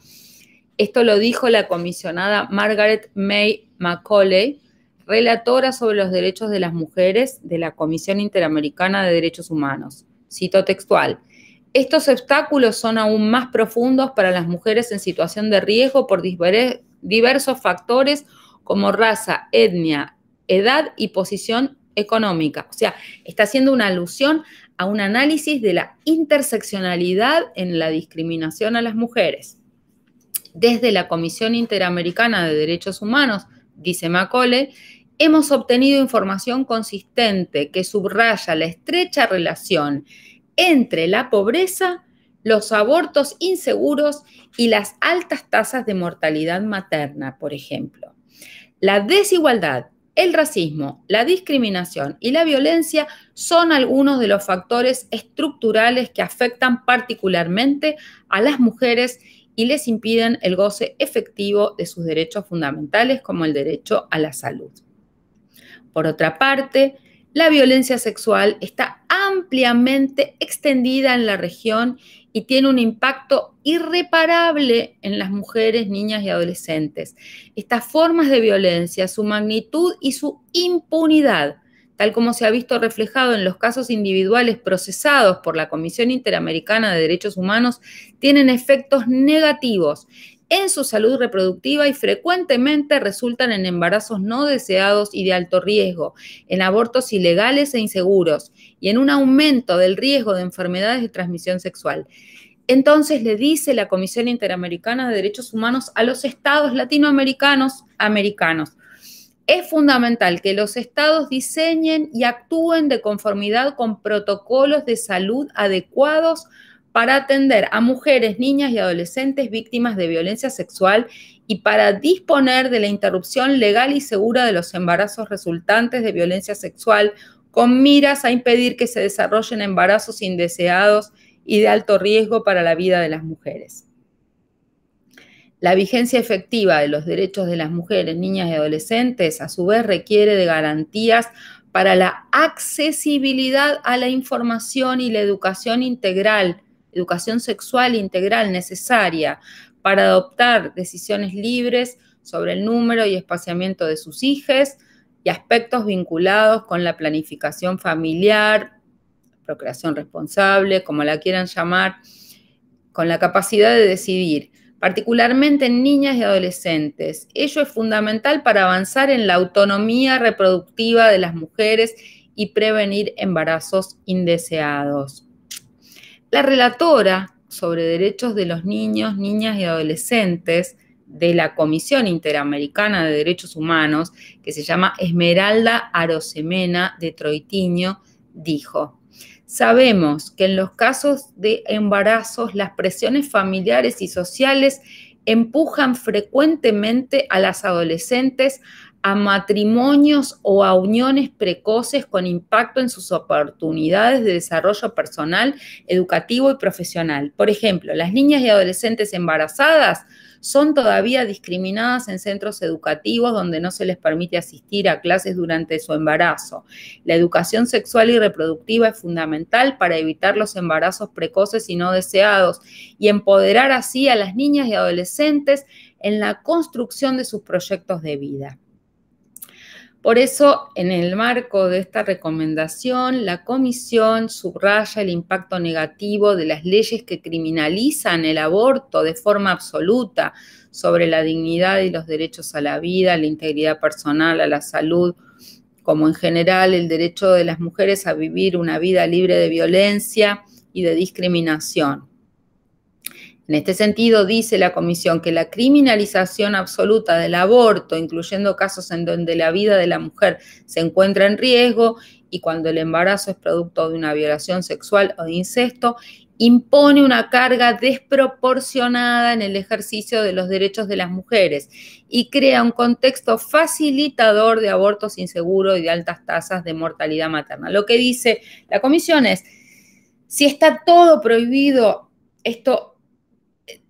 Esto lo dijo la comisionada Margaret May Macaulay, relatora sobre los derechos de las mujeres de la Comisión Interamericana de Derechos Humanos. Cito textual. Estos obstáculos son aún más profundos para las mujeres en situación de riesgo por diversos factores como raza, etnia, edad y posición económica. O sea, está haciendo una alusión a un análisis de la interseccionalidad en la discriminación a las mujeres. Desde la Comisión Interamericana de Derechos Humanos, dice Macole, hemos obtenido información consistente que subraya la estrecha relación entre la pobreza, los abortos inseguros y las altas tasas de mortalidad materna, por ejemplo. La desigualdad, el racismo, la discriminación y la violencia son algunos de los factores estructurales que afectan particularmente a las mujeres y les impiden el goce efectivo de sus derechos fundamentales como el derecho a la salud. Por otra parte, la violencia sexual está ampliamente extendida en la región y tiene un impacto irreparable en las mujeres, niñas y adolescentes. Estas formas de violencia, su magnitud y su impunidad, tal como se ha visto reflejado en los casos individuales procesados por la Comisión Interamericana de Derechos Humanos, tienen efectos negativos en su salud reproductiva y frecuentemente resultan en embarazos no deseados y de alto riesgo, en abortos ilegales e inseguros y en un aumento del riesgo de enfermedades de transmisión sexual. Entonces le dice la Comisión Interamericana de Derechos Humanos a los estados latinoamericanos, americanos, es fundamental que los estados diseñen y actúen de conformidad con protocolos de salud adecuados para atender a mujeres, niñas y adolescentes víctimas de violencia sexual y para disponer de la interrupción legal y segura de los embarazos resultantes de violencia sexual con miras a impedir que se desarrollen embarazos indeseados y de alto riesgo para la vida de las mujeres. La vigencia efectiva de los derechos de las mujeres, niñas y adolescentes, a su vez, requiere de garantías para la accesibilidad a la información y la educación integral educación sexual integral necesaria para adoptar decisiones libres sobre el número y espaciamiento de sus hijos y aspectos vinculados con la planificación familiar, procreación responsable, como la quieran llamar, con la capacidad de decidir, particularmente en niñas y adolescentes. Ello es fundamental para avanzar en la autonomía reproductiva de las mujeres y prevenir embarazos indeseados. La relatora sobre derechos de los niños, niñas y adolescentes de la Comisión Interamericana de Derechos Humanos, que se llama Esmeralda Arosemena de Troitiño, dijo, sabemos que en los casos de embarazos las presiones familiares y sociales empujan frecuentemente a las adolescentes a matrimonios o a uniones precoces con impacto en sus oportunidades de desarrollo personal, educativo y profesional. Por ejemplo, las niñas y adolescentes embarazadas son todavía discriminadas en centros educativos donde no se les permite asistir a clases durante su embarazo. La educación sexual y reproductiva es fundamental para evitar los embarazos precoces y no deseados y empoderar así a las niñas y adolescentes en la construcción de sus proyectos de vida. Por eso, en el marco de esta recomendación, la Comisión subraya el impacto negativo de las leyes que criminalizan el aborto de forma absoluta sobre la dignidad y los derechos a la vida, a la integridad personal, a la salud, como en general el derecho de las mujeres a vivir una vida libre de violencia y de discriminación. En este sentido, dice la Comisión que la criminalización absoluta del aborto, incluyendo casos en donde la vida de la mujer se encuentra en riesgo y cuando el embarazo es producto de una violación sexual o de incesto, impone una carga desproporcionada en el ejercicio de los derechos de las mujeres y crea un contexto facilitador de abortos inseguros y de altas tasas de mortalidad materna. Lo que dice la comisión es, si está todo prohibido, esto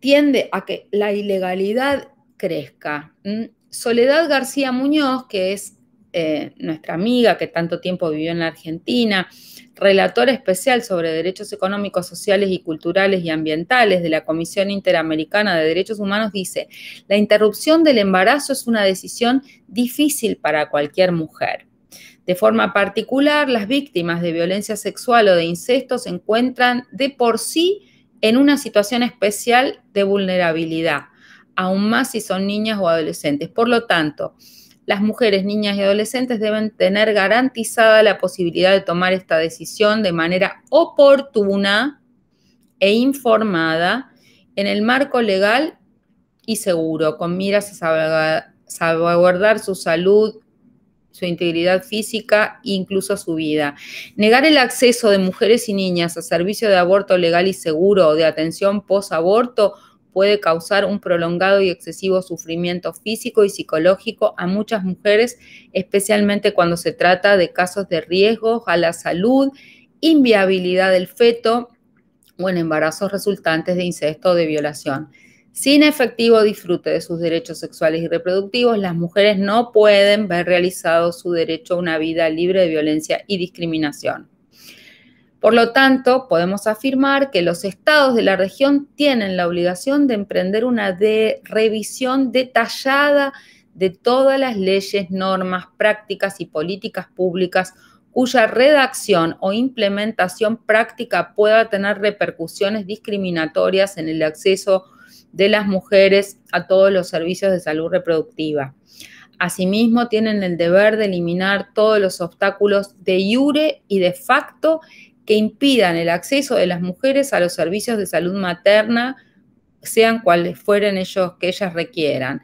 tiende a que la ilegalidad crezca. Mm, Soledad García Muñoz, que es eh, nuestra amiga que tanto tiempo vivió en la Argentina, relatora especial sobre derechos económicos, sociales y culturales y ambientales de la Comisión Interamericana de Derechos Humanos, dice, la interrupción del embarazo es una decisión difícil para cualquier mujer. De forma particular, las víctimas de violencia sexual o de incesto se encuentran de por sí en una situación especial de vulnerabilidad, aún más si son niñas o adolescentes. Por lo tanto, las mujeres, niñas y adolescentes deben tener garantizada la posibilidad de tomar esta decisión de manera oportuna e informada en el marco legal y seguro, con miras a salvaguardar su salud su integridad física e incluso su vida. Negar el acceso de mujeres y niñas a servicio de aborto legal y seguro o de atención post-aborto puede causar un prolongado y excesivo sufrimiento físico y psicológico a muchas mujeres, especialmente cuando se trata de casos de riesgo a la salud, inviabilidad del feto o en embarazos resultantes de incesto o de violación. Sin efectivo disfrute de sus derechos sexuales y reproductivos, las mujeres no pueden ver realizado su derecho a una vida libre de violencia y discriminación. Por lo tanto, podemos afirmar que los estados de la región tienen la obligación de emprender una revisión detallada de todas las leyes, normas, prácticas y políticas públicas cuya redacción o implementación práctica pueda tener repercusiones discriminatorias en el acceso de las mujeres a todos los servicios de salud reproductiva. Asimismo, tienen el deber de eliminar todos los obstáculos de iure y de facto que impidan el acceso de las mujeres a los servicios de salud materna, sean cuales fueren ellos que ellas requieran.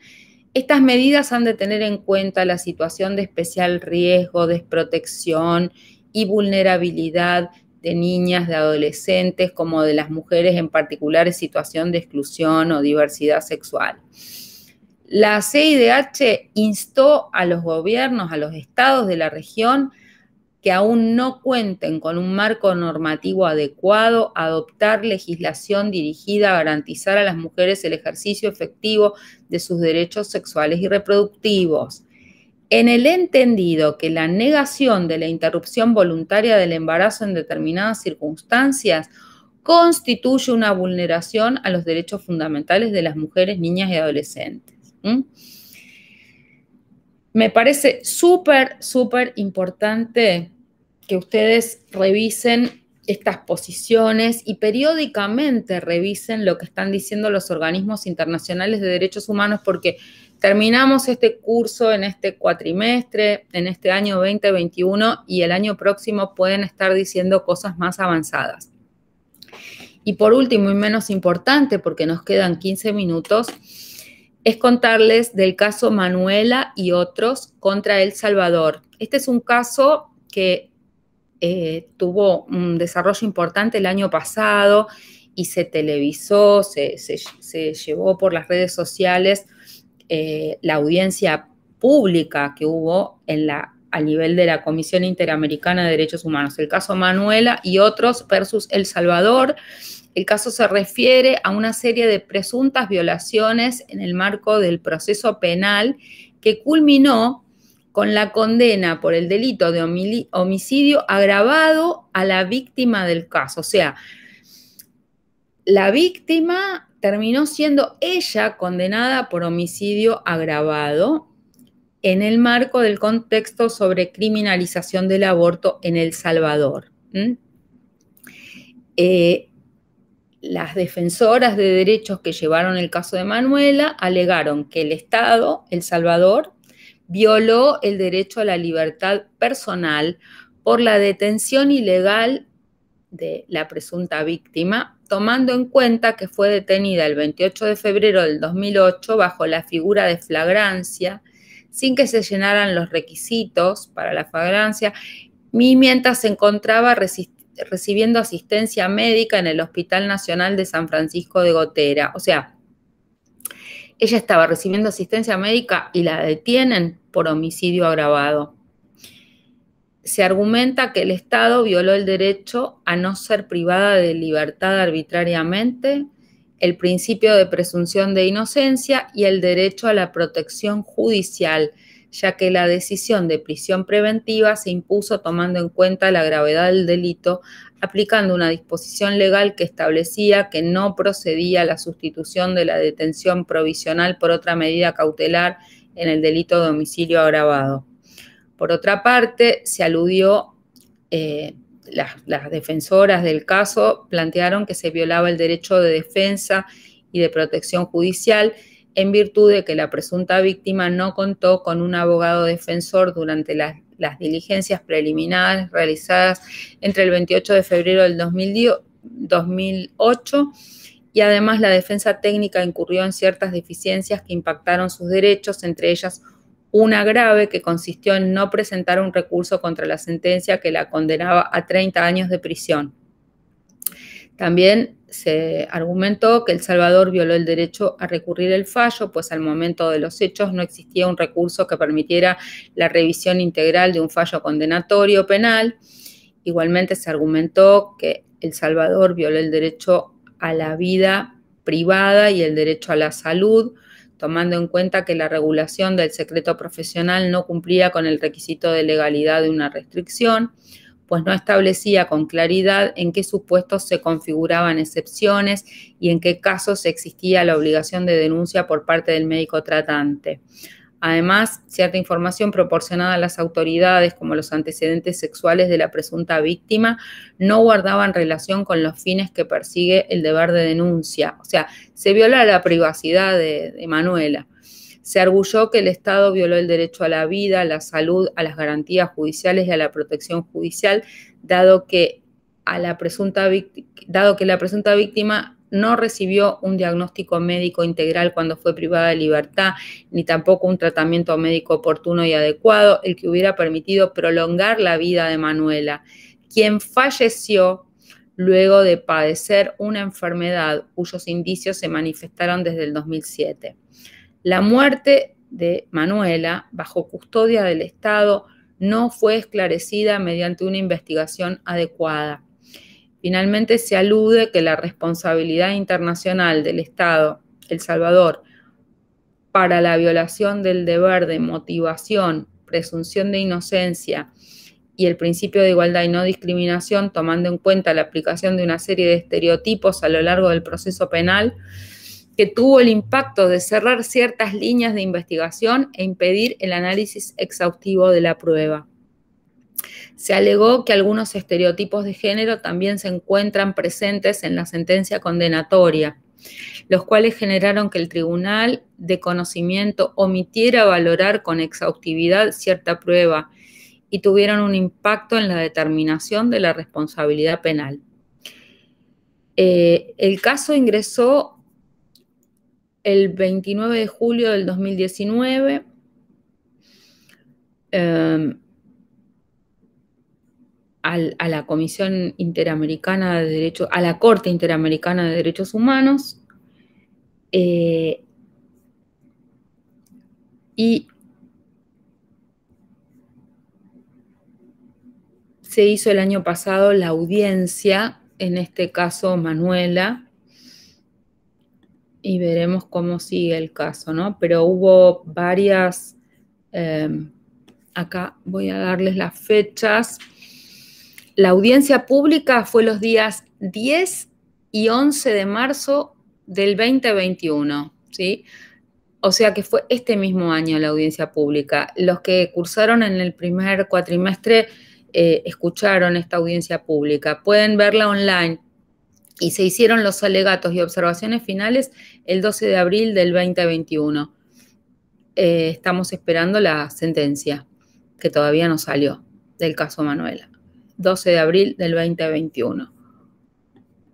Estas medidas han de tener en cuenta la situación de especial riesgo, desprotección y vulnerabilidad de niñas, de adolescentes, como de las mujeres en particular en situación de exclusión o diversidad sexual. La CIDH instó a los gobiernos, a los estados de la región, que aún no cuenten con un marco normativo adecuado, adoptar legislación dirigida a garantizar a las mujeres el ejercicio efectivo de sus derechos sexuales y reproductivos en el entendido que la negación de la interrupción voluntaria del embarazo en determinadas circunstancias constituye una vulneración a los derechos fundamentales de las mujeres, niñas y adolescentes. Me parece súper, súper importante que ustedes revisen estas posiciones y periódicamente revisen lo que están diciendo los organismos internacionales de derechos humanos porque Terminamos este curso en este cuatrimestre, en este año 2021 y el año próximo pueden estar diciendo cosas más avanzadas. Y por último y menos importante, porque nos quedan 15 minutos, es contarles del caso Manuela y otros contra El Salvador. Este es un caso que eh, tuvo un desarrollo importante el año pasado y se televisó, se llevó por las redes sociales eh, la audiencia pública que hubo en la, a nivel de la Comisión Interamericana de Derechos Humanos, el caso Manuela y otros versus El Salvador. El caso se refiere a una serie de presuntas violaciones en el marco del proceso penal que culminó con la condena por el delito de homicidio agravado a la víctima del caso. O sea, la víctima terminó siendo ella condenada por homicidio agravado en el marco del contexto sobre criminalización del aborto en El Salvador. Eh, las defensoras de derechos que llevaron el caso de Manuela alegaron que el Estado, El Salvador, violó el derecho a la libertad personal por la detención ilegal de la presunta víctima tomando en cuenta que fue detenida el 28 de febrero del 2008 bajo la figura de flagrancia, sin que se llenaran los requisitos para la flagrancia, mientras se encontraba recibiendo asistencia médica en el Hospital Nacional de San Francisco de Gotera. O sea, ella estaba recibiendo asistencia médica y la detienen por homicidio agravado se argumenta que el Estado violó el derecho a no ser privada de libertad arbitrariamente, el principio de presunción de inocencia y el derecho a la protección judicial, ya que la decisión de prisión preventiva se impuso tomando en cuenta la gravedad del delito, aplicando una disposición legal que establecía que no procedía la sustitución de la detención provisional por otra medida cautelar en el delito de domicilio agravado. Por otra parte, se aludió, eh, las, defensoras del caso plantearon que se violaba el derecho de defensa y de protección judicial en virtud de que la presunta víctima no contó con un abogado defensor durante las, las, diligencias preliminares realizadas entre el 28 de febrero del 2008 y además la defensa técnica incurrió en ciertas deficiencias que impactaron sus derechos, entre ellas una grave que consistió en no presentar un recurso contra la sentencia que la condenaba a 30 años de prisión. También se argumentó que El Salvador violó el derecho a recurrir el fallo, pues al momento de los hechos no existía un recurso que permitiera la revisión integral de un fallo condenatorio penal. Igualmente se argumentó que El Salvador violó el derecho a la vida privada y el derecho a la salud, tomando en cuenta que la regulación del secreto profesional no cumplía con el requisito de legalidad de una restricción, pues no establecía con claridad en qué supuestos se configuraban excepciones y en qué casos existía la obligación de denuncia por parte del médico tratante. Además, cierta información proporcionada a las autoridades, como los antecedentes sexuales de la presunta víctima, no guardaban relación con los fines que persigue el deber de denuncia. O sea, se viola la privacidad de, Manuela. Se arguyó que el Estado violó el derecho a la vida, a la salud, a las garantías judiciales y a la protección judicial, dado que, a la presunta dado que la presunta víctima no recibió un diagnóstico médico integral cuando fue privada de libertad, ni tampoco un tratamiento médico oportuno y adecuado, el que hubiera permitido prolongar la vida de Manuela, quien falleció luego de padecer una enfermedad cuyos indicios se manifestaron desde el 2007. La muerte de Manuela, bajo custodia del Estado, no fue esclarecida mediante una investigación adecuada. Finalmente se alude que la responsabilidad internacional del Estado, El Salvador, para la violación del deber de motivación, presunción de inocencia y el principio de igualdad y no discriminación, tomando en cuenta la aplicación de una serie de estereotipos a lo largo del proceso penal, que tuvo el impacto de cerrar ciertas líneas de investigación e impedir el análisis exhaustivo de la prueba. Se alegó que algunos estereotipos de género también se encuentran presentes en la sentencia condenatoria, los cuales generaron que el tribunal de conocimiento omitiera valorar con exhaustividad cierta prueba y tuvieron un impacto en la determinación de la responsabilidad penal. Eh, el caso ingresó el 29 de julio del 2019 a la Comisión Interamericana de Derechos, a la Corte Interamericana de Derechos Humanos, eh, y se hizo el año pasado la audiencia, en este caso Manuela, y veremos cómo sigue el caso, ¿no? Pero hubo varias, eh, acá voy a darles las fechas la audiencia pública fue los días 10 y 11 de marzo del 2021, ¿sí? O sea que fue este mismo año la audiencia pública. Los que cursaron en el primer cuatrimestre eh, escucharon esta audiencia pública. Pueden verla online y se hicieron los alegatos y observaciones finales el 12 de abril del 2021. Eh, estamos esperando la sentencia que todavía no salió del caso Manuela. 12 de abril del 2021.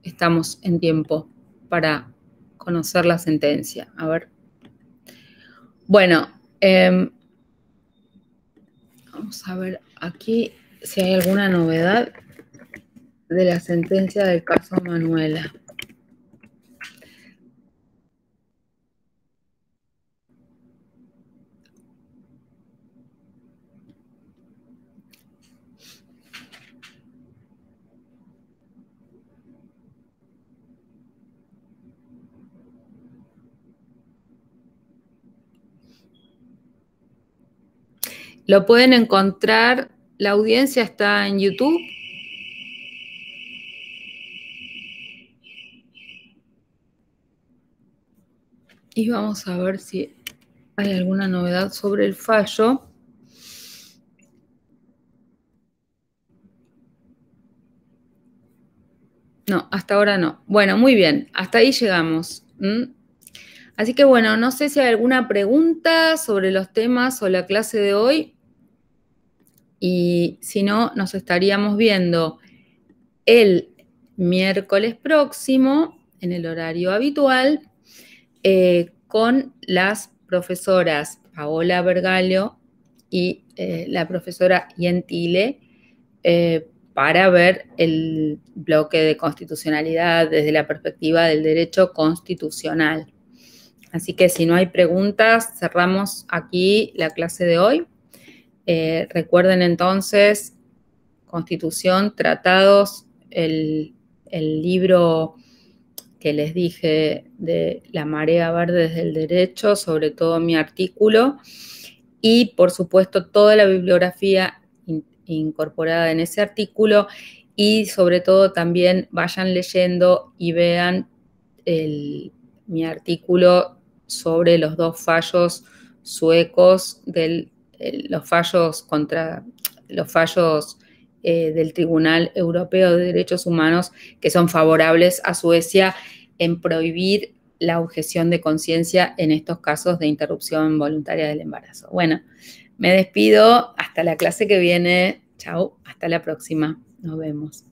Estamos en tiempo para conocer la sentencia. A ver. Bueno, em, vamos a ver aquí si hay alguna novedad de la sentencia del caso Manuela. Lo pueden encontrar, la audiencia está en YouTube. Y vamos a ver si hay alguna novedad sobre el fallo. No, hasta ahora no. Bueno, muy bien, hasta ahí llegamos. Así que bueno, no sé si hay alguna pregunta sobre los temas o la clase de hoy y si no, nos estaríamos viendo el miércoles próximo, en el horario habitual, eh, con las profesoras Paola Vergalio y eh, la profesora Gentile eh, para ver el bloque de constitucionalidad desde la perspectiva del derecho constitucional. Así que si no hay preguntas, cerramos aquí la clase de hoy. Eh, recuerden entonces, Constitución, tratados, el, libro que les dije de la marea verde desde el derecho, sobre todo mi artículo, y por supuesto toda la bibliografía incorporada en ese artículo y sobre todo también vayan leyendo y vean el, mi artículo sobre los dos fallos suecos del eh, los fallos contra los fallos eh, del Tribunal Europeo de Derechos Humanos que son favorables a Suecia en prohibir la objeción de conciencia en estos casos de interrupción voluntaria del embarazo. Bueno, me despido. Hasta la clase que viene. Chao. Hasta la próxima. Nos vemos.